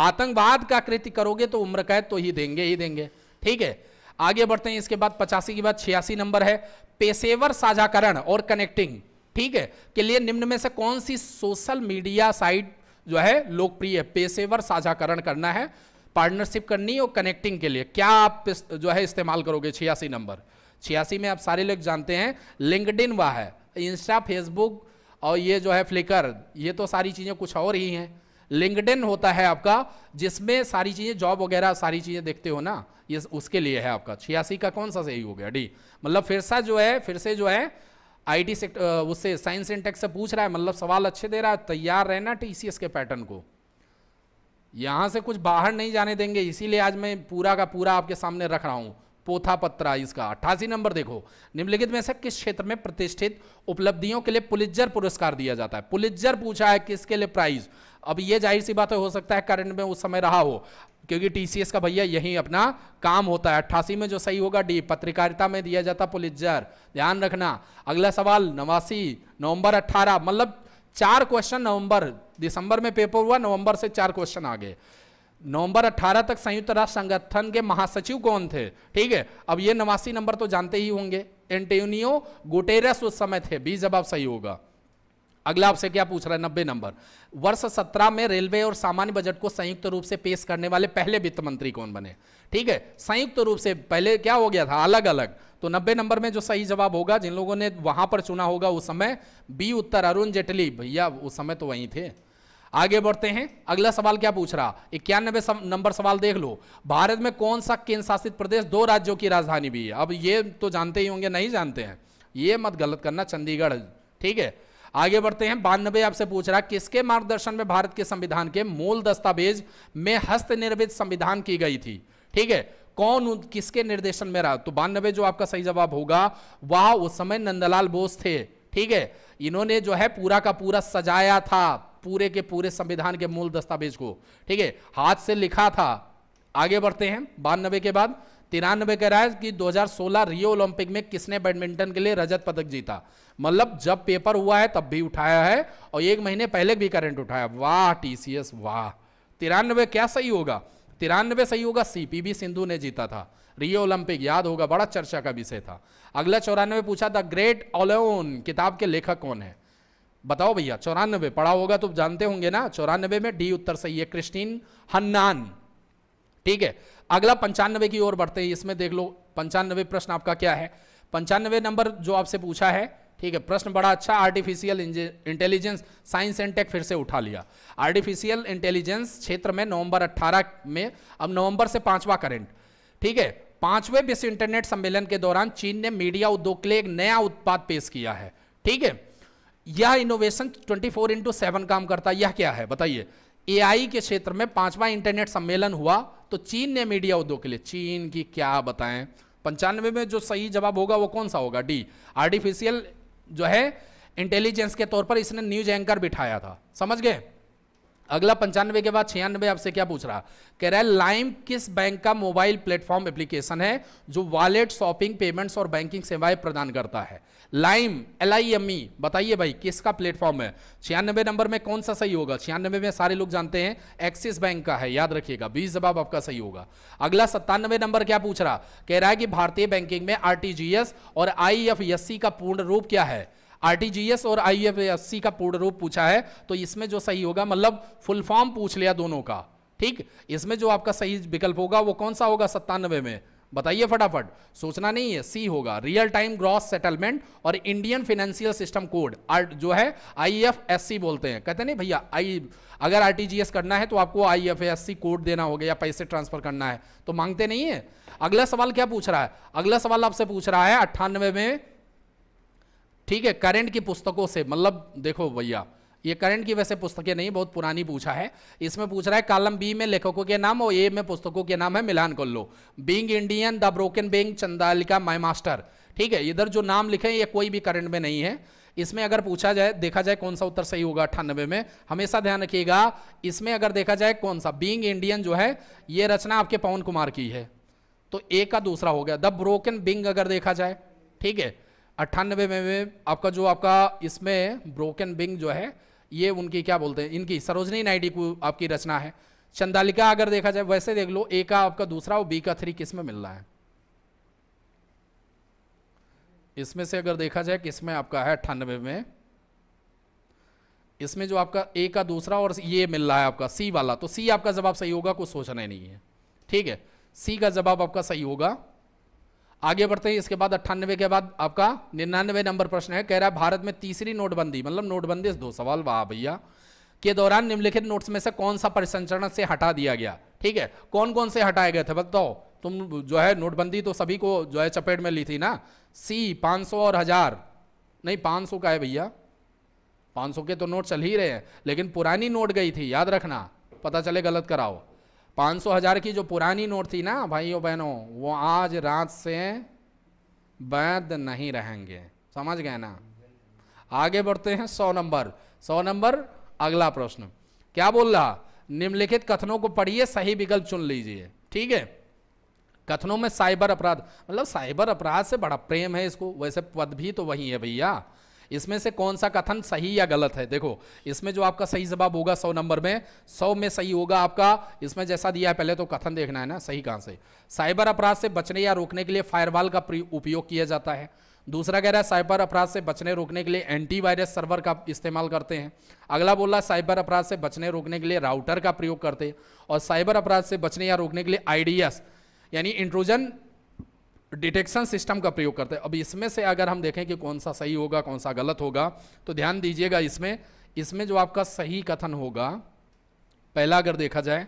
आतंकवाद का कृत्य करोगे तो उम्र कैद तो ही देंगे ही देंगे ठीक है आगे बढ़ते हैं इसके बाद पचासी के बाद छियासी नंबर है पेशेवर साझाकरण और कनेक्टिंग ठीक है के लिए निम्न में से कौन सी सोशल मीडिया साइट जो है लोकप्रिय है पेशेवर साझाकरण करना है पार्टनरशिप करनी और कनेक्टिंग के लिए क्या आप जो है इस्तेमाल करोगे छियासी नंबर छियासी में आप सारे लोग जानते हैं लिंकड वह है इंस्टा फेसबुक और ये जो है फ्लिकर ये तो सारी चीज़ें कुछ और ही हैं लिंकडिन होता है आपका जिसमें सारी चीज़ें जॉब वगैरह सारी चीज़ें देखते हो ना ये उसके लिए है आपका छियासी का कौन सा सही हो गया डी मतलब फिर से जो है फिर से जो है आईटी सेक्टर उससे साइंस एंड टेक से पूछ रहा है मतलब सवाल अच्छे दे रहा है तैयार रहना टीसीएस के पैटर्न को यहां से कुछ बाहर नहीं जाने देंगे इसीलिए आज मैं पूरा का पूरा आपके सामने रख रहा हूं पोथा पत्रा इसका अट्ठासी नंबर देखो निम्नलिखित में से किस क्षेत्र में प्रतिष्ठित उपलब्धियों के लिए पुलिजर पुरस्कार दिया जाता है पुलिजर पूछा है किसके लिए प्राइज अब ये जाहिर सी बात हो सकता है करंट में उस समय रहा हो क्योंकि टीसीएस का भैया यही अपना काम होता है अट्ठासी में जो सही होगा डी पत्रकारिता में दिया जाता पुलिसर ध्यान रखना अगला सवाल नवासी नवंबर अट्ठारह मतलब चार क्वेश्चन नवंबर दिसंबर में पेपर हुआ नवंबर से चार क्वेश्चन आ गए नवंबर 18 तक संयुक्त राष्ट्र संगठन के महासचिव कौन थे ठीक है अब ये नवासी नंबर तो जानते ही होंगे एंटोनियो गुटेरस उस समय थे बी जवाब सही होगा अगला आपसे क्या पूछ रहा है नब्बे नंबर वर्ष सत्रह में रेलवे और सामान्य बजट को संयुक्त रूप से पेश करने वाले पहले वित्त मंत्री कौन बने ठीक है संयुक्त रूप से पहले क्या हो गया था अलग अलग तो नब्बे नंबर में जो सही जवाब होगा जिन लोगों ने वहां पर चुना होगा उस समय बी उत्तर अरुण जेटली भैया उस समय तो वही थे आगे बढ़ते हैं अगला सवाल क्या पूछ रहा इक्यानबे नंबर सवाल देख लो भारत में कौन सा केंद्र शासित प्रदेश दो राज्यों की राजधानी भी है अब ये तो जानते ही होंगे नहीं जानते हैं ये मत गलत करना चंडीगढ़ ठीक है आगे बढ़ते हैं बानबे आपसे पूछ रहा किसके मार्गदर्शन में भारत के संविधान के मूल दस्तावेज में हस्तनिर्मित संविधान की गई थी ठीक है कौन किसके निर्देशन में रहा तो बानबे जो आपका सही जवाब होगा वह उस समय नंदलाल बोस थे ठीक है इन्होंने जो है पूरा का पूरा सजाया था पूरे के पूरे संविधान के मूल दस्तावेज को ठीक है हाथ से लिखा था आगे बढ़ते हैं बानबे के बाद तिरानवे कह रहा है कि 2016 रियो ओलंपिक में किसने बैडमिंटन के लिए रजत पदक जीता मतलब जब पेपर हुआ है तब भी उठाया है और एक महीने पहले भी करंट उठाया वाह टीसीएस वाह तिरानवे क्या सही होगा तिरानवे सही होगा सीपीबी सिंधु ने जीता था रियो ओलंपिक याद होगा बड़ा चर्चा का विषय था अगला चौरानवे पूछा द ग्रेट ओलोन किताब के लेखक कौन है बताओ भैया चौरानवे पढ़ा होगा तो जानते होंगे ना चौरानवे में डी उत्तर सही है क्रिस्टीन हन्नान ठीक है अगला पंचानवे की ओर बढ़ते हैं इसमें देख लो पंचानवे प्रश्न आपका क्या है पंचानवे नंबर जो आपसे पूछा है ठीक है प्रश्न बड़ा अच्छा artificial intelligence science and tech फिर से उठा लिया आर्टिफिशियल इंटेलिजेंस क्षेत्र में नवंबर 18 में अब नवंबर से पांचवा करंट ठीक है पांचवें विश्व इंटरनेट सम्मेलन के दौरान चीन ने मीडिया उद्योग के लिए एक नया उत्पाद पेश किया है ठीक है यह इनोवेशन 24 फोर इंटू सेवन काम करता है यह क्या है बताइए एआई के क्षेत्र में पांचवा इंटरनेट सम्मेलन हुआ तो चीन ने मीडिया उद्योग के लिए चीन की क्या बताएं पंचानवे में जो सही जवाब होगा वो कौन सा होगा डी आर्टिफिशियल जो है इंटेलिजेंस के तौर पर इसने न्यूज एंकर बिठाया था समझ गए अगला पंचानवे के बाद छियानवे आपसे क्या पूछ रहा कह रहा है लाइम किस बैंक का मोबाइल प्लेटफॉर्म एप्लीकेशन है जो वॉलेट शॉपिंग पेमेंट्स और बैंकिंग सेवाएं प्रदान करता है lime L I M E बताइए भाई किसका प्लेटफॉर्म है छियानबे नंबर में कौन सा सही होगा छियानबे में सारे लोग जानते हैं एक्सिस बैंक का है याद रखिएगा बीस जवाब आपका सही होगा अगला सत्तानवे नंबर क्या पूछ रहा कह रहा है कि भारतीय बैंकिंग में आरटीजीएस और आई का पूर्ण रूप क्या है आरटीजीएस और आई का पूर्ण रूप पूछा है तो इसमें जो सही होगा मतलब फुल फॉर्म पूछ लिया दोनों का ठीक इसमें जो आपका सही विकल्प होगा वो कौन सा होगा सत्तानवे में बताइए फटाफट सोचना नहीं है सी होगा रियल टाइम ग्रॉस सेटलमेंट और इंडियन फाइनेंशियल सिस्टम कोड जो है आई एफ एस सी बोलते हैं कहते नहीं भैया आई अगर आरटीजीएस करना है तो आपको I F S C code देना होगा या पैसे ट्रांसफर करना है तो मांगते नहीं है अगला सवाल क्या पूछ रहा है अगला सवाल आपसे पूछ रहा है अट्ठानवे में ठीक है करेंट की पुस्तकों से मतलब देखो भैया ये करंट की वैसे पुस्तकें नहीं बहुत पुरानी पूछा है इसमें पूछ रहा है कालम बी में लेखकों के नाम और ए में पुस्तकों के नाम है मिलान कर लो being Indian the broken wing Chandalika my master ठीक है इधर जो नाम लिखे हैं ये कोई भी करंट में नहीं है इसमें अगर पूछा जाए देखा जाए कौन सा उत्तर सही होगा अट्ठानबे में हमेशा ध्यान रखिएगा इसमें अगर देखा जाए कौन सा बींग इंडियन जो है ये रचना आपके पवन कुमार की है तो ए का दूसरा हो गया द ब्रोकन बिंग अगर देखा जाए ठीक है अट्ठानबे में, में आपका जो आपका इसमें ब्रोकन बिंग जो है ये उनकी क्या बोलते हैं इनकी सरोजनी नायडी को आपकी रचना है चंदालिका अगर देखा जाए वैसे देख लो ए का आपका दूसरा और बी का थ्री किस में मिल रहा है इसमें से अगर देखा जाए किसमें आपका है अठानवे में इसमें जो आपका ए का दूसरा और ये मिल रहा है आपका सी वाला तो सी आपका जवाब सही होगा कुछ सोचना ही नहीं है ठीक है सी का जवाब आपका सही होगा आगे बढ़ते हैं इसके बाद अट्ठानवे के बाद आपका निन्यानवे नंबर प्रश्न है कह रहा है भारत में तीसरी नोटबंदी मतलब नोटबंदी दो सवाल वाह भैया के दौरान निम्नलिखित नोट्स में से कौन सा परिसंचरण से हटा दिया गया ठीक है कौन कौन से हटाए गए थे बताओ तुम जो है नोटबंदी तो सभी को जो है चपेट में ली थी ना सी 500 और हजार नहीं 500 का है भैया 500 के तो नोट चल ही रहे हैं लेकिन पुरानी नोट गई थी याद रखना पता चले गलत कराओ पाँच सौ हज़ार की जो पुरानी नोट थी ना भाइयों बहनों वो आज रात से वैध नहीं रहेंगे समझ गए ना आगे बढ़ते हैं सौ नंबर सौ नंबर अगला प्रश्न क्या बोल रहा निम्नलिखित कथनों को पढ़िए सही विकल्प चुन लीजिए ठीक है कथनों में साइबर अपराध मतलब साइबर अपराध से बड़ा प्रेम है इसको वैसे पद भी तो वही है भैया इसमें से कौन सा कथन सही या गलत है देखो इसमें जो आपका सही जवाब होगा सौ नंबर में सौ में सही होगा आपका इसमें जैसा दिया है पहले तो कथन देखना है ना सही कहां से साइबर अपराध से बचने या रोकने के लिए फायरवाल का उपयोग किया जाता है दूसरा कह रहा है साइबर अपराध से बचने रोकने के लिए एंटीवायरस सर्वर का इस्तेमाल करते हैं अगला बोल रहा है साइबर अपराध से बचने रोकने के लिए राउटर का प्रयोग करते हैं और साइबर अपराध से बचने या रोकने के लिए आईडीएस यानी इंट्रोजन डिटेक्शन सिस्टम का प्रयोग करते हैं अब इसमें से अगर हम देखें कि कौन सा सही होगा कौन सा गलत होगा तो ध्यान दीजिएगा इसमें इसमें जो आपका सही कथन होगा पहला अगर देखा जाए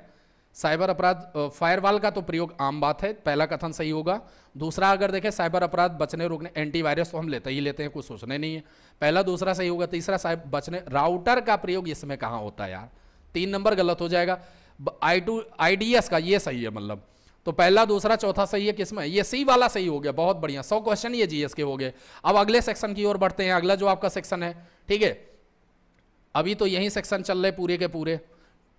साइबर अपराध फायरवाल का तो प्रयोग आम बात है पहला कथन सही होगा दूसरा अगर देखें साइबर अपराध बचने रोकने एंटीवायरस तो हम लेते ही लेते हैं कुछ सोचने नहीं है पहला दूसरा सही होगा तीसरा बचने राउटर का प्रयोग इसमें कहाँ होता है यार तीन नंबर गलत हो जाएगा आई टू आई का ये सही है मतलब तो पहला दूसरा चौथा सही है किसमें ये सी वाला सही हो गया बहुत बढ़िया सौ क्वेश्चन ये जीएस के हो गए अब अगले सेक्शन की ओर बढ़ते हैं अगला जो आपका सेक्शन है ठीक है अभी तो यही सेक्शन चल रहे पूरे के पूरे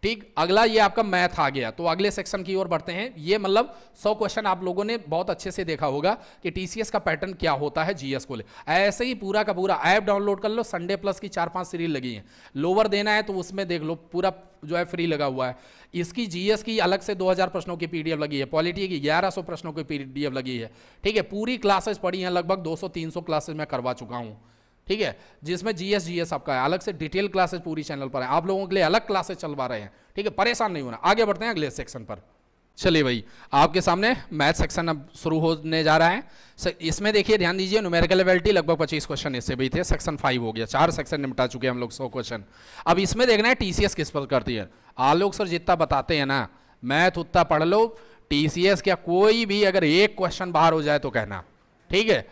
ठीक अगला ये आपका मैथ आ गया तो अगले सेक्शन की ओर बढ़ते हैं ये मतलब सौ क्वेश्चन आप लोगों ने बहुत अच्छे से देखा होगा कि टीसीएस का पैटर्न क्या होता है जीएस को ले ऐसे ही पूरा का पूरा ऐप डाउनलोड कर लो संडे प्लस की चार पांच सीरीज लगी है लोअर देना है तो उसमें देख लो पूरा जो है फ्री लगा हुआ है इसकी जीएस की अलग से 2000 प्रश्नों की पीडीएफ लगी है पॉलिटी की 1100 प्रश्नों की पीडीएफ लगी है ठीक है पूरी क्लासेस पढ़ी हैं लगभग 200-300 क्लासेस मैं करवा चुका हूँ ठीक है जिसमें जीएस जीएस आपका है अलग से डिटेल क्लासेस पूरी चैनल पर है आप लोगों के लिए अलग क्लासेस चलवा रहे हैं ठीक है परेशान नहीं होना आगे बढ़ते हैं अगले सेक्शन पर चलिए भाई आपके सामने मैथ सेक्शन अब शुरू होने जा रहा है इसमें देखिए ध्यान दीजिए न्यूमेरिकल एवेलिटी लगभग 25 क्वेश्चन इससे भी थे सेक्शन फाइव हो गया चार सेक्शन निपटा चुके हैं हम लोग सौ क्वेश्चन अब इसमें देखना है टीसीएस किस पर करती है आलोक सर जितना बताते हैं ना मैथ उतना पढ़ लो टीसीएस क्या कोई भी अगर एक क्वेश्चन बाहर हो जाए तो कहना ठीक है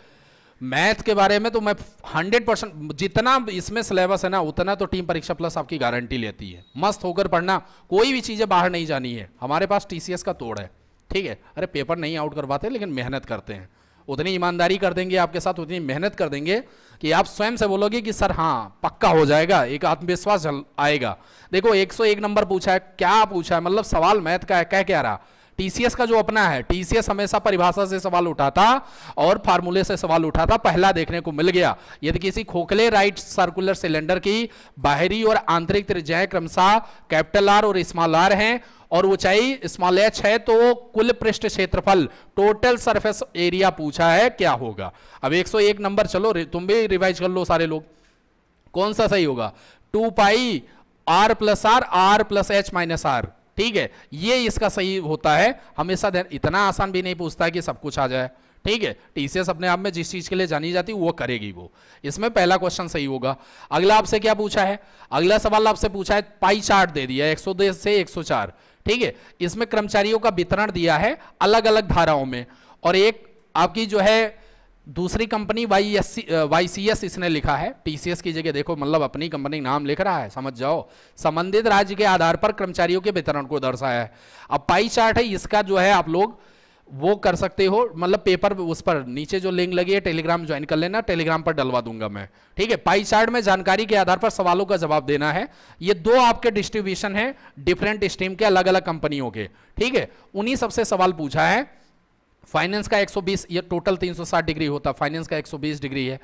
मैथ के बारे में तो मैं हंड्रेड परसेंट जितना इसमें सिलेबस है ना उतना तो टीम परीक्षा प्लस आपकी गारंटी लेती है मस्त होकर पढ़ना कोई भी चीज़ें बाहर नहीं जानी है हमारे पास टीसीएस का तोड़ है ठीक है अरे पेपर नहीं आउट करवाते लेकिन मेहनत करते हैं उतनी ईमानदारी कर देंगे आपके साथ उतनी मेहनत कर देंगे कि आप स्वयं से बोलोगे कि सर हाँ पक्का हो जाएगा एक आत्मविश्वास आएगा देखो 101 नंबर पूछा है क्या पूछा है मतलब सवाल मैथ का है कह क्या रहा टीसीएस का जो अपना है टीसीएस हमेशा परिभाषा से सवाल उठाता और फार्मूले से सवाल उठाता पहला देखने को मिल गया यदि किसी खोखले राइट सर्कुलर सिलेंडर की बाहरी और आंतरिक त्रिज्याएं क्रमशः कैपिटल आर और स्मॉल आर हैं और ऊंचाई स्मॉल एच है तो कुल पृष्ठ क्षेत्रफल टोटल सरफेस एरिया पूछा है क्या होगा अब 101 नंबर चलो तुम भी रिवाइज कर लो सारे लोग कौन सा सही होगा two pi R plus R R plus H minus R ठीक है ये इसका सही होता है हमेशा इतना आसान भी नहीं पूछता कि सब कुछ आ जाए ठीक है टीसीएस अपने आप में जिस चीज के लिए जानी जाती वो करेगी वो इसमें पहला क्वेश्चन सही होगा अगला आपसे क्या पूछा है अगला सवाल आपसे पूछा है पाई चार्ट दे दिया 102 से 104 ठीक है इसमें कर्मचारियों का वितरण दिया है अलग अलग धाराओं में और एक आपकी जो है दूसरी company Y S C Y C S इसने लिखा है टीसीएस की जगह देखो मतलब अपनी कंपनी नाम लिख रहा है समझ जाओ संबंधित राज्य के आधार पर कर्मचारियों के वितरण को दर्शाया है अब पाई चार्ट है इसका जो है आप लोग वो कर सकते हो मतलब पेपर उस पर नीचे जो लिंक लगी है टेलीग्राम ज्वाइन कर लेना टेलीग्राम पर डलवा दूंगा मैं ठीक है पाई चार्ट में जानकारी के आधार पर सवालों का जवाब देना है ये दो आपके डिस्ट्रीब्यूशन है डिफरेंट स्ट्रीम के अलग अलग कंपनियों के ठीक है उन्हीं सबसे सवाल पूछा है फाइनेंस का 120 ये टोटल 360 डिग्री होता है फाइनेंस का 120 डिग्री है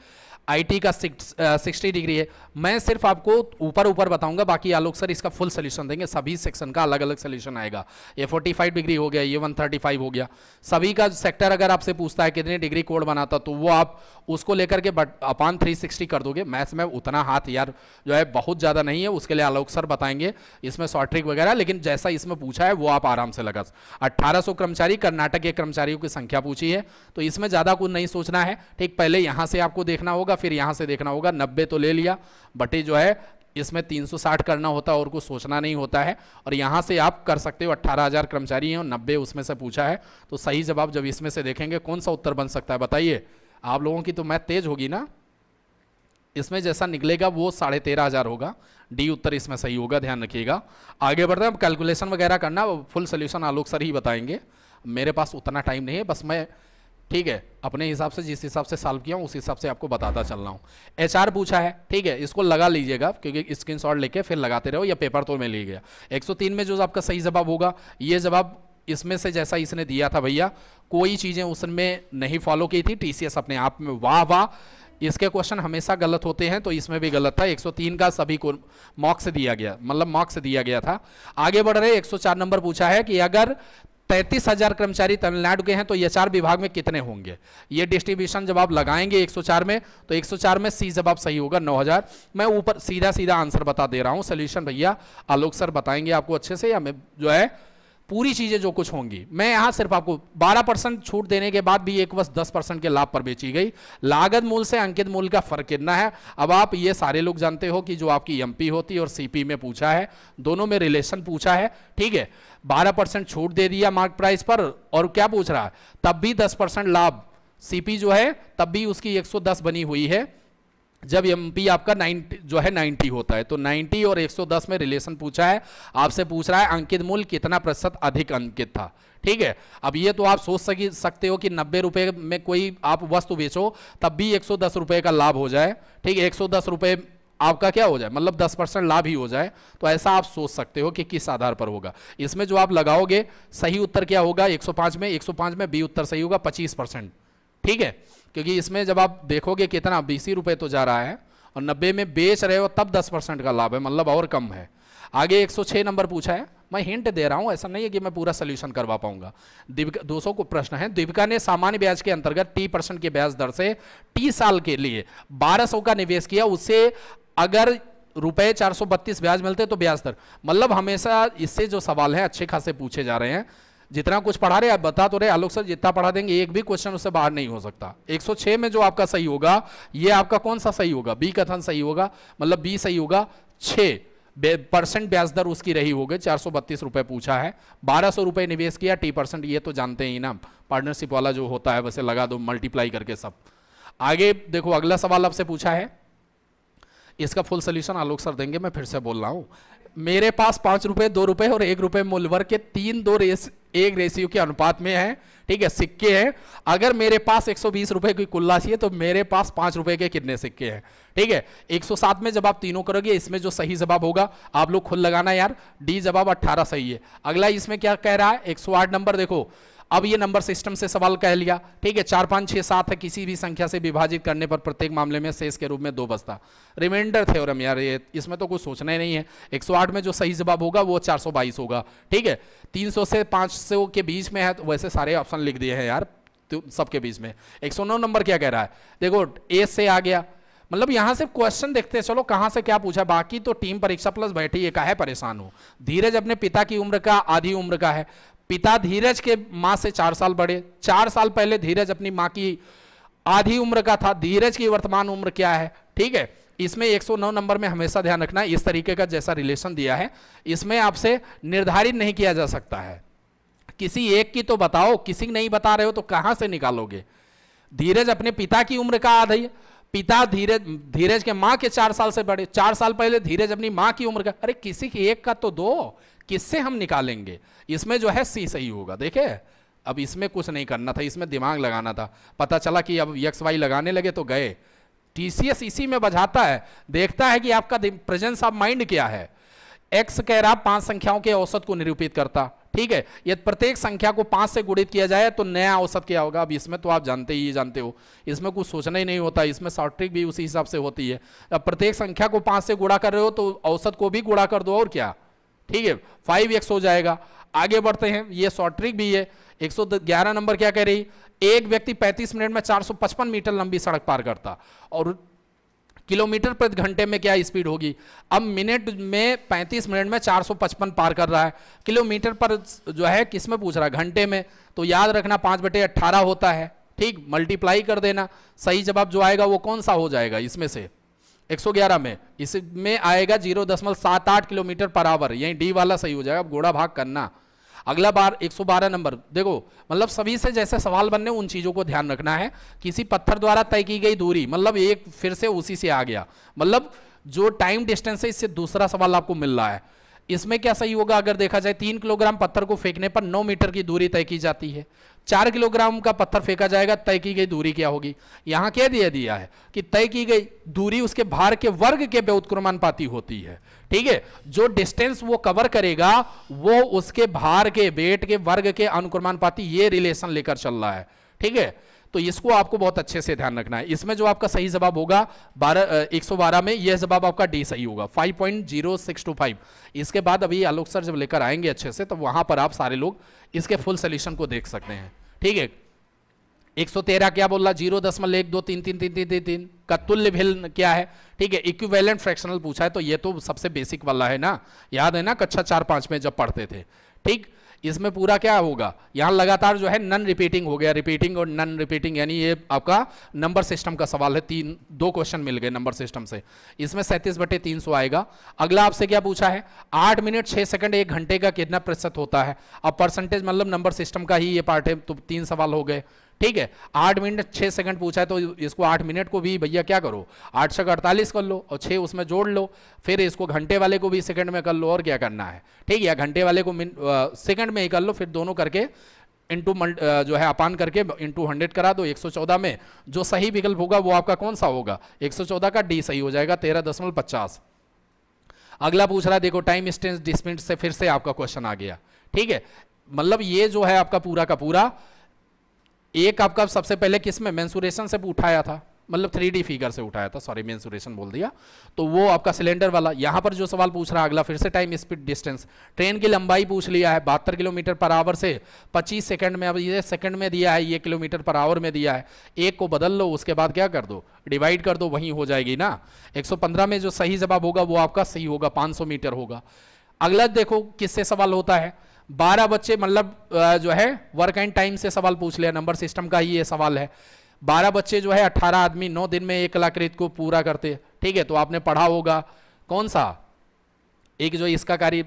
आईटी का सिक्सटी डिग्री uh, है मैं सिर्फ आपको ऊपर ऊपर बताऊंगा बाकी आलोक सर इसका फुल सोल्यूशन देंगे सभी सेक्शन का अलग अलग सोल्यूशन आएगा ये फोर्टी फाइव डिग्री हो गया ये वन थर्टी फाइव हो गया सभी का सेक्टर अगर आपसे पूछता है कितने डिग्री कोड बनाता तो वो आप उसको लेकर के बट अपान थ्री सिक्सटी कर दोगे मैथ्स में उतना हाथ यार जो है बहुत ज़्यादा नहीं है उसके लिए आलोक सर बताएंगे इसमें शॉर्ट ट्रिक वगैरह लेकिन जैसा इसमें पूछा है वो आप आराम से लगा अट्ठारह कर्मचारी कर्नाटक के कर्मचारियों की संख्या पूछी है तो इसमें ज़्यादा कुछ नहीं सोचना है ठीक पहले यहाँ से आपको देखना होगा होगा फिर यहाँ से देखना होगा नब्बे तो ले लिया बटे जो है इसमें 360 करना होता है और कुछ सोचना नहीं होता है और यहां से आप कर सकते हो 18,000 कर्मचारी हैं और 90 उसमें से पूछा है तो सही जवाब जब इसमें से देखेंगे कौन सा उत्तर बन सकता है बताइए आप लोगों की तो मैथ तेज होगी ना इसमें जैसा निकलेगा वो साढ़े तेरह हज़ार होगा डी उत्तर इसमें सही होगा ध्यान रखिएगा आगे बढ़ते हैं कैलकुलेशन वगैरह करना फुल सोल्यूशन आलोक सर ही बताएंगे मेरे पास उतना टाइम नहीं है बस मैं ठीक है अपने हिसाब से जिस हिसाब से सॉल्व किया उस हिसाब से आपको बताता चल रहा हूँ एच पूछा है ठीक है इसको लगा लीजिएगा क्योंकि स्क्रीन शॉट लेके फिर लगाते रहो या पेपर तो में ले गया एक में जो आपका सही जवाब होगा ये जवाब इसमें से जैसा इसने दिया था भैया कोई चीज़ें उसमें नहीं फॉलो की थी टीसीएस अपने आप में वाह वाह इसके क्वेश्चन हमेशा गलत होते हैं तो इसमें भी गलत था 103 का सभी को मॉक्स दिया गया मतलब मॉक्स दिया गया था आगे बढ़ रहे 104 नंबर पूछा है कि अगर पैंतीस हजार कर्मचारी तमिलनाडु के हैं तो एच विभाग में कितने होंगे ये डिस्ट्रीब्यूशन जब आप लगाएंगे 104 में तो 104 में सी जवाब सही होगा 9000 मैं ऊपर सीधा सीधा आंसर बता दे रहा हूँ सोल्यूशन भैया आलोक सर बताएंगे आपको अच्छे से या मैं जो है पूरी चीज़ें जो कुछ होंगी मैं यहां सिर्फ आपको 12 परसेंट छूट देने के बाद भी एक वर्ष 10 परसेंट के लाभ पर बेची गई लागत मूल से अंकित मूल का फर्क कितना है अब आप ये सारे लोग जानते हो कि जो आपकी एमपी होती है और सीपी में पूछा है दोनों में रिलेशन पूछा है ठीक है 12 परसेंट छूट दे दिया मार्क प्राइस पर और क्या पूछ रहा है तब भी दस लाभ सीपी जो है तब भी उसकी एक बनी हुई है जब एम पी आपका 90 जो है 90 होता है तो 90 और 110 में रिलेशन पूछा है आपसे पूछ रहा है अंकित मूल्य कितना प्रतिशत अधिक अंकित था ठीक है अब ये तो आप सोच सकी सकते हो कि नब्बे रुपये में कोई आप वस्तु बेचो तब भी एक सौ दस रुपए का लाभ हो जाए ठीक है एक सौ दस रुपए आपका क्या हो जाए मतलब 10 परसेंट लाभ ही हो जाए तो ऐसा आप सोच सकते हो कि किस आधार पर होगा इसमें जो आप लगाओगे सही उत्तर क्या होगा 105 में 105 में बी उत्तर सही होगा 25 परसेंट ठीक है क्योंकि इसमें जब आप देखोगे कितना बीस रुपए तो जा रहा है और नब्बे में बेच रहे हो तब दस परसेंट का लाभ है मतलब और कम है आगे 106 नंबर पूछा है मैं हिंट दे रहा हूं ऐसा नहीं है कि मैं पूरा सोल्यूशन करवा पाऊंगा दीपिका दो को प्रश्न है दीपिका ने सामान्य ब्याज के अंतर्गत टी परसेंट के ब्याज दर से टी साल के लिए बारह का निवेश किया उससे अगर रुपए चार ब्याज मिलते तो ब्याज दर मतलब हमेशा इससे जो सवाल है अच्छे खासे पूछे जा रहे हैं जितना कुछ पढ़ा रहे आप बता तो रहे आलोक सर जितना पढ़ा देंगे एक भी क्वेश्चन उससे बाहर नहीं हो सकता 106 में जो आपका सही होगा ये आपका कौन सा सही होगा बी कथन सही होगा मतलब बी सही होगा छ परसेंट ब्याज दर उसकी रही होगी चार सौ बत्तीस रुपये पूछा है बारह सौ रुपये निवेश किया टी परसेंट ये तो जानते ही ना पार्टनरशिप वाला जो होता है वैसे लगा दो मल्टीप्लाई करके सब आगे देखो अगला सवाल आपसे पूछा है इसका फुल सोल्यूशन आलोक सर देंगे मैं फिर से बोल रहा हूँ मेरे पास पांच रुपए दो रुपए और एक रुपए मूलवर के तीन दो रेस एक रेशियो के अनुपात में है ठीक है सिक्के हैं अगर मेरे पास बीस रुपए की कुल राशि है तो मेरे पास पांच रुपए के कितने सिक्के हैं ठीक है 107 में जब आप तीनों करोगे इसमें जो सही जवाब होगा आप लोग खुद लगाना यार डी जवाब 18 सही है अगला इसमें क्या कह रहा है 108 नंबर देखो अब ये नंबर सिस्टम से सवाल कह लिया ठीक है चार पाँच छः सात है किसी भी संख्या से विभाजित करने पर प्रत्येक मामले में शेष के रूप में दो बसता रिमाइंडर थ्योरम यार ये इसमें तो कुछ सोचना ही नहीं है 108 में जो सही जवाब होगा वो 422 होगा ठीक है 300 से 500 के बीच में है तो वैसे सारे ऑप्शन लिख दिए हैं यार तो सबके बीच में नौ नंबर क्या कह रहा है देखो ए से आ गया मतलब यहां से क्वेश्चन देखते हैं चलो कहां से क्या पूछा बाकी तो टीम परीक्षा प्लस बैठी ये है परेशान हो धीरज अपने पिता की उम्र का आधी उम्र का है पिता धीरज के माँ से चार साल बड़े चार साल पहले धीरज अपनी माँ की आधी उम्र का था धीरज की वर्तमान उम्र क्या है ठीक है इसमें 109 नंबर में हमेशा ध्यान रखना इस तरीके का जैसा रिलेशन दिया है इसमें आपसे निर्धारित नहीं किया जा सकता है किसी एक की तो बताओ किसी नहीं बता रहे हो तो कहाँ से निकालोगे धीरज अपने पिता की उम्र का आधी पिता धीरज धीरज के माँ के चार साल से बड़े चार साल पहले धीरज अपनी माँ की उम्र का अरे किसी की एक का तो दो किससे हम निकालेंगे इसमें जो है सी सही होगा देखे अब इसमें कुछ नहीं करना था इसमें दिमाग लगाना था पता चला कि अब यक्स वाई लगाने लगे तो गए टीसीएस इसी में बजाता है देखता है कि आपका प्रेजेंस ऑफ माइंड क्या है एक्स कह रहा पांच संख्याओं के औसत को निरूपित करता ठीक है यदि प्रत्येक संख्या को पांच से गुणित किया जाए तो नया औसत क्या होगा अब इसमें तो आप जानते ही जानते हो इसमें कुछ सोचना ही नहीं होता इसमें ट्रिक भी उसी हिसाब से होती है अब प्रत्येक संख्या को पांच से गुणा कर रहे हो तो औसत को भी गुणा कर दो और क्या ठीक है फाइव एक्स हो जाएगा आगे बढ़ते हैं ये शॉर्ट ट्रिक भी है ग्यारह नंबर क्या कह रही एक व्यक्ति पैंतीस मिनट में पचपन मीटर लंबी सड़क पार करता और किलोमीटर प्रति घंटे में क्या स्पीड होगी अब मिनट में 35 मिनट में 455 पार कर रहा है किलोमीटर पर जो है किस में पूछ रहा है घंटे में तो याद रखना पाँच बटे अट्ठारह होता है ठीक मल्टीप्लाई कर देना सही जवाब जो आएगा वो कौन सा हो जाएगा इसमें से 111 में इसमें आएगा जीरो दशमलव सात आठ किलोमीटर पर आवर यही डी वाला सही हो जाएगा अब घोड़ा भाग करना अगला बार 112 नंबर देखो मतलब सभी से जैसे सवाल बनने उन चीज़ों को ध्यान रखना है किसी पत्थर द्वारा तय की गई दूरी मतलब एक फिर से उसी से आ गया मतलब जो टाइम डिस्टेंस है इससे दूसरा सवाल आपको मिल रहा है इसमें क्या सही होगा अगर देखा जाए तीन किलोग्राम पत्थर को फेंकने पर नौ मीटर की दूरी तय की जाती है चार किलोग्राम का पत्थर फेंका जाएगा तय की गई दूरी क्या होगी यहां क्या दिया दिया है कि तय की गई दूरी उसके भार के वर्ग के व्युत्क्रमानुपाती होती है ठीक है जो डिस्टेंस वो कवर करेगा वो उसके भार के वेट के वर्ग के अनुक्रमानुपाती ये रिलेशन लेकर चल रहा है ठीक है तो इसको आपको बहुत अच्छे से ध्यान रखना है इसमें जो आपका सही जवाब होगा बारह एक सौ बारह में यह जवाब आपका डी सही होगा फाइव पॉइंट जीरो इसके बाद अभी आलोक सर जब लेकर आएंगे अच्छे से तो वहां पर आप सारे लोग इसके फुल सोल्यूशन को देख सकते हैं ठीक है एक सौ तेरह क्या बोल रहा जीरो दशमलव एक दो तीन तीन तीन तीन तीन तीन का तुल्य भिल क्या है ठीक है इक्विवेलेंट फ्रैक्शनल पूछा है तो ये तो सबसे बेसिक वाला है ना याद है ना कक्षा चार पांच में जब पढ़ते थे ठीक इसमें पूरा क्या होगा यहां लगातार जो है नन रिपीटिंग हो गया रिपीटिंग और नन रिपीटिंग यानी ये आपका नंबर सिस्टम का सवाल है तीन दो क्वेश्चन मिल गए नंबर सिस्टम से इसमें सैंतीस बटे तीन सौ आएगा अगला आपसे क्या पूछा है आठ मिनट छह सेकंड एक घंटे का कितना प्रतिशत होता है अब परसेंटेज मतलब नंबर सिस्टम का ही ये पार्ट है तो तीन सवाल हो गए ठीक है आठ मिनट छः सेकंड पूछा है तो इसको आठ मिनट को भी भैया क्या करो आठ सौ अड़तालीस कर लो और छः उसमें जोड़ लो फिर इसको घंटे वाले को भी सेकंड में कर लो और क्या करना है ठीक है घंटे वाले को सेकंड में ही कर लो फिर दोनों करके इंटू जो है अपान करके इंटू हंड्रेड करा दो 114 में जो सही विकल्प होगा वो आपका कौन सा होगा 114 का डी सही हो जाएगा तेरह दशमलव पचास अगला पूछ रहा है देखो टाइम स्टेंस डिस्मिनट से फिर से आपका क्वेश्चन आ गया ठीक है मतलब ये जो है आपका पूरा का पूरा एक आपका सबसे पहले किस में मैंसुरेशन से उठाया था मतलब थ्री फिगर से उठाया था सॉरी मेन्सुरेशन बोल दिया तो वो आपका सिलेंडर वाला यहाँ पर जो सवाल पूछ रहा है अगला फिर से टाइम स्पीड डिस्टेंस ट्रेन की लंबाई पूछ लिया है बहत्तर किलोमीटर पर आवर से 25 सेकंड में अब ये सेकंड में दिया है ये किलोमीटर पर आवर में दिया है एक को बदल लो उसके बाद क्या कर दो डिवाइड कर दो वहीं हो जाएगी ना एक में जो सही जवाब होगा वो आपका सही होगा 500 मीटर होगा अगला देखो किससे सवाल होता है बारह बच्चे मतलब जो है वर्क एंड टाइम से सवाल पूछ लिया नंबर सिस्टम का ही ये सवाल है बारह बच्चे जो है अट्ठारह आदमी नौ दिन में एक कलाकृत को पूरा करते ठीक है तो आपने पढ़ा होगा कौन सा एक जो इसका कार्य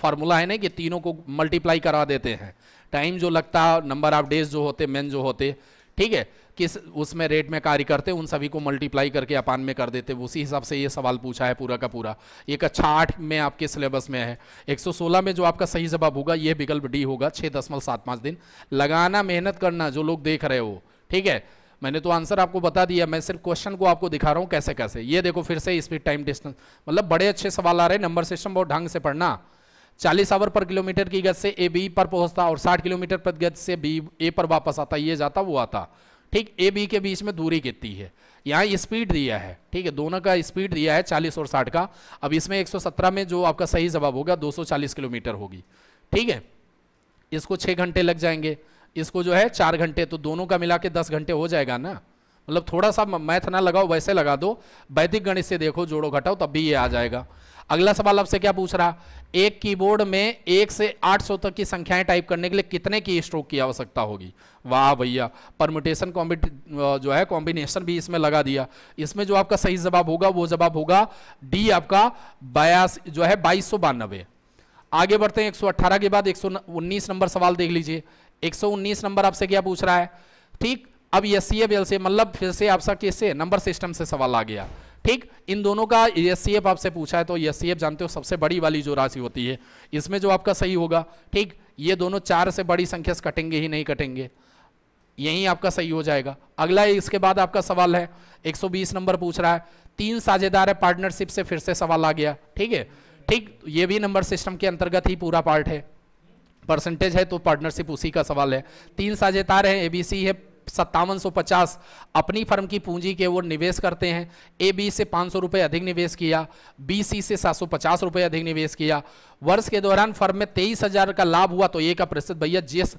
फार्मूला है ना कि तीनों को मल्टीप्लाई करा देते हैं टाइम जो लगता है नंबर ऑफ डेज जो होते मेन जो होते ठीक है किस उसमें रेट में कार्य करते उन सभी को मल्टीप्लाई करके अपान में कर देते उसी हिसाब से ये सवाल पूछा है पूरा का पूरा ये कक्षा अच्छा आठ में आपके सिलेबस में है 116 में जो आपका सही जवाब होगा ये विकल्प डी होगा छः दशमलव सात पाँच दिन लगाना मेहनत करना जो लोग देख रहे हो ठीक है मैंने तो आंसर आपको बता दिया मैं सिर्फ क्वेश्चन को आपको दिखा रहा हूँ कैसे कैसे ये देखो फिर से स्पीड टाइम डिस्टेंस मतलब बड़े अच्छे सवाल आ रहे हैं नंबर सिस्टम बहुत ढंग से पढ़ना चालीस आवर पर किलोमीटर की गति से ए बी पर पहुंचता और साठ किलोमीटर पर गति से बी ए पर वापस आता ये जाता वो आता ठीक ए बी के बीच में दूरी कितनी है यहाँ स्पीड दिया है ठीक है दोनों का स्पीड दिया है 40 और 60 का अब इसमें 117 में जो आपका सही जवाब होगा 240 किलोमीटर होगी ठीक है इसको छः घंटे लग जाएंगे इसको जो है चार घंटे तो दोनों का मिला के दस घंटे हो जाएगा ना मतलब थोड़ा सा मैथ ना लगाओ वैसे लगा दो वैदिक गणित से देखो जोड़ो घटाओ तब भी ये आ जाएगा अगला सवाल आपसे क्या पूछ रहा एक कीबोर्ड में एक से 800 तक की संख्याएं टाइप करने के लिए कितने की स्ट्रोक की आवश्यकता होगी वाह भैया परमुटेशन जो है कॉम्बिनेशन भी इसमें लगा दिया इसमें जो आपका सही जवाब होगा वो जवाब होगा डी आपका बयास जो है बाईस आगे बढ़ते हैं एक के बाद एक नंबर सवाल देख लीजिए एक नंबर आपसे क्या पूछ रहा है ठीक अब एस सी मतलब फिर से आपसे नंबर सिस्टम से सवाल आ गया ठीक इन दोनों का एस आपसे पूछा है तो एस जानते हो सबसे बड़ी वाली जो राशि होती है इसमें जो आपका सही होगा ठीक ये दोनों चार से बड़ी संख्या से कटेंगे ही नहीं कटेंगे यही आपका सही हो जाएगा अगला इसके बाद आपका सवाल है 120 नंबर पूछ रहा है तीन साझेदार है पार्टनरशिप से फिर से सवाल आ गया ठीक है ठीक ये भी नंबर सिस्टम के अंतर्गत ही पूरा पार्ट है परसेंटेज है तो पार्टनरशिप उसी का सवाल है तीन साझेदार है एबीसी है सत्तावन अपनी फर्म की पूंजी के वो निवेश करते हैं ए बी से पाँच रुपये अधिक निवेश किया बी सी से सात रुपये अधिक निवेश किया वर्ष के दौरान फर्म में तेईस हजार का लाभ हुआ तो ये का प्रतिशत भैया जिस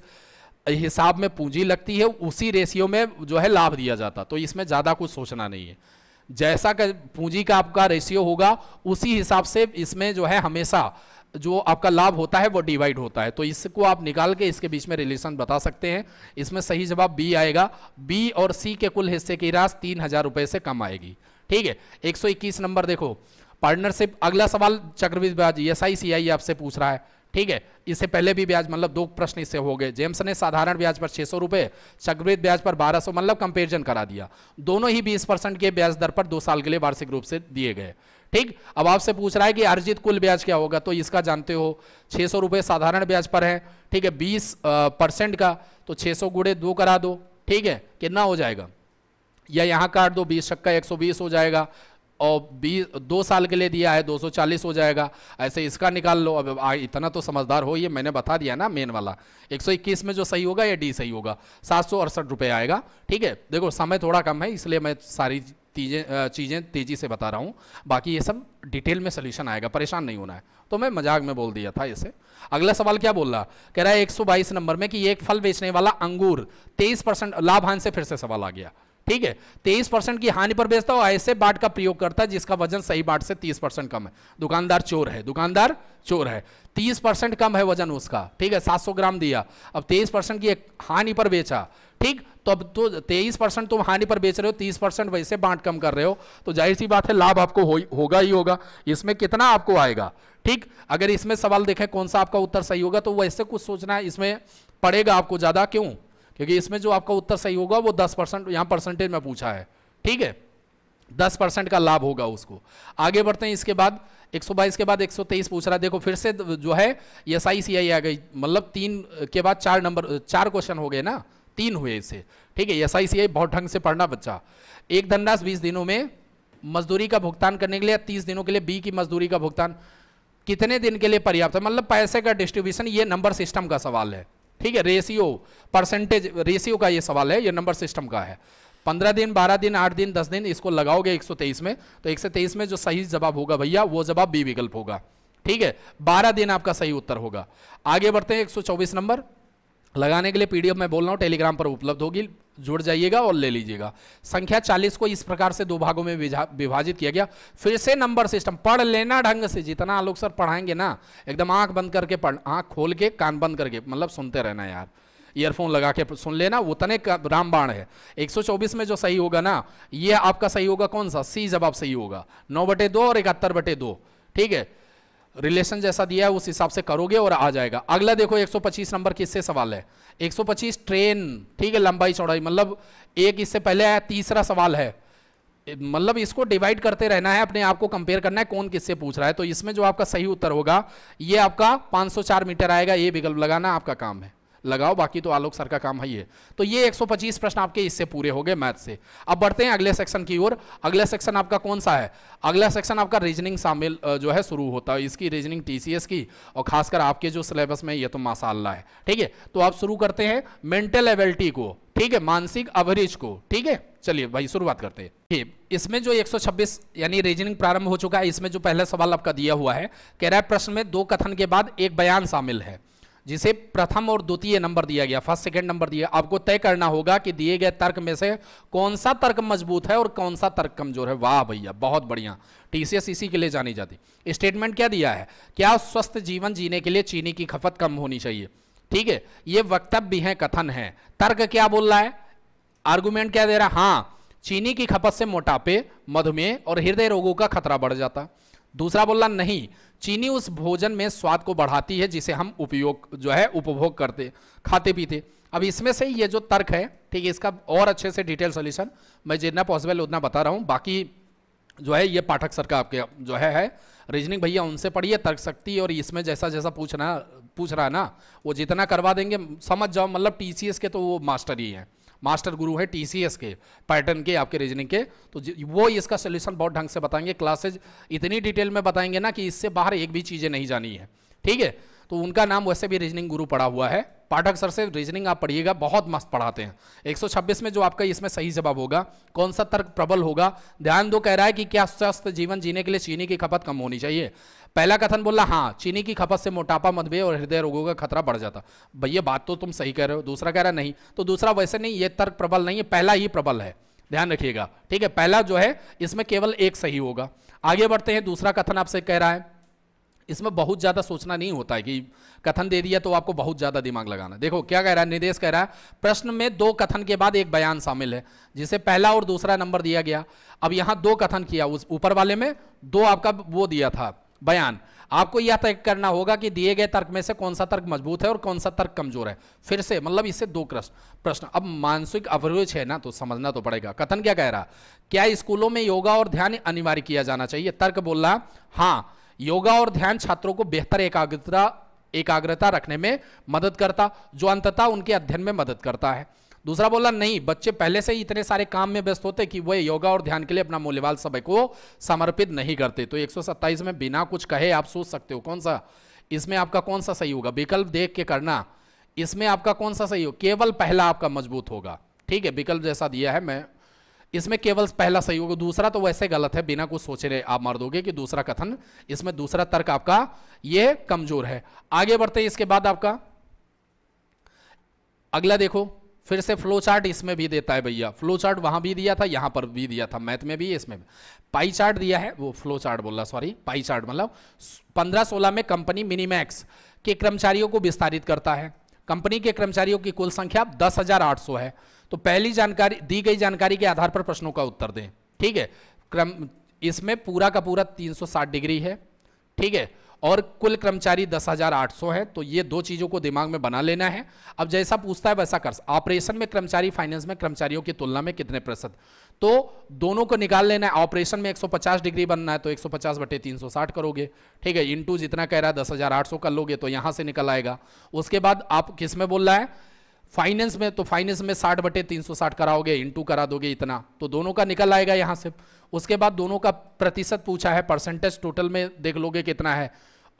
हिसाब में पूंजी लगती है उसी रेशियो में जो है लाभ दिया जाता तो इसमें ज़्यादा कुछ सोचना नहीं है जैसा का पूंजी का आपका रेशियो होगा उसी हिसाब से इसमें जो है हमेशा जो आपका लाभ होता है वो डिवाइड होता है तो इसको आप निकाल के इसके बीच में रिलेशन बता सकते हैं इसमें सही जवाब बी आएगा बी और सी के कुल हिस्से की राशि तीन हजार रुपए से कम आएगी ठीक है 121 नंबर देखो पार्टनरशिप अगला सवाल चक्रवीत ब्याज एस आई सी आई आपसे पूछ रहा है ठीक है इससे पहले भी ब्याज मतलब दो प्रश्न इससे हो गए जेम्स ने साधारण ब्याज पर 600 रुपए चक्रवृत ब्याज पर 1200 मतलब कंपेरिजन करा दिया दोनों ही 20 परसेंट के ब्याज दर पर दो साल के लिए वार्षिक रूप से दिए गए ठीक अब आपसे पूछ रहा है कि अर्जित कुल ब्याज क्या होगा तो इसका जानते हो छह सौ साधारण ब्याज पर है ठीक है बीस परसेंट का तो छह सौ गुड़े दो करा दो ठीक है कितना हो जाएगा या यहाँ काट दो बीस छक्का एक सौ बीस हो जाएगा और बीस दो साल के लिए दिया है 240 हो जाएगा ऐसे इसका निकाल लो अब इतना तो समझदार हो ये मैंने बता दिया ना मेन वाला 121 में जो सही होगा या डी सही होगा सात सौ अड़सठ रुपये आएगा ठीक है देखो समय थोड़ा कम है इसलिए मैं सारी चीज़ें चीज़ें तेज़ी से बता रहा हूँ बाकी ये सब डिटेल में सोल्यूशन आएगा परेशान नहीं होना है तो मैं मजाक में बोल दिया था इसे अगला सवाल क्या बोल रहा कह रहा है एक नंबर में कि एक फल बेचने वाला अंगूर तेईस परसेंट लाभांश से फिर से सवाल आ गया ठीक है तेईस परसेंट की हानि पर बेचता हो ऐसे बाट का प्रयोग करता है जिसका वजन सही बाट से तीस परसेंट कम है दुकानदार चोर है दुकानदार चोर है तीस परसेंट कम है वजन उसका ठीक है सात सौ ग्राम दिया अब तेईस परसेंट की हानि पर बेचा ठीक तो अब तो तेईस परसेंट तुम हानि पर बेच रहे हो तीस परसेंट वैसे बांट कम कर रहे हो तो जाहिर सी बात है लाभ आपको हो, होगा ही होगा इसमें कितना आपको आएगा ठीक अगर इसमें सवाल देखें कौन सा आपका उत्तर सही होगा तो वैसे कुछ सोचना है इसमें पड़ेगा आपको ज़्यादा क्यों क्योंकि इसमें जो आपका उत्तर सही होगा वो दस परसेंट यहाँ परसेंटेज में पूछा है ठीक है दस परसेंट का लाभ होगा उसको आगे बढ़ते हैं इसके बाद 122 के बाद 123 पूछ रहा है देखो फिर से जो है एस आई सी आई आ गई मतलब तीन के बाद चार नंबर चार क्वेश्चन हो गए ना तीन हुए इसे ठीक है एस आई सी आई बहुत ढंग से पढ़ना बच्चा एक धनराशि बीस दिनों में मजदूरी का भुगतान करने के लिए तीस दिनों के लिए बी की मजदूरी का भुगतान कितने दिन के लिए पर्याप्त है मतलब पैसे का डिस्ट्रीब्यूशन ये नंबर सिस्टम का सवाल है ठीक है रेशियो परसेंटेज रेशियो का ये सवाल है ये नंबर सिस्टम का है पंद्रह दिन बारह दिन आठ दिन दस दिन इसको लगाओगे 123 में तो 123 में जो सही जवाब होगा भैया वो जवाब बी विकल्प होगा ठीक है बारह दिन आपका सही उत्तर होगा आगे बढ़ते हैं 124 नंबर लगाने के लिए पीडीएफ मैं बोल रहा हूँ टेलीग्राम पर उपलब्ध होगी जुड़ जाइएगा और ले लीजिएगा संख्या 40 को इस प्रकार से दो भागों में विभाजित किया गया फिर से नंबर सिस्टम पढ़ लेना ढंग से जितना आलोक सर पढ़ाएंगे ना एकदम आंख बंद करके पढ़ आंख खोल के कान बंद करके मतलब सुनते रहना यार ईयरफोन लगा के सुन लेना उतने रामबाण है 124 में जो सही होगा ना ये आपका सही होगा कौन सा सी जवाब सही होगा नौ बटे दो और इकहत्तर बटे दो ठीक है रिलेशन जैसा दिया है उस हिसाब से करोगे और आ जाएगा अगला देखो 125 नंबर किससे सवाल है 125 ट्रेन ठीक है लंबाई चौड़ाई मतलब एक इससे पहले आया तीसरा सवाल है मतलब इसको डिवाइड करते रहना है अपने आप को कंपेयर करना है कौन किससे पूछ रहा है तो इसमें जो आपका सही उत्तर होगा ये आपका 504 मीटर आएगा ये विकल्प लगाना आपका काम है लगाओ बाकी तो आलोक सर का काम है ये तो ये 125 प्रश्न आपके इससे पूरे हो गए मैथ से अब बढ़ते हैं अगले सेक्शन की ओर अगला सेक्शन आपका कौन सा है अगला सेक्शन आपका रीजनिंग शामिल जो है शुरू होता है इसकी रीजनिंग टीसीएस की और खासकर आपके जो सिलेबस में ये तो माशाला है ठीक है तो आप शुरू करते हैं मेंटल एबिलिटी को ठीक है मानसिक अवरेज को ठीक है चलिए भाई शुरुआत करते हैं इसमें जो 126 यानी रीजनिंग प्रारंभ हो चुका है इसमें जो पहला सवाल आपका दिया हुआ है कह रहा है प्रश्न में दो कथन के बाद एक बयान शामिल है जिसे प्रथम और द्वितीय नंबर दिया गया फर्स्ट सेकंड नंबर दिया आपको तय करना होगा कि दिए गए तर्क में से कौन सा तर्क मजबूत है और कौन सा तर्क कमजोर है वाह भैया बहुत बढ़िया टीसीएस इसी के लिए जानी जाती स्टेटमेंट क्या दिया है क्या स्वस्थ जीवन जीने के लिए चीनी की खपत कम होनी चाहिए ठीक है ये वक्तव्य है कथन है तर्क क्या बोल रहा है आर्गूमेंट क्या दे रहा है हाँ चीनी की खपत से मोटापे मधुमेह और हृदय रोगों का खतरा बढ़ जाता है दूसरा बोला नहीं चीनी उस भोजन में स्वाद को बढ़ाती है जिसे हम उपयोग जो है उपभोग करते खाते पीते अब इसमें से ये जो तर्क है ठीक है इसका और अच्छे से डिटेल सोल्यूशन मैं जितना पॉसिबल उतना बता रहा हूँ बाकी जो है ये पाठक सर का आपके जो है है रीजनिंग भैया उनसे पढ़िए तर्क शक्ति और इसमें जैसा जैसा पूछना पूछ रहा है ना वो जितना करवा देंगे समझ जाओ मतलब टीसीएस के तो वो मास्टर ही हैं मास्टर गुरु है टीसीएस के पैटर्न के आपके रीजनिंग के तो वो इसका सोल्यूशन बहुत ढंग से बताएंगे क्लासेज इतनी डिटेल में बताएंगे ना कि इससे बाहर एक भी चीज़ें नहीं जानी है ठीक है तो उनका नाम वैसे भी रीजनिंग गुरु पढ़ा हुआ है पाठक सर से रीजनिंग आप पढ़िएगा बहुत मस्त पढ़ाते हैं 126 में जो आपका इसमें सही जवाब होगा कौन सा तर्क प्रबल होगा ध्यान दो कह रहा है कि क्या स्वस्थ जीवन जीने के लिए चीनी की खपत कम होनी चाहिए पहला कथन बोला हाँ चीनी की खपत से मोटापा मधुमेह और हृदय रोगों का खतरा बढ़ जाता भैया बात तो तुम सही कह रहे हो दूसरा कह रहा नहीं तो दूसरा वैसे नहीं ये तर्क प्रबल नहीं है पहला ही प्रबल है ध्यान रखिएगा ठीक है पहला जो है इसमें केवल एक सही होगा आगे बढ़ते हैं दूसरा कथन आपसे कह रहा है इसमें बहुत ज़्यादा सोचना नहीं होता है कि कथन दे दिया तो आपको बहुत ज़्यादा दिमाग लगाना देखो क्या कह रहा है निर्देश कह रहा है प्रश्न में दो कथन के बाद एक बयान शामिल है जिसे पहला और दूसरा नंबर दिया गया अब यहां दो कथन किया उस ऊपर वाले में दो आपका वो दिया था बयान आपको यह तय करना होगा कि दिए गए तर्क में से कौन सा तर्क मजबूत है और कौन सा तर्क कमजोर है फिर से मतलब इससे दो प्रश्न अब मानसिक अवरोध है ना तो समझना तो पड़ेगा कथन क्या कह रहा क्या स्कूलों में योगा और ध्यान अनिवार्य किया जाना चाहिए तर्क बोल रहा हाँ योगा और ध्यान छात्रों को बेहतर एकाग्रता एकाग्रता रखने में मदद करता जो अंततः उनके अध्ययन में मदद करता है दूसरा बोला नहीं बच्चे पहले से ही इतने सारे काम में व्यस्त होते कि वह योगा और ध्यान के लिए अपना मूल्यवान समय को समर्पित नहीं करते तो एक में बिना कुछ कहे आप सोच सकते हो कौन सा इसमें आपका कौन सा सही होगा विकल्प देख के करना इसमें आपका कौन सा सही हो केवल पहला आपका मजबूत होगा ठीक है विकल्प जैसा दिया है मैं इसमें केवल पहला सही होगा दूसरा तो वैसे गलत है बिना कुछ सोचे रहे आप मार दोगे कि दूसरा कथन इसमें दूसरा तर्क आपका ये कमजोर है आगे बढ़ते इसके बाद आपका अगला देखो फिर से फ्लो चार्ट इसमें भी देता है भैया फ्लो चार्ट वहां भी दिया था यहां पर भी दिया था मैथ में भी इसमें पाई चार्ट दिया है वो फ्लो चार्ट बोल रहा सॉरी पाई चार्ट मतलब पंद्रह सोलह में कंपनी मिनीमैक्स के कर्मचारियों को विस्तारित करता है कंपनी के कर्मचारियों की कुल संख्या दस हजार आठ सौ है तो पहली जानकारी दी गई जानकारी के आधार पर प्रश्नों का उत्तर दें ठीक है क्रम इसमें पूरा का पूरा 360 डिग्री है ठीक है और कुल कर्मचारी 10,800 है तो ये दो चीज़ों को दिमाग में बना लेना है अब जैसा पूछता है वैसा कर ऑपरेशन में कर्मचारी फाइनेंस में कर्मचारियों की तुलना में कितने प्रतिशत तो दोनों को निकाल लेना है ऑपरेशन में 150 डिग्री बनना है तो 150 पचास बटे तीन करोगे ठीक है इनटू जितना कह रहा है दस कर लोगे तो यहां से निकल आएगा उसके बाद आप किस में बोल रहा है फाइनेंस में तो फाइनेंस में साठ बटे तीन सौ साठ कराओगे इंटू करा दोगे इतना तो दोनों का निकल आएगा यहां से उसके बाद दोनों का प्रतिशत पूछा है परसेंटेज टोटल में देख लोगे कितना है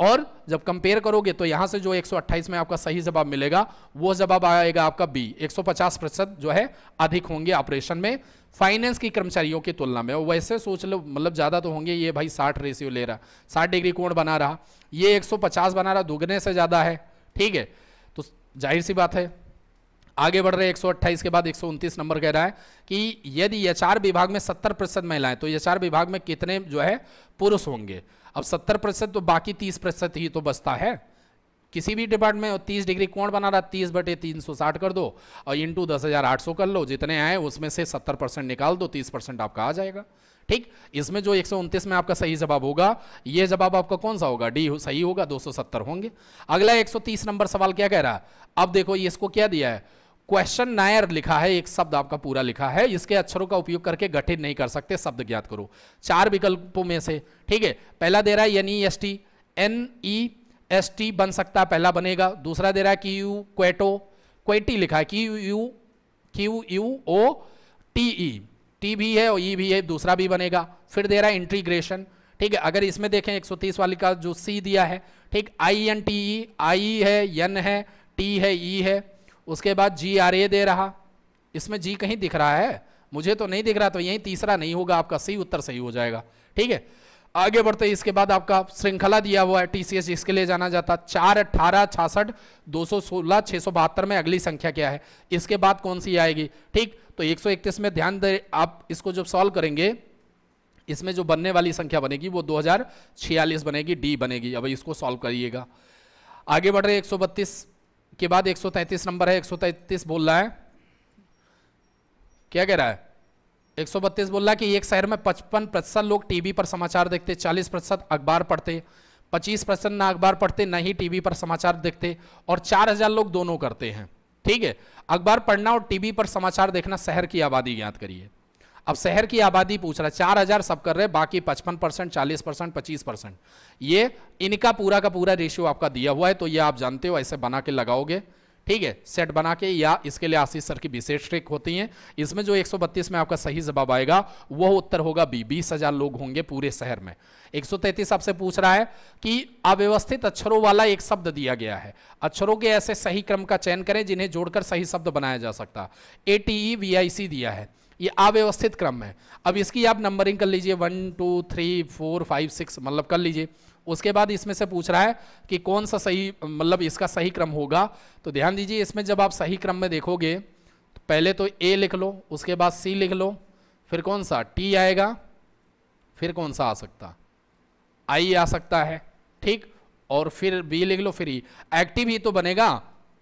और जब कंपेयर करोगे तो यहां से जो 128 में आपका सही जवाब मिलेगा वो जवाब आएगा आपका बी 150 प्रतिशत जो है अधिक होंगे ऑपरेशन में फाइनेंस की कर्मचारियों की तुलना में वैसे सोच लो मतलब ज़्यादा तो होंगे ये भाई 60 रेशियो ले रहा 60 डिग्री कोण बना रहा ये 150 बना रहा दुगने से ज़्यादा है ठीक है तो जाहिर सी बात है आगे बढ़ रहे 128 के बाद 129 नंबर कह रहा है कि यदि एचआर विभाग में 70 प्रतिशत महिलाएं तो एचआर विभाग में कितने जो है पुरुष होंगे अब 70 प्रतिशत तो बाकी 30 प्रतिशत ही तो बचता है किसी भी डिपार्टमेंट में तीस डिग्री कोण बना रहा तीस बटे तीन सौ साठ कर दो और इंटू दस हजार आठ सौ कर लो जितने आए उसमें से सत्तर परसेंट निकाल दो तीस परसेंट आपका आ जाएगा ठीक इसमें जो एक सौ उन्तीस में आपका सही जवाब होगा ये जवाब आपका कौन सा होगा डी हो, सही होगा दो सौ सत्तर होंगे अगला एक सौ तीस नंबर सवाल क्या कह रहा है अब देखो इसको क्या दिया है क्वेश्चन नायर लिखा है एक शब्द आपका पूरा लिखा है इसके अक्षरों का उपयोग करके गठित नहीं कर सकते शब्द ज्ञात करो चार विकल्पों में से ठीक है पहला दे रहा है N E S T N E S T बन सकता है पहला बनेगा दूसरा दे रहा है की यू क्वेटो क्वेटी लिखा है कि U Q U O T E T भी है और ई e भी है दूसरा भी बनेगा फिर दे रहा है इंटीग्रेशन ठीक है अगर इसमें देखें 130 वाली का जो सी दिया है ठीक आई एन टी ई आई है यन है टी है ई e है उसके बाद जी आर ए दे रहा इसमें जी कहीं दिख रहा है मुझे तो नहीं दिख रहा तो यही तीसरा नहीं होगा आपका सही उत्तर सही हो जाएगा ठीक है आगे बढ़ते इसके बाद आपका श्रृंखला दिया हुआ है टीसीएस इसके लिए जाना जाता चार अट्ठारह छासठ दो सौ सोलह छह सौ बहत्तर में अगली संख्या क्या है इसके बाद कौन सी आएगी ठीक तो एक सौ इकतीस में ध्यान दे आप इसको जब सॉल्व करेंगे इसमें जो बनने वाली संख्या बनेगी वो दो हजार छियालीस बनेगी डी बनेगी अब इसको सॉल्व करिएगा आगे बढ़ रहे एक सौ बत्तीस के बाद 133 नंबर है 133 बोल रहा है क्या कह रहा है 132 बोल रहा है कि एक शहर में 55 प्रतिशत लोग टीवी पर समाचार देखते 40 प्रतिशत अखबार पढ़ते 25 प्रतिशत ना अखबार पढ़ते ना ही टीवी पर समाचार देखते और 4000 लोग दोनों करते हैं ठीक है अखबार पढ़ना और टीवी पर समाचार देखना शहर की आबादी याद करिए अब शहर की आबादी पूछ रहा है चार हजार सब कर रहे बाकी पचपन परसेंट चालीस परसेंट पच्चीस परसेंट ये इनका पूरा का पूरा रेशियो आपका दिया हुआ है तो ये आप जानते हो ऐसे बना के लगाओगे ठीक है सेट बना के या इसके लिए आशीष सर की विशेष ट्रिक होती हैं इसमें जो 132 में आपका सही जवाब आएगा वह उत्तर होगा बी बीस हजार लोग होंगे पूरे शहर में 133 आपसे पूछ रहा है कि अव्यवस्थित अक्षरों वाला एक शब्द दिया गया है अक्षरों के ऐसे सही क्रम का चयन करें जिन्हें जोड़कर सही शब्द बनाया जा सकता ए टी ई वी आई सी दिया है ये अव्यवस्थित क्रम है अब इसकी आप नंबरिंग कर लीजिए one two three four five six मतलब कर लीजिए उसके बाद इसमें से पूछ रहा है कि कौन सा सही मतलब इसका सही क्रम होगा तो ध्यान दीजिए इसमें जब आप सही क्रम में देखोगे तो पहले तो ए लिख लो उसके बाद सी लिख लो फिर कौन सा टी आएगा फिर कौन सा आ सकता आई आ सकता है ठीक और फिर बी लिख लो फिर ई एक्टिव ही तो बनेगा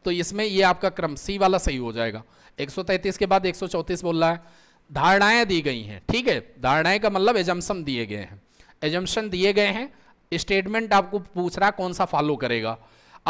तो इसमें ये आपका क्रम सी वाला सही हो जाएगा 133 के बाद 134 बोल रहा है धारणाएं दी गई हैं ठीक है धारणाएं का मतलब एजम्सन दिए गए हैं एजम्सन दिए गए हैं स्टेटमेंट आपको पूछ रहा कौन सा फॉलो करेगा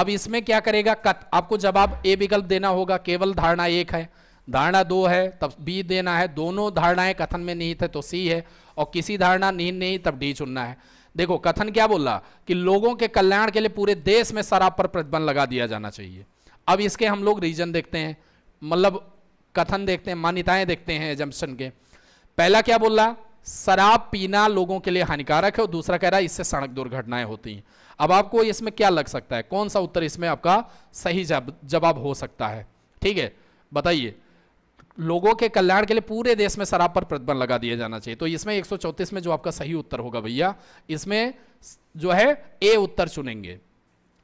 अब इसमें क्या करेगा कत आपको जवाब ए विकल्प देना होगा केवल धारणा एक है धारणा दो है तब बी देना है दोनों धारणाएं कथन में निहित है तो सी है और किसी धारणा निहित नहीं तब डी चुनना है देखो कथन क्या बोला कि लोगों के कल्याण के लिए पूरे देश में शराब पर प्रतिबंध लगा दिया जाना चाहिए अब इसके हम लोग रीजन देखते हैं मतलब कथन देखते हैं मान्यताएं देखते हैं एजम्पन के पहला क्या बोल रहा शराब पीना लोगों के लिए हानिकारक है और दूसरा कह रहा है इससे सड़क दुर्घटनाएं होती हैं अब आपको इसमें क्या लग सकता है कौन सा उत्तर इसमें आपका सही जवाब हो सकता है ठीक है बताइए लोगों के कल्याण के लिए पूरे देश में शराब पर प्रतिबंध लगा दिया जाना चाहिए तो इसमें एक में जो आपका सही उत्तर होगा भैया इसमें जो है ए उत्तर चुनेंगे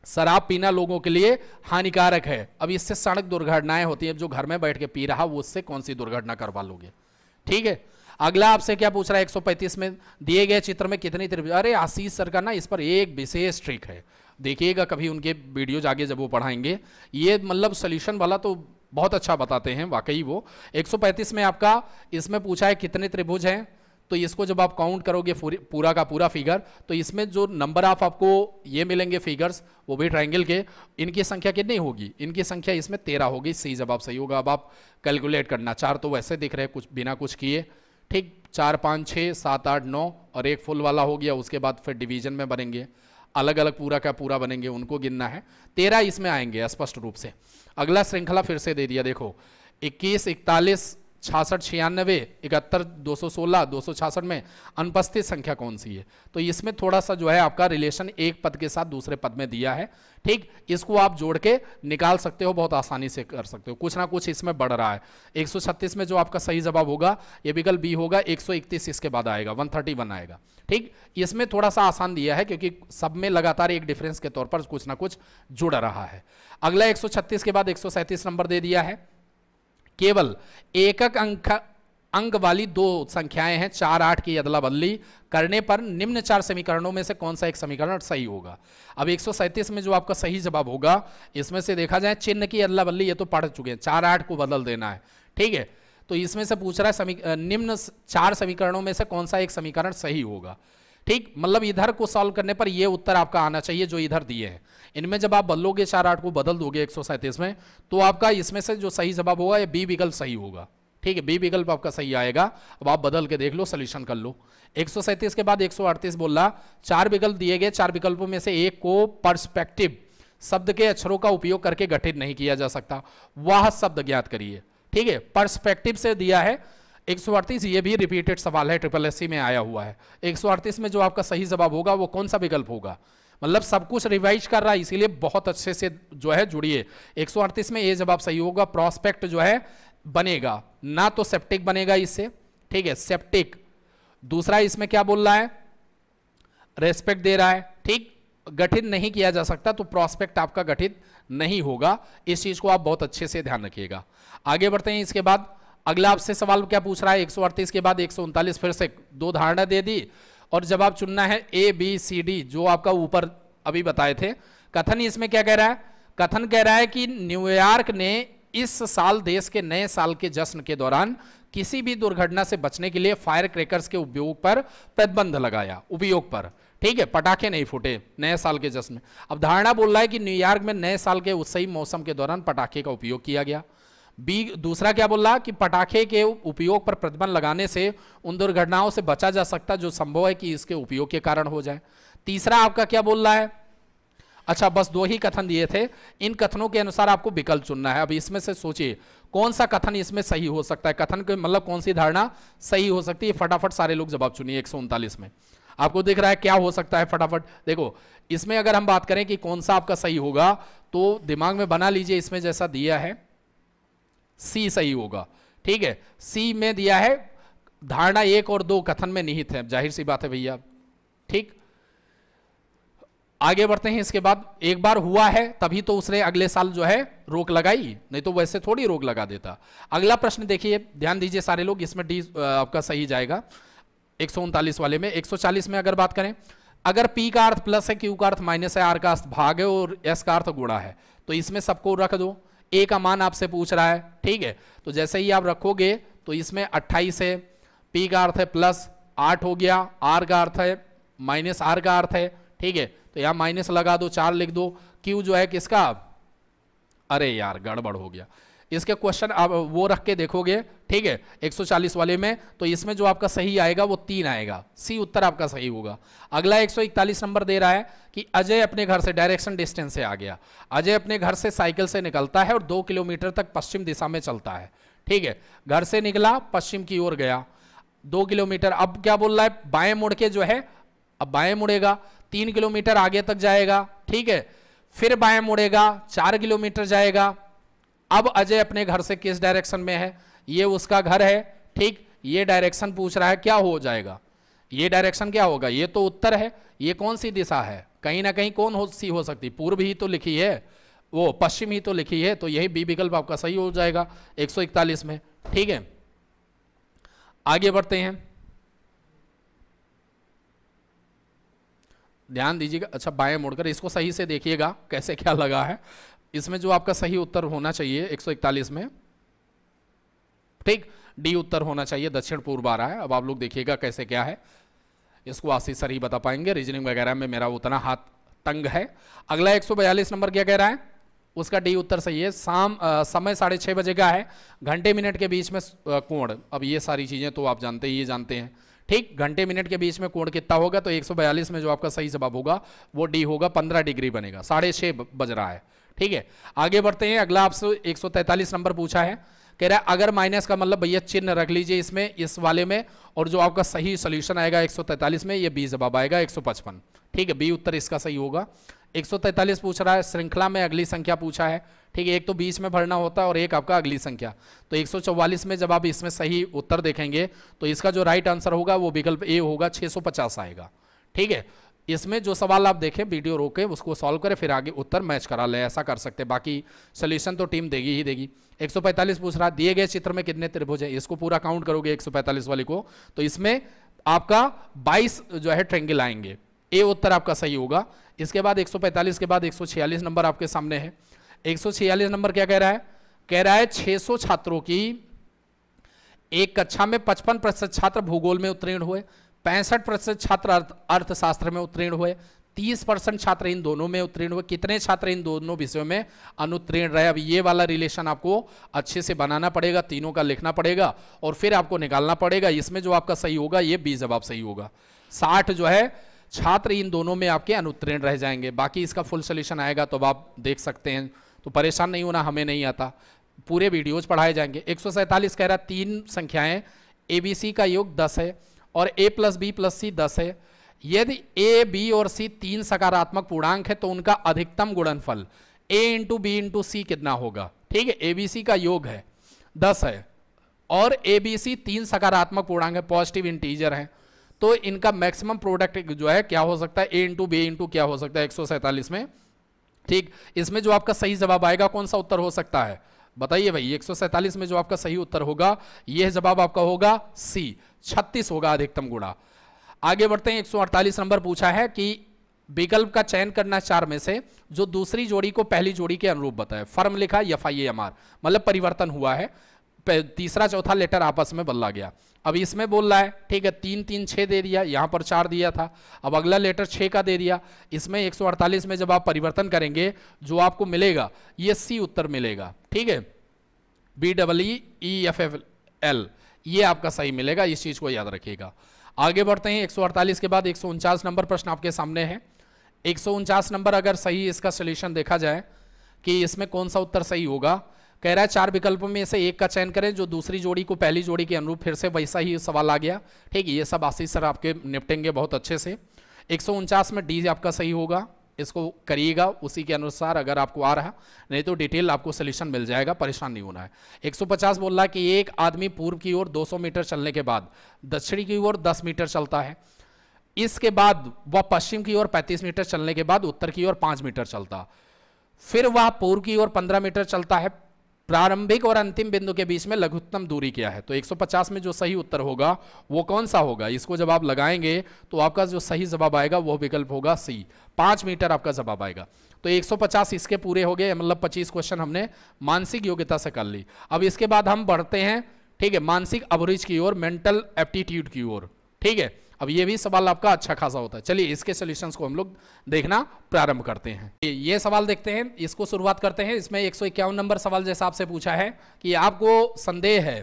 शराब पीना लोगों के लिए हानिकारक है अब इससे सड़क दुर्घटनाएं होती है जो घर में बैठ के पी रहा वो उससे कौन सी दुर्घटना करवा लोगे ठीक है अगला आपसे क्या पूछ रहा है 135 में दिए गए चित्र में कितनी त्रिभुज अरे आशीष सर का ना इस पर एक विशेष ट्रिक है देखिएगा कभी उनके वीडियोज आगे जब वो पढ़ाएंगे ये मतलब सोल्यूशन वाला तो बहुत अच्छा बताते हैं वाकई वो 135 में आपका इसमें पूछा है कितने त्रिभुज हैं तो इसको जब आप काउंट करोगे पूरा का पूरा फिगर तो इसमें जो नंबर ऑफ आप आपको ये मिलेंगे फिगर्स वो भी ट्राइंगल के इनकी संख्या कितनी होगी इनकी संख्या इसमें तेरह होगी सही जवाब सही होगा अब आप कैलकुलेट करना चार तो वैसे दिख रहे कुछ बिना कुछ किए ठीक चार पाँच छः सात आठ नौ और एक फुल वाला हो गया उसके बाद फिर डिवीजन में बनेंगे अलग अलग पूरा का पूरा बनेंगे उनको गिनना है तेरह इसमें आएंगे स्पष्ट रूप से अगला श्रृंखला फिर से दे दिया देखो इक्कीस इकतालीस छियासठ छियानवे इकहत्तर दो सौ सोलह दो सौ छियासठ में अनुपस्थित संख्या कौन सी है तो इसमें थोड़ा सा जो है आपका रिलेशन एक पद के साथ दूसरे पद में दिया है ठीक इसको आप जोड़ के निकाल सकते हो बहुत आसानी से कर सकते हो कुछ ना कुछ इसमें बढ़ रहा है एक सौ छत्तीस में जो आपका सही जवाब होगा ये विकल्प बी होगा एक सौ इकतीस इसके बाद आएगा वन थर्टी वन आएगा ठीक इसमें थोड़ा सा आसान दिया है क्योंकि सब में लगातार एक डिफरेंस के तौर पर कुछ ना कुछ जुड़ रहा है अगला एक सौ छत्तीस के बाद एक सौ सैंतीस नंबर दे दिया है केवल एकक अंक अंक वाली दो संख्याएं हैं चार आठ की अदला बदली करने पर निम्न चार समीकरणों में से कौन सा एक समीकरण सही होगा अब एक में जो आपका सही जवाब होगा इसमें से देखा जाए चिन्ह की अदला बदली ये तो पढ़ चुके हैं चार आठ को बदल देना है ठीक है तो इसमें से पूछ रहा है निम्न चार समीकरणों में से कौन सा एक समीकरण सही होगा ठीक मतलब इधर को सॉल्व करने पर यह उत्तर आपका आना चाहिए जो इधर दिए हैं इनमें जब आप बदलोगे चार आठ को बदल दोगे एक में तो आपका इसमें से जो सही जवाब होगा बी विकल्प सही होगा ठीक है बी विकल्प आपका सही आएगा अब आप बदल के देख लो सोल्यूशन कर लो एक के बाद एक बोल रहा चार विकल्प दिए गए चार विकल्पों में से एक को परस्पेक्टिव शब्द के अक्षरों का उपयोग करके गठित नहीं किया जा सकता वह शब्द ज्ञात करिए ठीक है परस्पेक्टिव से दिया है एक ये भी रिपीटेड सवाल है ट्रिपल एस में आया हुआ है एक में जो आपका सही जवाब होगा वो कौन सा विकल्प होगा मतलब सब कुछ रिवाइज कर रहा है इसीलिए बहुत अच्छे से जो है जुड़िए 138 में ये जवाब सही होगा प्रोस्पेक्ट जो है बनेगा ना तो सेप्टिक बनेगा इससे ठीक है सेप्टिक दूसरा इसमें क्या बोल रहा है रेस्पेक्ट दे रहा है ठीक गठित नहीं किया जा सकता तो प्रोस्पेक्ट आपका गठित नहीं होगा इस चीज को आप बहुत अच्छे से ध्यान रखिएगा आगे बढ़ते हैं इसके बाद अगला आपसे सवाल क्या पूछ रहा है एक के बाद एक फिर से दो धारणा दे दी और जवाब चुनना है ए बी सी डी जो आपका ऊपर अभी बताए थे कथन इसमें क्या कह रहा है कथन कह रहा है कि न्यूयॉर्क ने इस साल देश के नए साल के जश्न के दौरान किसी भी दुर्घटना से बचने के लिए फायर क्रेकर्स के उपयोग पर प्रतिबंध लगाया उपयोग पर ठीक है पटाखे नहीं फूटे नए साल के जश्न में अब धारणा बोल रहा है कि न्यूयॉर्क में नए साल के सही मौसम के दौरान पटाखे का उपयोग किया गया बी दूसरा क्या बोल रहा कि पटाखे के उपयोग पर प्रतिबंध लगाने से उन दुर्घटनाओं से बचा जा सकता जो संभव है कि इसके उपयोग के कारण हो जाए तीसरा आपका क्या बोल रहा है अच्छा बस दो ही कथन दिए थे इन कथनों के अनुसार आपको विकल्प चुनना है अब इसमें से सोचिए कौन सा कथन इसमें सही हो सकता है कथन के मतलब कौन सी धारणा सही हो सकती है फटाफट सारे लोग जवाब चुनिए एक में आपको दिख रहा है क्या हो सकता है फटाफट देखो इसमें अगर हम बात करें कि कौन सा आपका सही होगा तो दिमाग में बना लीजिए इसमें जैसा दिया है सी सही होगा ठीक है सी में दिया है धारणा एक और दो कथन में निहित है जाहिर सी बात है भैया ठीक आगे बढ़ते हैं इसके बाद एक बार हुआ है तभी तो उसने अगले साल जो है रोक लगाई नहीं तो वैसे थोड़ी रोक लगा देता अगला प्रश्न देखिए ध्यान दीजिए सारे लोग इसमें डी आपका सही जाएगा एक वाले में एक में अगर बात करें अगर पी का अर्थ प्लस है क्यू का अर्थ माइनस है आर का अर्थ भाग है और एस का अर्थ गुणा है तो इसमें सबको रख दो ए का मान आपसे पूछ रहा है ठीक है तो जैसे ही आप रखोगे तो इसमें अट्ठाईस है पी का अर्थ है प्लस आठ हो गया आर का अर्थ है माइनस आर का अर्थ है ठीक है तो यहाँ माइनस लगा दो चार लिख दो क्यू जो है किसका अरे यार गड़बड़ हो गया इसके क्वेश्चन आप वो रख के देखोगे ठीक है 140 वाले में तो इसमें जो आपका सही आएगा वो तीन आएगा सी उत्तर आपका सही होगा अगला 141 नंबर दे रहा है कि अजय अपने घर से डायरेक्शन डिस्टेंस से आ गया अजय अपने घर से साइकिल से निकलता है और दो किलोमीटर तक पश्चिम दिशा में चलता है ठीक है घर से निकला पश्चिम की ओर गया दो किलोमीटर अब क्या बोल रहा है बाएं मुड़ के जो है अब बाएं मुड़ेगा तीन किलोमीटर आगे तक जाएगा ठीक है फिर बाएं मुड़ेगा चार किलोमीटर जाएगा अब अजय अपने घर से किस डायरेक्शन में है ये उसका घर है ठीक ये डायरेक्शन पूछ रहा है क्या हो जाएगा ये डायरेक्शन क्या होगा ये तो उत्तर है ये कौन सी दिशा है कहीं ना कहीं कौन हो सी हो सकती पूर्व ही तो लिखी है वो पश्चिम ही तो लिखी है तो यही बी विकल्प आपका सही हो जाएगा 141 में ठीक है आगे बढ़ते हैं ध्यान दीजिएगा अच्छा बाएं मुड़कर इसको सही से देखिएगा कैसे क्या लगा है इसमें जो आपका सही उत्तर होना चाहिए 141 में ठीक डी उत्तर होना चाहिए दक्षिण पूर्व आ रहा है अब आप लोग देखिएगा कैसे क्या है इसको आशीष सर ही बता पाएंगे रीजनिंग वगैरह में मेरा उतना हाथ तंग है अगला 142 नंबर क्या कह रहा है उसका डी उत्तर सही है शाम समय साढ़े छह बजे का है घंटे मिनट के बीच में कोण अब ये सारी चीज़ें तो आप जानते ही ये जानते हैं ठीक घंटे मिनट के बीच में कोण कितना होगा तो 142 में जो आपका सही जवाब होगा वो डी होगा 15 डिग्री बनेगा साढ़े छह बज रहा है ठीक है आगे बढ़ते हैं अगला आपसे एक नंबर पूछा है कह रहा है अगर माइनस का मतलब भैया चिन्ह रख लीजिए इसमें इस वाले में और जो आपका सही सोल्यूशन आएगा एक में ये बी जवाब आएगा एक ठीक है बी उत्तर इसका सही होगा एक पूछ रहा है श्रृंखला में अगली संख्या पूछा है ठीक है एक तो बीस में भरना होता है और एक आपका अगली संख्या तो 144 में जब आप इसमें सही उत्तर देखेंगे तो इसका जो राइट आंसर होगा वो विकल्प ए होगा 650 आएगा ठीक है इसमें जो सवाल आप देखें वीडियो रोके उसको सॉल्व करें फिर आगे उत्तर मैच करा ले ऐसा कर सकते बाकी सोल्यूशन तो टीम देगी ही देगी 145 पूछ रहा दिए गए चित्र में कितने त्रिभुज हैं इसको पूरा काउंट करोगे 145 वाले को तो इसमें आपका 22 जो है ट्रेंगल आएंगे ए उत्तर आपका सही होगा इसके बाद एक के बाद एक नंबर आपके सामने है एक नंबर क्या कह रहा है कह रहा है छह छात्रों की एक कक्षा में पचपन प्रतिशत छात्र भूगोल में उत्तीर्ण हुए पैंसठ प्रतिशत छात्र अर्थशास्त्र में उत्तीर्ण हुए तीस परसेंट छात्र इन दोनों में उत्तीर्ण हुए कितने छात्र इन दोनों विषयों में अनुत्तीर्ण रहे अब ये वाला रिलेशन आपको अच्छे से बनाना पड़ेगा तीनों का लिखना पड़ेगा और फिर आपको निकालना पड़ेगा इसमें जो आपका सही होगा ये बी जवाब सही होगा साठ जो है छात्र इन दोनों में आपके अनुत्तीर्ण रह जाएंगे बाकी इसका फुल सोल्यूशन आएगा तो आप देख सकते हैं तो परेशान नहीं होना हमें नहीं आता पूरे वीडियोज पढ़ाए जाएंगे एक कह रहा तीन संख्याएं एबीसी का योग दस है और A plus B plus C दस है यदि ए बी और सी तीन सकारात्मक पूर्णांक है तो उनका अधिकतम गुणनफल A into B into C कितना होगा ठीक है ए बी सी का योग है दस है और ए बी सी तीन सकारात्मक पूर्णांक है पॉजिटिव इंटीजर है तो इनका मैक्सिमम प्रोडक्ट जो है क्या हो सकता है ए इंटू बी इंटू क्या हो सकता है एक में ठीक इसमें जो आपका सही जवाब आएगा कौन सा उत्तर हो सकता है बताइए भाई एक में जो आपका सही उत्तर होगा यह जवाब आपका होगा सी छत्तीस होगा अधिकतम गुणा आगे बढ़ते हैं एक नंबर पूछा है कि विकल्प का चयन करना चार में से जो दूसरी जोड़ी को पहली जोड़ी के अनुरूप बताए फर्म लिखा एफ आई मतलब परिवर्तन हुआ है तीसरा चौथा लेटर आपस में बदला गया अब इसमें बोल रहा है ठीक है तीन तीन छः दे दिया यहाँ पर चार दिया था अब अगला लेटर छः का दे दिया इसमें 148 में जब आप परिवर्तन करेंगे जो आपको मिलेगा ये सी उत्तर मिलेगा ठीक है B double E F F L ये आपका सही मिलेगा इस चीज़ को याद रखिएगा आगे बढ़ते हैं एक के बाद एक नंबर प्रश्न आपके सामने है एक नंबर अगर सही इसका सोल्यूशन देखा जाए कि इसमें कौन सा उत्तर सही होगा कह रहा है चार विकल्पों में से एक का चयन करें जो दूसरी जोड़ी को पहली जोड़ी के अनुरूप फिर से वैसा ही सवाल आ गया ठीक है ये सब आशीष सर आपके निपटेंगे बहुत अच्छे से एक में डी आपका सही होगा इसको करिएगा उसी के अनुसार अगर आपको आ रहा नहीं तो डिटेल आपको सोल्यूशन मिल जाएगा परेशान नहीं होना है 150 बोल रहा है कि एक आदमी पूर्व की ओर 200 मीटर चलने के बाद दक्षिण की ओर 10 मीटर चलता है इसके बाद वह पश्चिम की ओर 35 मीटर चलने के बाद उत्तर की ओर 5 मीटर चलता फिर वह पूर्व की ओर 15 मीटर चलता है प्रारंभिक और अंतिम बिंदु के बीच में लघुत्तम दूरी क्या है तो 150 में जो सही उत्तर होगा वो कौन सा होगा इसको जब आप लगाएंगे तो आपका जो सही जवाब आएगा वो विकल्प होगा सी पांच मीटर आपका जवाब आएगा तो 150 इसके पूरे हो गए मतलब 25 क्वेश्चन हमने मानसिक योग्यता से कर ली अब इसके बाद हम बढ़ते हैं ठीक है मानसिक अवरिज की ओर मेंटल एप्टीट्यूड की ओर ठीक है अब ये भी सवाल आपका अच्छा खासा होता है चलिए इसके सोल्यूशन को हम लोग देखना प्रारंभ करते हैं ये सवाल देखते हैं इसको शुरुआत करते हैं इसमें एक नंबर सवाल जैसा आपसे पूछा है कि आपको संदेह है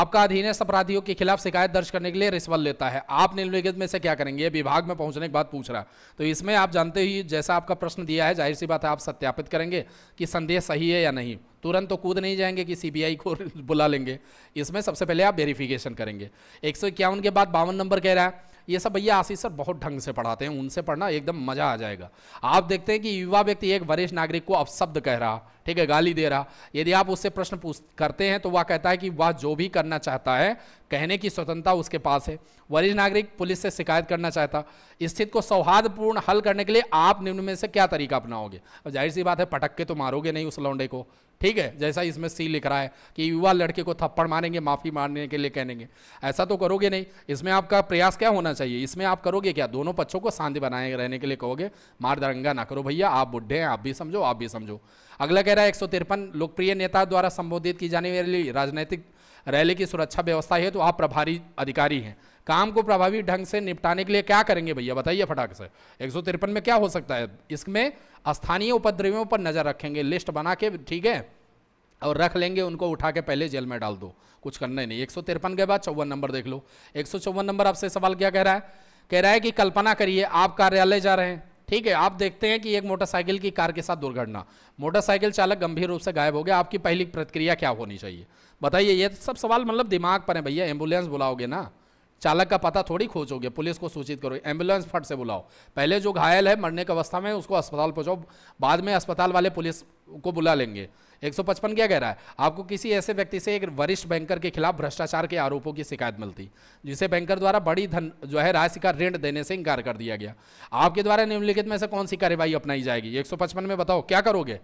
आपका अधीनस्थ अपराधियों के खिलाफ शिकायत दर्ज करने के लिए रिश्वत लेता है आप निर्विगत में से क्या करेंगे विभाग में पहुंचने के बाद पूछ रहा तो इसमें आप जानते ही जैसा आपका प्रश्न दिया है जाहिर सी बात है आप सत्यापित करेंगे कि संदेह सही है या नहीं तुरंत तो कूद नहीं जाएंगे कि सीबीआई को बुला लेंगे इसमें सबसे पहले आप वेरिफिकेशन करेंगे एक के बाद बावन नंबर कह रहा है ये सब भैया आशीष सर बहुत ढंग से पढ़ाते हैं उनसे पढ़ना एकदम मजा आ जाएगा आप देखते हैं कि युवा व्यक्ति एक वरिष्ठ नागरिक को अपशब्द कह रहा ठीक है गाली दे रहा यदि आप उससे प्रश्न पूछ करते हैं तो वह कहता है कि वह जो भी करना चाहता है कहने की स्वतंत्रता उसके पास है वरिष्ठ नागरिक पुलिस से शिकायत करना चाहता स्थिति को सौहार्दपूर्ण हल करने के लिए आप निम्न में से क्या तरीका अपनाओगे अब जाहिर सी बात है पटक के तो मारोगे नहीं उस लौंडे को ठीक है जैसा इसमें सी लिख रहा है कि युवा लड़के को थप्पड़ मारेंगे माफ़ी मारने के लिए कहेंगे ऐसा तो करोगे नहीं इसमें आपका प्रयास क्या होना चाहिए इसमें आप करोगे क्या दोनों पक्षों को शांति बनाए रहने के लिए कहोगे मार दरंगा ना करो भैया आप बुढ़े हैं आप भी समझो आप भी समझो अगला कह रहा है एक लोकप्रिय नेता द्वारा संबोधित की जाने वाली राजनीतिक रैली की सुरक्षा व्यवस्था है तो आप प्रभारी अधिकारी हैं काम को प्रभावी ढंग से निपटाने के लिए क्या करेंगे भैया बताइए फटाक से एक में क्या हो सकता है इसमें स्थानीय उपद्रवियों पर नजर रखेंगे लिस्ट बना के ठीक है और रख लेंगे उनको उठा के पहले जेल में डाल दो कुछ करना ही नहीं एक सौ तिरपन के बाद चौवन नंबर देख लो एक सौ चौवन नंबर आपसे सवाल क्या कह रहा है कह रहा है कि कल्पना करिए आप कार्यालय जा रहे हैं ठीक है आप देखते हैं कि एक मोटरसाइकिल की कार के साथ दुर्घटना मोटरसाइकिल चालक गंभीर रूप से गायब हो गया आपकी पहली प्रतिक्रिया क्या होनी चाहिए बताइए ये सब सवाल मतलब दिमाग पर है भैया एम्बुलेंस बुलाओगे ना चालक का पता थोड़ी खोजोगे पुलिस को सूचित करोगे एम्बुलेंस फट से बुलाओ पहले जो घायल है मरने की अवस्था में उसको अस्पताल पहुंचाओ बाद में अस्पताल वाले पुलिस को बुला लेंगे 155 क्या कह रहा है आपको किसी ऐसे व्यक्ति से एक वरिष्ठ बैंकर के खिलाफ भ्रष्टाचार के आरोपों की शिकायत मिलती जिसे बैंकर द्वारा बड़ी धन जो है राशि का ऋण देने से इंकार कर दिया गया आपके द्वारा निम्नलिखित में से कौन सी कार्यवाही अपनाई जाएगी 155 में बताओ क्या करोगे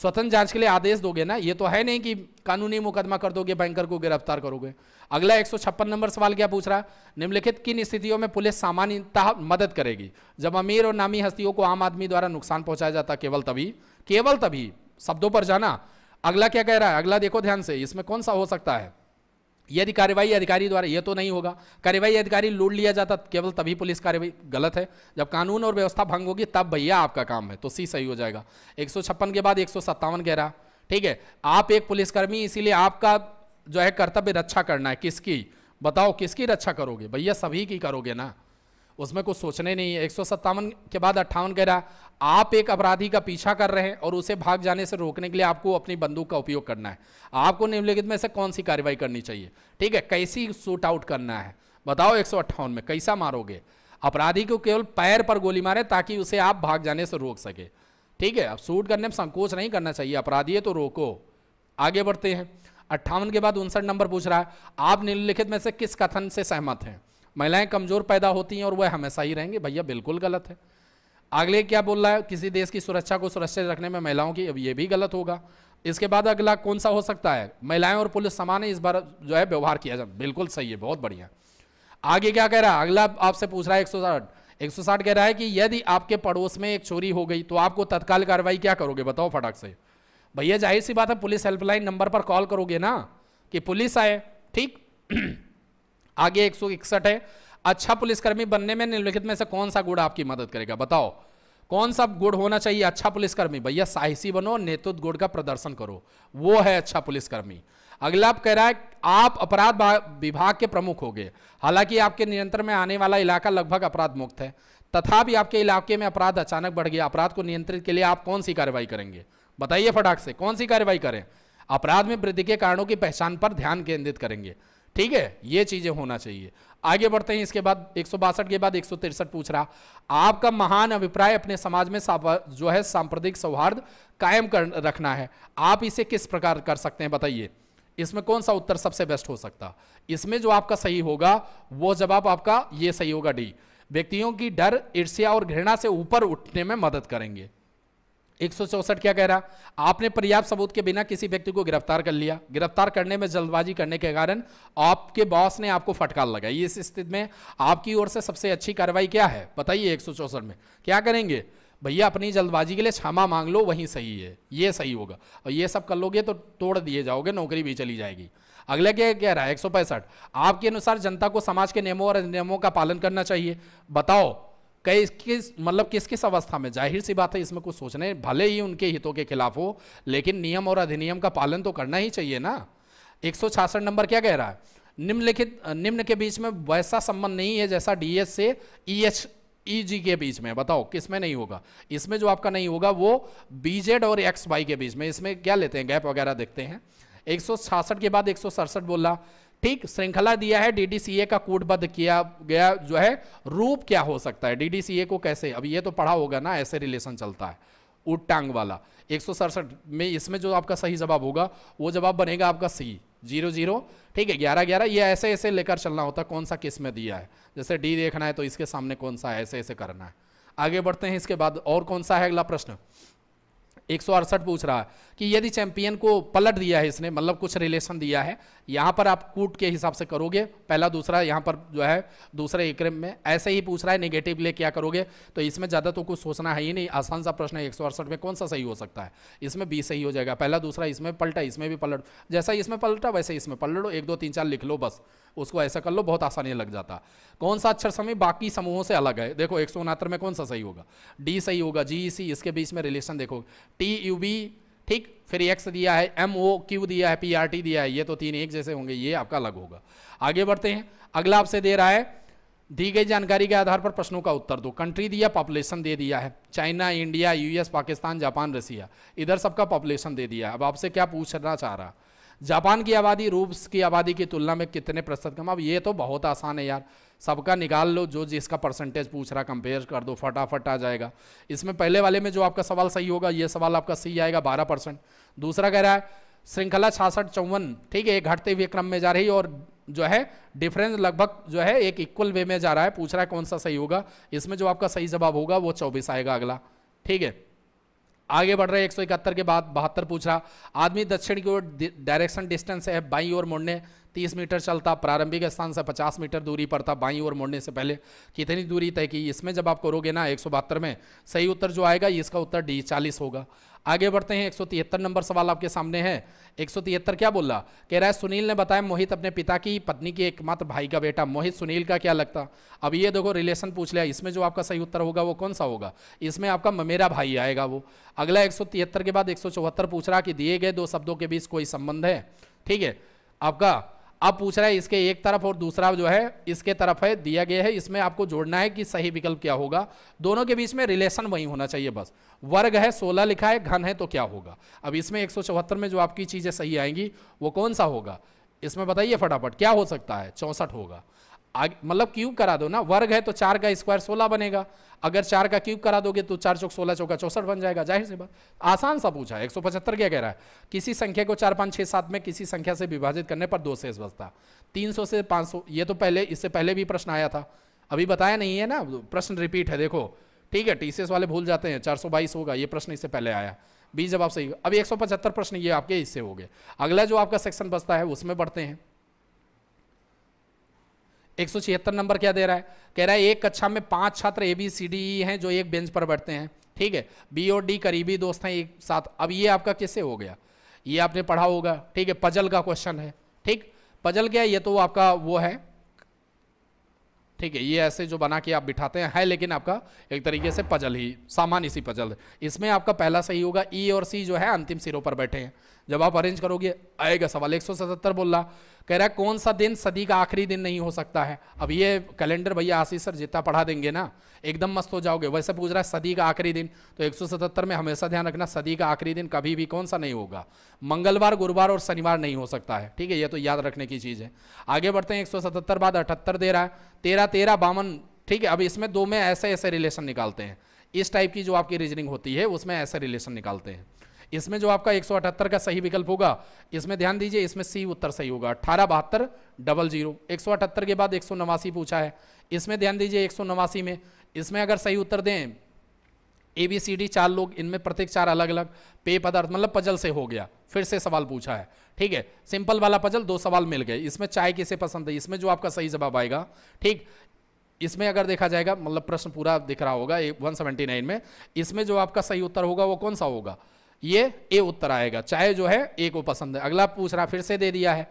स्वतंत्र जांच के लिए आदेश दोगे ना ये तो है नहीं कि कानूनी मुकदमा कर दोगे बैंकर को गिरफ्तार करोगे अगला एक नंबर सवाल क्या पूछ रहा है निम्नलिखित किन स्थितियों में पुलिस सामान्यतः मदद करेगी जब अमीर और नामी हस्तियों को आम आदमी द्वारा नुकसान पहुंचाया जाता केवल तभी केवल तभी शब्दों पर जाना अगला क्या कह रहा है अगला देखो ध्यान से इसमें कौन सा हो सकता है यदि कार्यवाही अधिकारी द्वारा यह तो नहीं होगा कार्यवाही अधिकारी लूट लिया जाता केवल तभी पुलिस कार्यवाही गलत है जब कानून और व्यवस्था भंग होगी तब भैया आपका काम है तो सी सही हो जाएगा एक के बाद एक कह रहा ठीक है आप एक पुलिसकर्मी इसीलिए आपका जो है कर्तव्य रक्षा करना है किसकी बताओ किसकी रक्षा करोगे भैया सभी की करोगे ना उसमें कुछ सोचने नहीं है एक के बाद अट्ठावन कह रहा आप एक अपराधी का पीछा कर रहे हैं और उसे भाग जाने से रोकने के लिए आपको अपनी बंदूक का उपयोग करना है आपको निम्नलिखित में से कौन सी कार्रवाई करनी चाहिए ठीक है कैसी सूट आउट करना है बताओ एक में कैसा मारोगे अपराधी को केवल पैर पर गोली मारे ताकि उसे आप भाग जाने से रोक सके ठीक है अब सूट करने में संकोच नहीं करना चाहिए अपराधी है तो रोको आगे बढ़ते हैं अट्ठावन के बाद उनसठ नंबर पूछ रहा है आप निम्नलिखित में से किस कथन से सहमत हैं महिलाएं कमज़ोर पैदा होती हैं और वह हमेशा ही रहेंगे भैया बिल्कुल गलत है अगले क्या बोल रहा है किसी देश की सुरक्षा को सुरक्षित रखने में महिलाओं की अब ये भी गलत होगा इसके बाद अगला कौन सा हो सकता है महिलाएं और पुलिस समान है इस बार जो है व्यवहार किया जाए बिल्कुल सही है बहुत बढ़िया आगे क्या कह रहा है अगला आपसे पूछ रहा है एक सौ साठ एक सौ साठ कह रहा है कि यदि आपके पड़ोस में एक चोरी हो गई तो आपको तत्काल कार्रवाई क्या करोगे बताओ फटाक से भैया जाहिर सी बात है पुलिस हेल्पलाइन नंबर पर कॉल करोगे ना कि पुलिस आए ठीक आगे एक है अच्छा पुलिसकर्मी बनने में निम्नलिखित में से कौन सा गुण आपकी मदद करेगा बताओ कौन सा गुण होना चाहिए अच्छा पुलिसकर्मी भैया साहसी बनो नेतृत्व गुण का प्रदर्शन करो वो है अच्छा पुलिसकर्मी अगला आप कह रहा है आप अपराध विभाग के प्रमुख हो गए हालांकि आपके नियंत्रण में आने वाला इलाका लगभग अपराध मुक्त है तथापि आपके इलाके में अपराध अचानक बढ़ गया अपराध को नियंत्रित के लिए आप कौन सी कार्रवाई करेंगे बताइए फटाक से कौन सी कार्रवाई करें अपराध में वृद्धि के कारणों की पहचान पर ध्यान केंद्रित करेंगे ठीक है ये चीजें होना चाहिए आगे बढ़ते हैं इसके बाद एक के बाद एक पूछ रहा आपका महान अभिप्राय अपने समाज में जो है सांप्रदायिक सौहार्द कायम कर रखना है आप इसे किस प्रकार कर सकते हैं बताइए इसमें कौन सा उत्तर सबसे बेस्ट हो सकता इसमें जो आपका सही होगा वो जवाब आपका ये सही होगा डी व्यक्तियों की डर ईर्ष्या और घृणा से ऊपर उठने में मदद करेंगे एक क्या कह रहा आपने पर्याप्त सबूत के बिना किसी व्यक्ति को गिरफ्तार कर लिया गिरफ्तार करने में जल्दबाजी करने के कारण आपके बॉस ने आपको फटकार लगाई इस स्थिति में आपकी ओर से सबसे अच्छी कार्रवाई क्या है बताइए एक में क्या करेंगे भैया अपनी जल्दबाजी के लिए क्षमा मांग लो वही सही है ये सही होगा और ये सब कर लोगे तो तोड़ दिए जाओगे नौकरी भी चली जाएगी अगला क्या कह रहा है एक आपके अनुसार जनता को समाज के नियमों और नियमों का पालन करना चाहिए बताओ कई किस मतलब किस किस अवस्था में जाहिर सी बात है इसमें कुछ सोचने भले ही उनके हितों के खिलाफ हो लेकिन नियम और अधिनियम का पालन तो करना ही चाहिए ना एक नंबर क्या कह रहा है निम्नलिखित निम्न के बीच में वैसा संबंध नहीं है जैसा डीएस से ईएच e ईजी e के बीच में बताओ किसमें नहीं होगा इसमें जो आपका नहीं होगा वो बीजेड और एक्स वाई के बीच में इसमें क्या लेते हैं गैप वगैरह देखते हैं एक के बाद एक बोला ठीक श्रृंखला दिया है डीडीसीए का कूटबद्ध किया गया जो है रूप क्या हो सकता है डीडीसीए को कैसे अब ये तो पढ़ा होगा ना ऐसे रिलेशन चलता है उटांग वाला एक में इसमें जो आपका सही जवाब होगा वो जवाब बनेगा आपका सी जीरो जीरो ठीक है ग्यारह ग्यारह ये ऐसे ऐसे लेकर चलना होता है कौन सा किस में दिया है जैसे डी देखना है तो इसके सामने कौन सा है ऐसे ऐसे करना है आगे बढ़ते हैं इसके बाद और कौन सा है अगला प्रश्न एक पूछ रहा है कि यदि चैंपियन को पलट दिया है इसने मतलब कुछ रिलेशन दिया है यहाँ पर आप कूट के हिसाब से करोगे पहला दूसरा यहाँ पर जो है दूसरे एक में ऐसे ही पूछ रहा है नेगेटिव ले क्या करोगे तो इसमें ज़्यादा तो कुछ सोचना है ही नहीं आसान सा प्रश्न है एक में कौन सा सही हो सकता है इसमें बी सही हो जाएगा पहला दूसरा इसमें पलटा इसमें भी पलट जैसा इसमें पलटा वैसे इसमें पलट लो एक दो तीन चार लिख लो बस उसको ऐसा कर लो बहुत आसानी लग जाता कौन सा अक्षर समय बाकी समूहों से अलग है देखो एक में कौन सा सही होगा डी सही होगा जी सी इसके बीच में रिलेशन देखो टी यू बी ठीक फिर एक्स दिया है एम ओ क्यू दिया है पी आर टी दिया है ये तो तीन एक जैसे होंगे ये आपका अलग होगा आगे बढ़ते हैं अगला आपसे दे रहा है दी गई जानकारी के आधार पर प्रश्नों का उत्तर दो कंट्री दिया पॉपुलेशन दे दिया है China India US Pakistan Japan Russia इधर सबका पॉपुलेशन दे दिया है अब आपसे क्या पूछना चाह रहा जापान की आबादी रूस की आबादी की तुलना में कितने प्रतिशत कम अब ये तो बहुत आसान है यार सबका निकाल लो जो जिसका परसेंटेज पूछ रहा कंपेयर कर दो फटाफट आ जाएगा इसमें पहले वाले में जो आपका सवाल सही होगा ये सवाल आपका सही आएगा बारह परसेंट दूसरा कह रहा है श्रृंखला छासठ चौवन ठीक है घटते हुए क्रम में जा रही और जो है डिफरेंस लगभग जो है एक इक्वल वे में जा रहा है पूछ रहा है कौन सा सही होगा इसमें जो आपका सही जवाब होगा वो चौबीस आएगा अगला ठीक है आगे बढ़ रहे 171 के बाद बहत्तर पूछ रहा आदमी दक्षिण की ओर डायरेक्शन डिस्टेंस है बाई और मुड़ने 30 मीटर चलता प्रारंभिक स्थान से 50 मीटर दूरी पर था बाई और मुड़ने से पहले कितनी दूरी तय की इसमें जब आप करोगे ना एक में सही उत्तर जो आएगा इसका उत्तर डी चालीस होगा आगे बढ़ते हैं एक नंबर सवाल आपके सामने है एक क्या बोल रहा कह रहा है सुनील ने बताया मोहित अपने पिता की पत्नी के एकमात्र भाई का बेटा मोहित सुनील का क्या लगता अब ये देखो रिलेशन पूछ लिया इसमें जो आपका सही उत्तर होगा वो कौन सा होगा इसमें आपका मेरा भाई आएगा वो अगला एक के बाद एक पूछ रहा कि दिए गए दो शब्दों के बीच कोई संबंध है ठीक है आपका अब पूछ रहा है इसके एक तरफ और दूसरा जो है इसके तरफ है दिया गया है इसमें आपको जोड़ना है कि सही विकल्प क्या होगा दोनों के बीच में रिलेशन वही होना चाहिए बस वर्ग है सोलह लिखा है घन है तो क्या होगा अब इसमें एक में जो आपकी चीज़ें सही आएंगी वो कौन सा होगा इसमें बताइए फटाफट क्या हो सकता है चौंसठ होगा मतलब क्यूब करा दो ना वर्ग है तो चार का स्क्वायर सोलह बनेगा अगर चार का क्यूब करा दोगे तो चार चौक सोलह चौका चौसठ बन जाएगा जाहिर सी बात आसान सा पूछा एक सौ पचहत्तर क्या कह रहा है किसी संख्या को चार पांच छह सात में किसी संख्या से विभाजित करने पर दो शेष बचता तीन सौ से पांच सौ ये तो पहले इससे पहले भी प्रश्न आया था अभी बताया नहीं है ना प्रश्न रिपीट है देखो ठीक है टीसीएस वाले भूल जाते हैं चार सौ बाईस होगा ये प्रश्न इससे पहले आया बी जवाब सही अभी एक सौ पचहत्तर प्रश्न ये आपके इससे हो गए अगला जो आपका सेक्शन बचता है उसमें बढ़ते हैं एक नंबर क्या दे रहा है कह रहा है एक कक्षा में पांच छात्र A B C D E हैं जो एक बेंच पर बैठते हैं ठीक है बी और डी करीबी दोस्त हैं एक साथ अब ये आपका कैसे हो गया ये आपने पढ़ा होगा ठीक है पजल का क्वेश्चन है ठीक पजल क्या है ये तो आपका वो है ठीक है ये ऐसे जो बना के आप बिठाते हैं है लेकिन आपका एक तरीके से पजल ही सामान्य सी पजल इसमें आपका पहला सही होगा ई e और सी जो है अंतिम सिरों पर बैठे हैं जब आप अरेंज करोगे आएगा सवाल एक बोल रहा कह रहा है कौन सा दिन सदी का आखिरी दिन नहीं हो सकता है अब ये कैलेंडर भैया आशीष सर जितना पढ़ा देंगे ना एकदम मस्त हो जाओगे वैसे पूछ रहा है सदी का आखिरी दिन तो 177 में हमेशा ध्यान रखना सदी का आखिरी दिन कभी भी कौन सा नहीं होगा मंगलवार गुरुवार और शनिवार नहीं हो सकता है ठीक है ये तो याद रखने की चीज़ है आगे बढ़ते हैं सतहत्तर बाद अठहत्तर दे रहा है तेरह तेरह बावन ठीक है अब इसमें दो में ऐसे ऐसे रिलेशन निकालते हैं इस टाइप की जो आपकी रीजनिंग होती है उसमें ऐसे रिलेशन निकालते हैं इसमें जो आपका एक का सही विकल्प होगा इसमें ध्यान दीजिए इसमें सी उत्तर सही होगा अठारह बहत्तर डबल जीरो एक के बाद एक पूछा है इसमें ध्यान दीजिए एक में इसमें अगर सही उत्तर दें ए बी सी डी चार लोग इनमें प्रत्येक चार अलग अलग पेय पदार्थ मतलब पजल से हो गया फिर से सवाल पूछा है ठीक है सिंपल वाला पजल दो सवाल मिल गए इसमें चाय किसे पसंद है इसमें जो आपका सही जवाब आएगा ठीक इसमें अगर देखा जाएगा मतलब प्रश्न पूरा दिख रहा होगा वन में इसमें जो आपका सही उत्तर होगा वो कौन सा होगा ये ए उत्तर आएगा चाहे जो है ए को पसंद है अगला पूछ रहा फिर से दे दिया है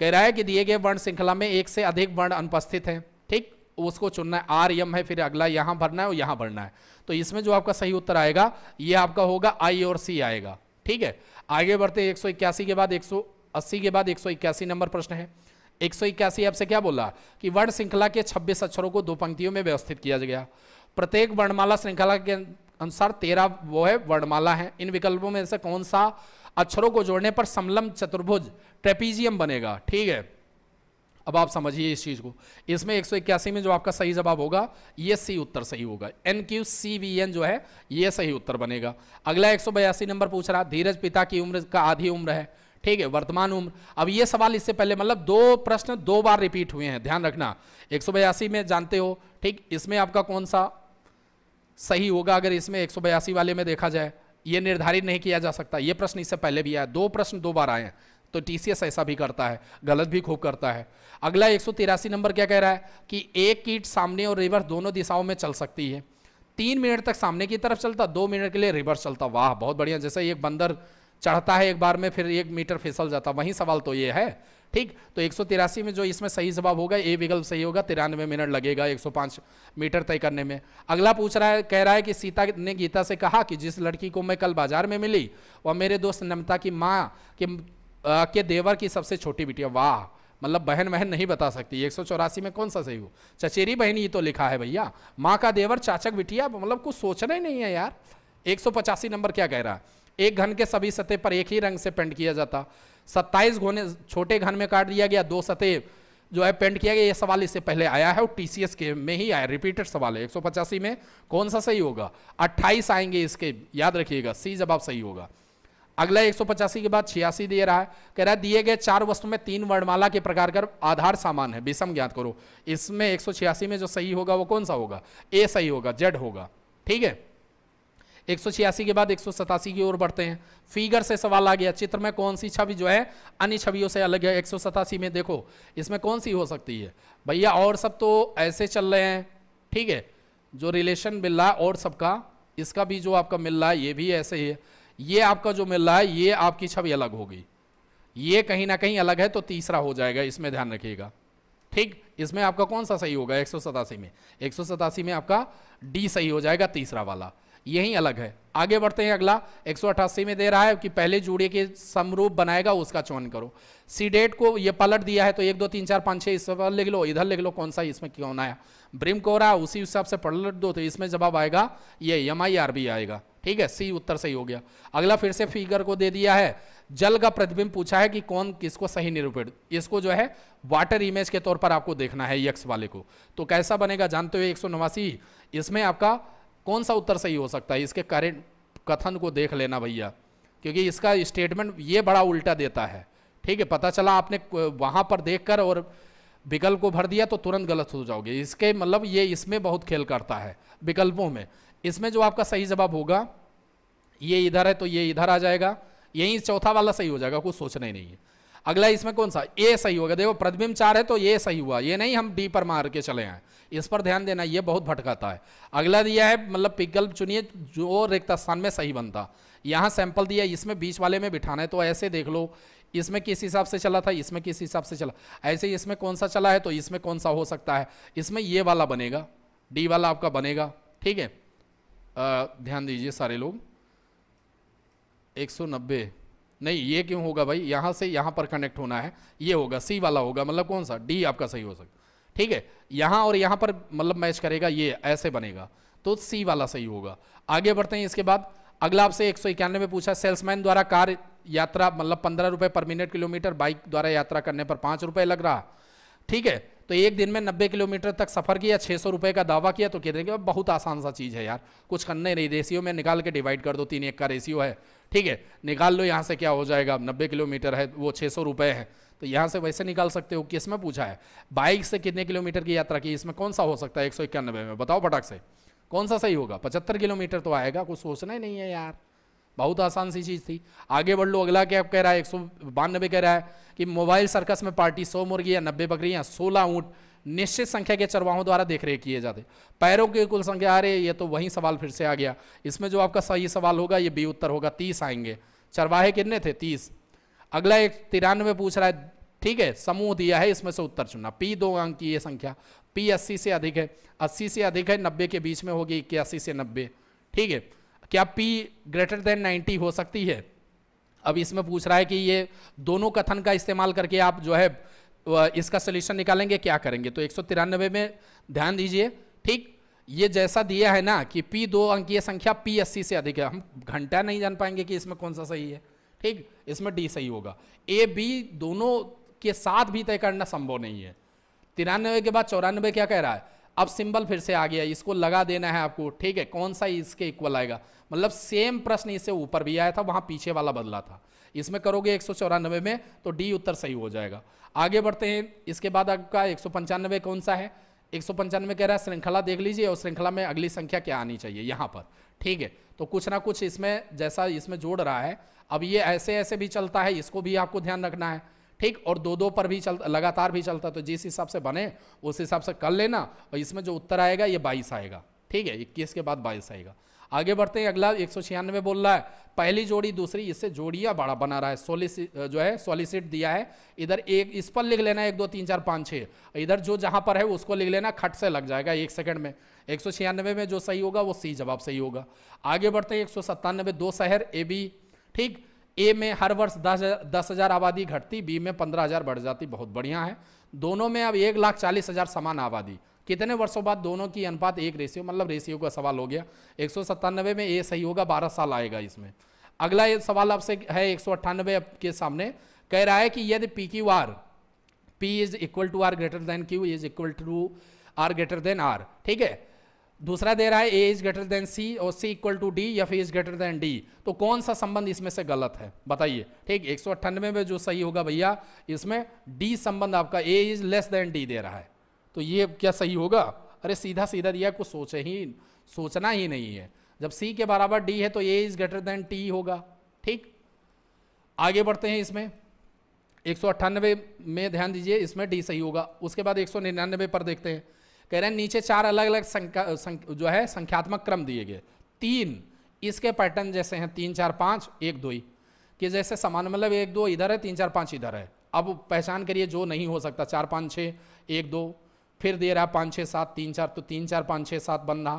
कह रहा है कि दिए गए वर्ण श्रृंखला में एक से अधिक वर्ण अनुपस्थित हैं ठीक उसको चुनना है आर यम है फिर अगला यहां भरना है और यहां भरना है तो इसमें जो आपका सही उत्तर आएगा ये आपका होगा आई और सी आएगा ठीक है आगे बढ़ते एक सौ इक्यासी के बाद एक सौ अस्सी के बाद एक सौ इक्यासी नंबर प्रश्न है एक सौ इक्यासी आपसे क्या बोला कि वर्ण श्रृंखला के छब्बीस अक्षरों को दो पंक्तियों में व्यवस्थित किया गया प्रत्येक वर्णमाला श्रृंखला के अनुसार तेरह वो है वर्णमाला है इन विकल्पों में से कौन सा अक्षरों को जोड़ने पर समलम चतुर्भुज ट्रेपीजियम बनेगा ठीक है अब आप समझिए इस चीज को इसमें एक में जो आपका सही जवाब होगा ये सी उत्तर सही होगा N Q C V N जो है ये सही उत्तर बनेगा अगला एक नंबर पूछ रहा धीरज पिता की उम्र का आधी उम्र है ठीक है वर्तमान उम्र अब ये सवाल इससे पहले मतलब दो प्रश्न दो बार रिपीट हुए हैं ध्यान रखना एक में जानते हो ठीक इसमें आपका कौन सा सही होगा अगर इसमें एक वाले में देखा जाए ये निर्धारित नहीं किया जा सकता ये प्रश्न इससे पहले भी आया दो प्रश्न दो बार आए हैं तो टीसीएस ऐसा भी करता है गलत भी खूब करता है अगला एक नंबर क्या कह रहा है कि एक कीट सामने और रिवर्स दोनों दिशाओं में चल सकती है तीन मिनट तक सामने की तरफ चलता दो मिनट के लिए रिवर्स चलता वाह बहुत बढ़िया जैसे एक बंदर चढ़ता है एक बार में फिर एक मीटर फिसल जाता वही सवाल तो ये है ठीक तो एक में जो इसमें सही जवाब होगा ए विकल्प सही होगा तिरानवे मिनट लगेगा 105 मीटर तय करने में अगला पूछ रहा है कह रहा है कि सीता ने गीता से कहा कि जिस लड़की को मैं कल बाजार में मिली वह मेरे दोस्त नमता की माँ के के देवर की सबसे छोटी बेटी वाह मतलब बहन बहन नहीं बता सकती एक में कौन सा सही हो चचेरी बहन ये तो लिखा है भैया माँ का देवर चाचक बिटिया मतलब कुछ सोचना ही नहीं है यार एक नंबर क्या कह रहा है एक घन के सभी सतह पर एक ही रंग से पेंट किया जाता सत्ताईस घोने छोटे घन में काट दिया गया दो सतह जो है पेंट किया गया ये सवाल इससे पहले आया है और टीसीएस के में ही आया रिपीटेड सवाल है एक में कौन सा सही होगा 28 आएंगे इसके याद रखिएगा सी जवाब सही होगा अगला एक के बाद छियासी दे रहा है कह रहा है दिए गए चार वस्तु में तीन वर्णमाला के प्रकार का आधार सामान है विषम ज्ञात करो इसमें एक में जो सही होगा वो कौन सा होगा ए सही होगा जेड होगा ठीक है एक के बाद एक की ओर बढ़ते हैं फिगर से सवाल आ गया चित्र में कौन सी छवि जो है अन्य छवियों से अलग है एक में देखो इसमें कौन सी हो सकती है भैया और सब तो ऐसे चल रहे हैं ठीक है जो रिलेशन मिल रहा है और सबका इसका भी जो आपका मिल रहा है ये भी ऐसे ही है ये आपका जो मिल रहा है ये आपकी छवि अलग होगी ये कहीं ना कहीं अलग है तो तीसरा हो जाएगा इसमें ध्यान रखिएगा ठीक इसमें आपका कौन सा सही होगा एक में एक में आपका डी सही हो जाएगा तीसरा वाला यही अलग है आगे बढ़ते हैं अगला एक में दे रहा है कि पहले जोड़े के समरूप बनाएगा उसका चयन करो सी डेट को ये पलट दिया है तो एक दो तीन चार पाँच छः इस पर लिख लो इधर लिख लो कौन सा इसमें क्यों आया ब्रिम को रहा उसी हिसाब से पलट दो तो इसमें जवाब आएगा ये एम आई आर बी आएगा ठीक है सी उत्तर सही हो गया अगला फिर से फिगर को दे दिया है जल का प्रतिबिंब पूछा है कि कौन किसको सही निरूपित इसको जो है वाटर इमेज के तौर पर आपको देखना है यक्स वाले को तो कैसा बनेगा जानते हुए एक इसमें आपका कौन सा उत्तर सही हो सकता है इसके करेंट कथन को देख लेना भैया क्योंकि इसका स्टेटमेंट ये बड़ा उल्टा देता है ठीक है पता चला आपने वहाँ पर देख कर और विकल्प को भर दिया तो तुरंत गलत हो जाओगे इसके मतलब ये इसमें बहुत खेल करता है विकल्पों में इसमें जो आपका सही जवाब होगा ये इधर है तो ये इधर आ जाएगा यही चौथा वाला सही हो जाएगा कुछ सोचना ही नहीं है अगला इसमें कौन सा ए सही होगा देखो प्रतिबिंब चार है तो ये सही हुआ ये नहीं हम डी पर मार के चले हैं इस पर ध्यान देना ये बहुत भटकाता है अगला दिया है मतलब विकल्प चुनिए जो रिक्त स्थान में सही बनता यहाँ सैंपल दिया इसमें बीच वाले में बिठाना है तो ऐसे देख लो इसमें किस हिसाब से चला था इसमें किस हिसाब से चला ऐसे इसमें कौन सा चला है तो इसमें कौन सा हो सकता है इसमें ये वाला बनेगा डी वाला आपका बनेगा ठीक है ध्यान दीजिए सारे लोग 190 नहीं ये क्यों होगा भाई यहाँ से यहाँ पर कनेक्ट होना है ये होगा सी वाला होगा मतलब कौन सा डी आपका सही हो सकता ठीक है यहां और यहां पर मतलब मैच करेगा ये ऐसे बनेगा तो सी वाला सही होगा आगे बढ़ते हैं इसके बाद अगला आपसे एक सौ इक्यानवे में पूछा सेल्समैन द्वारा कार यात्रा मतलब पंद्रह रुपए पर मिनट किलोमीटर बाइक द्वारा यात्रा करने पर पांच रुपए लग रहा ठीक है तो एक दिन में नब्बे किलोमीटर तक सफर किया छह सौ रुपए का दावा किया तो कह देंगे बहुत आसान सा चीज़ है यार कुछ करने नहीं रेशियो में निकाल के डिवाइड कर दो तीन एक का रेशियो है ठीक है निकाल लो यहां से क्या हो जाएगा नब्बे किलोमीटर है वो छह सौ रुपए है तो यहां से वैसे निकाल सकते हो कि इसमें पूछा है बाइक से कितने किलोमीटर की यात्रा की इसमें कौन सा हो सकता है एक में बताओ पटाख से कौन सा सही होगा पचहत्तर किलोमीटर तो आएगा कुछ सोचना ही नहीं है यार बहुत आसान सी चीज़ थी आगे बढ़ लो अगला क्या कह रहा है एक सौ बानबे कह रहा है कि मोबाइल सर्कस में पार्टी सौ या नब्बे या सोलह ऊंट निश्चित संख्या के चरवाहों द्वारा देख रेख किए जाते पैरों की कुल संख्या अरे ये तो वही सवाल फिर से आ गया इसमें जो आपका सही सवाल होगा ये बी उत्तर होगा तीस आएंगे चरवाहे कितने थे तीस अगला एक तिरानवे पूछ रहा है ठीक है समूह दिया है इसमें से उत्तर चुनना पी दो अंक की ये संख्या पी अस्सी से अधिक है अस्सी से अधिक है नब्बे के बीच में होगी इक्यासी से नब्बे ठीक है क्या पी ग्रेटर देन नाइन्टी हो सकती है अब इसमें पूछ रहा है कि ये दोनों कथन का इस्तेमाल करके आप जो है इसका सोल्यूशन निकालेंगे क्या करेंगे तो एक में ध्यान दीजिए ठीक ये जैसा दिया है ना कि पी दो अंकीय संख्या पी अस्सी से अधिक है हम घंटा नहीं जान पाएंगे कि इसमें कौन सा सही है ठीक इसमें डी सही होगा ए बी दोनों के साथ भी तय करना संभव नहीं है तिरानवे के बाद चौरानवे क्या कह रहा है अब सिंबल फिर से आ गया इसको लगा देना है आपको ठीक है कौन सा इसके इक्वल आएगा मतलब सेम प्रश्न इससे ऊपर भी आया था वहां पीछे वाला बदला था इसमें करोगे एक में तो डी उत्तर सही हो जाएगा आगे बढ़ते हैं इसके बाद आपका एक कौन सा है एक कह रहा है श्रृंखला देख लीजिए और श्रृंखला में अगली संख्या क्या आनी चाहिए यहां पर ठीक है तो कुछ ना कुछ इसमें जैसा इसमें जोड़ रहा है अब ये ऐसे ऐसे भी चलता है इसको भी आपको ध्यान रखना है ठीक और दो दो पर भी चल लगातार भी चलता तो जिस हिसाब से बने उस हिसाब से कर लेना और इसमें जो उत्तर आएगा ये बाईस आएगा ठीक है इक्कीस के बाद बाईस आएगा आगे बढ़ते हैं अगला एक बोल रहा है पहली जोड़ी दूसरी इससे जोड़िया बड़ा बना रहा है सोलिसिट जो है सोलिसिट दिया है इधर एक इस पर लिख लेना एक दो तीन चार पाँच छः इधर जो जहाँ पर है उसको लिख लेना खट से लग जाएगा एक सेकंड में एक सौ छियानवे में जो सही होगा वो सी जवाब सही होगा आगे बढ़ते हैं एक सौ दो शहर ए बी ठीक ए में हर वर्ष दस दस हज़ार आबादी घटती बी में पंद्रह हज़ार बढ़ जाती बहुत बढ़िया है दोनों में अब एक लाख चालीस हज़ार समान आबादी कितने वर्षों बाद दोनों की अनुपात एक रेशियो मतलब रेशियो का सवाल हो गया एक में ए सही होगा बारह साल आएगा इसमें अगला ये सवाल आपसे है एक के सामने कह रहा है कि यदि P Q R P is equal to R greater than Q is equal to R greater than R ठीक है दूसरा दे रहा है A is greater than C और सी इक्वल टू डी या फिर इज ग्रेटर देन डी तो कौन सा संबंध इसमें से गलत है बताइए ठीक एक में जो सही होगा भैया इसमें डी संबंध आपका A is less than D दे रहा है तो ये क्या सही होगा अरे सीधा सीधा दिया कुछ सोचे ही सोचना ही नहीं है जब सी के बराबर डी है तो A is greater than T होगा ठीक आगे बढ़ते हैं इसमें एक में ध्यान दीजिए इसमें डी सही होगा उसके बाद एक पर देखते हैं कह रहे हैं नीचे चार अलग अलग संख्या जो है संख्यात्मक क्रम दिए गए तीन इसके पैटर्न जैसे हैं तीन चार पाँच एक दो ही कि जैसे समान मतलब एक दो इधर है तीन चार पाँच इधर है अब पहचान करिए जो नहीं हो सकता चार पाँच छः एक दो फिर दे रहा है पाँच छः सात तीन चार तो तीन चार पाँच छः सात बनना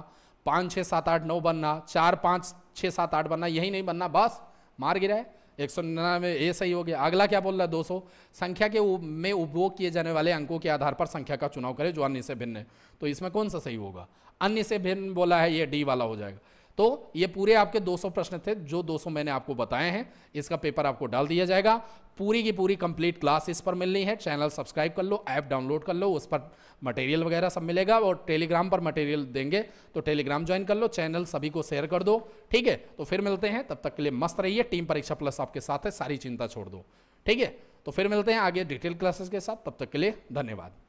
पाँच छः सात आठ नौ बनना चार पाँच छः सात आठ बनना यही नहीं बनना बस मार गिरा है एक सौ निन्यानवे ये सही हो गया अगला क्या बोल रहा है दो सौ संख्या के में उपभोग किए जाने वाले अंकों के आधार पर संख्या का चुनाव करें जो अन्य से भिन्न है तो इसमें कौन सा सही होगा अन्य से भिन्न बोला है ये डी वाला हो जाएगा तो ये पूरे आपके 200 प्रश्न थे जो 200 मैंने आपको बताए हैं इसका पेपर आपको डाल दिया जाएगा पूरी की पूरी कंप्लीट क्लास इस पर मिलनी है चैनल सब्सक्राइब कर लो ऐप डाउनलोड कर लो उस पर मटेरियल वगैरह सब मिलेगा और टेलीग्राम पर मटेरियल देंगे तो टेलीग्राम ज्वाइन कर लो चैनल सभी को शेयर कर दो ठीक है तो फिर मिलते हैं तब तक के लिए मस्त रहिए टीम परीक्षा प्लस आपके साथ है सारी चिंता छोड़ दो ठीक है तो फिर मिलते हैं आगे डिटेल क्लासेस के साथ तब तक के लिए धन्यवाद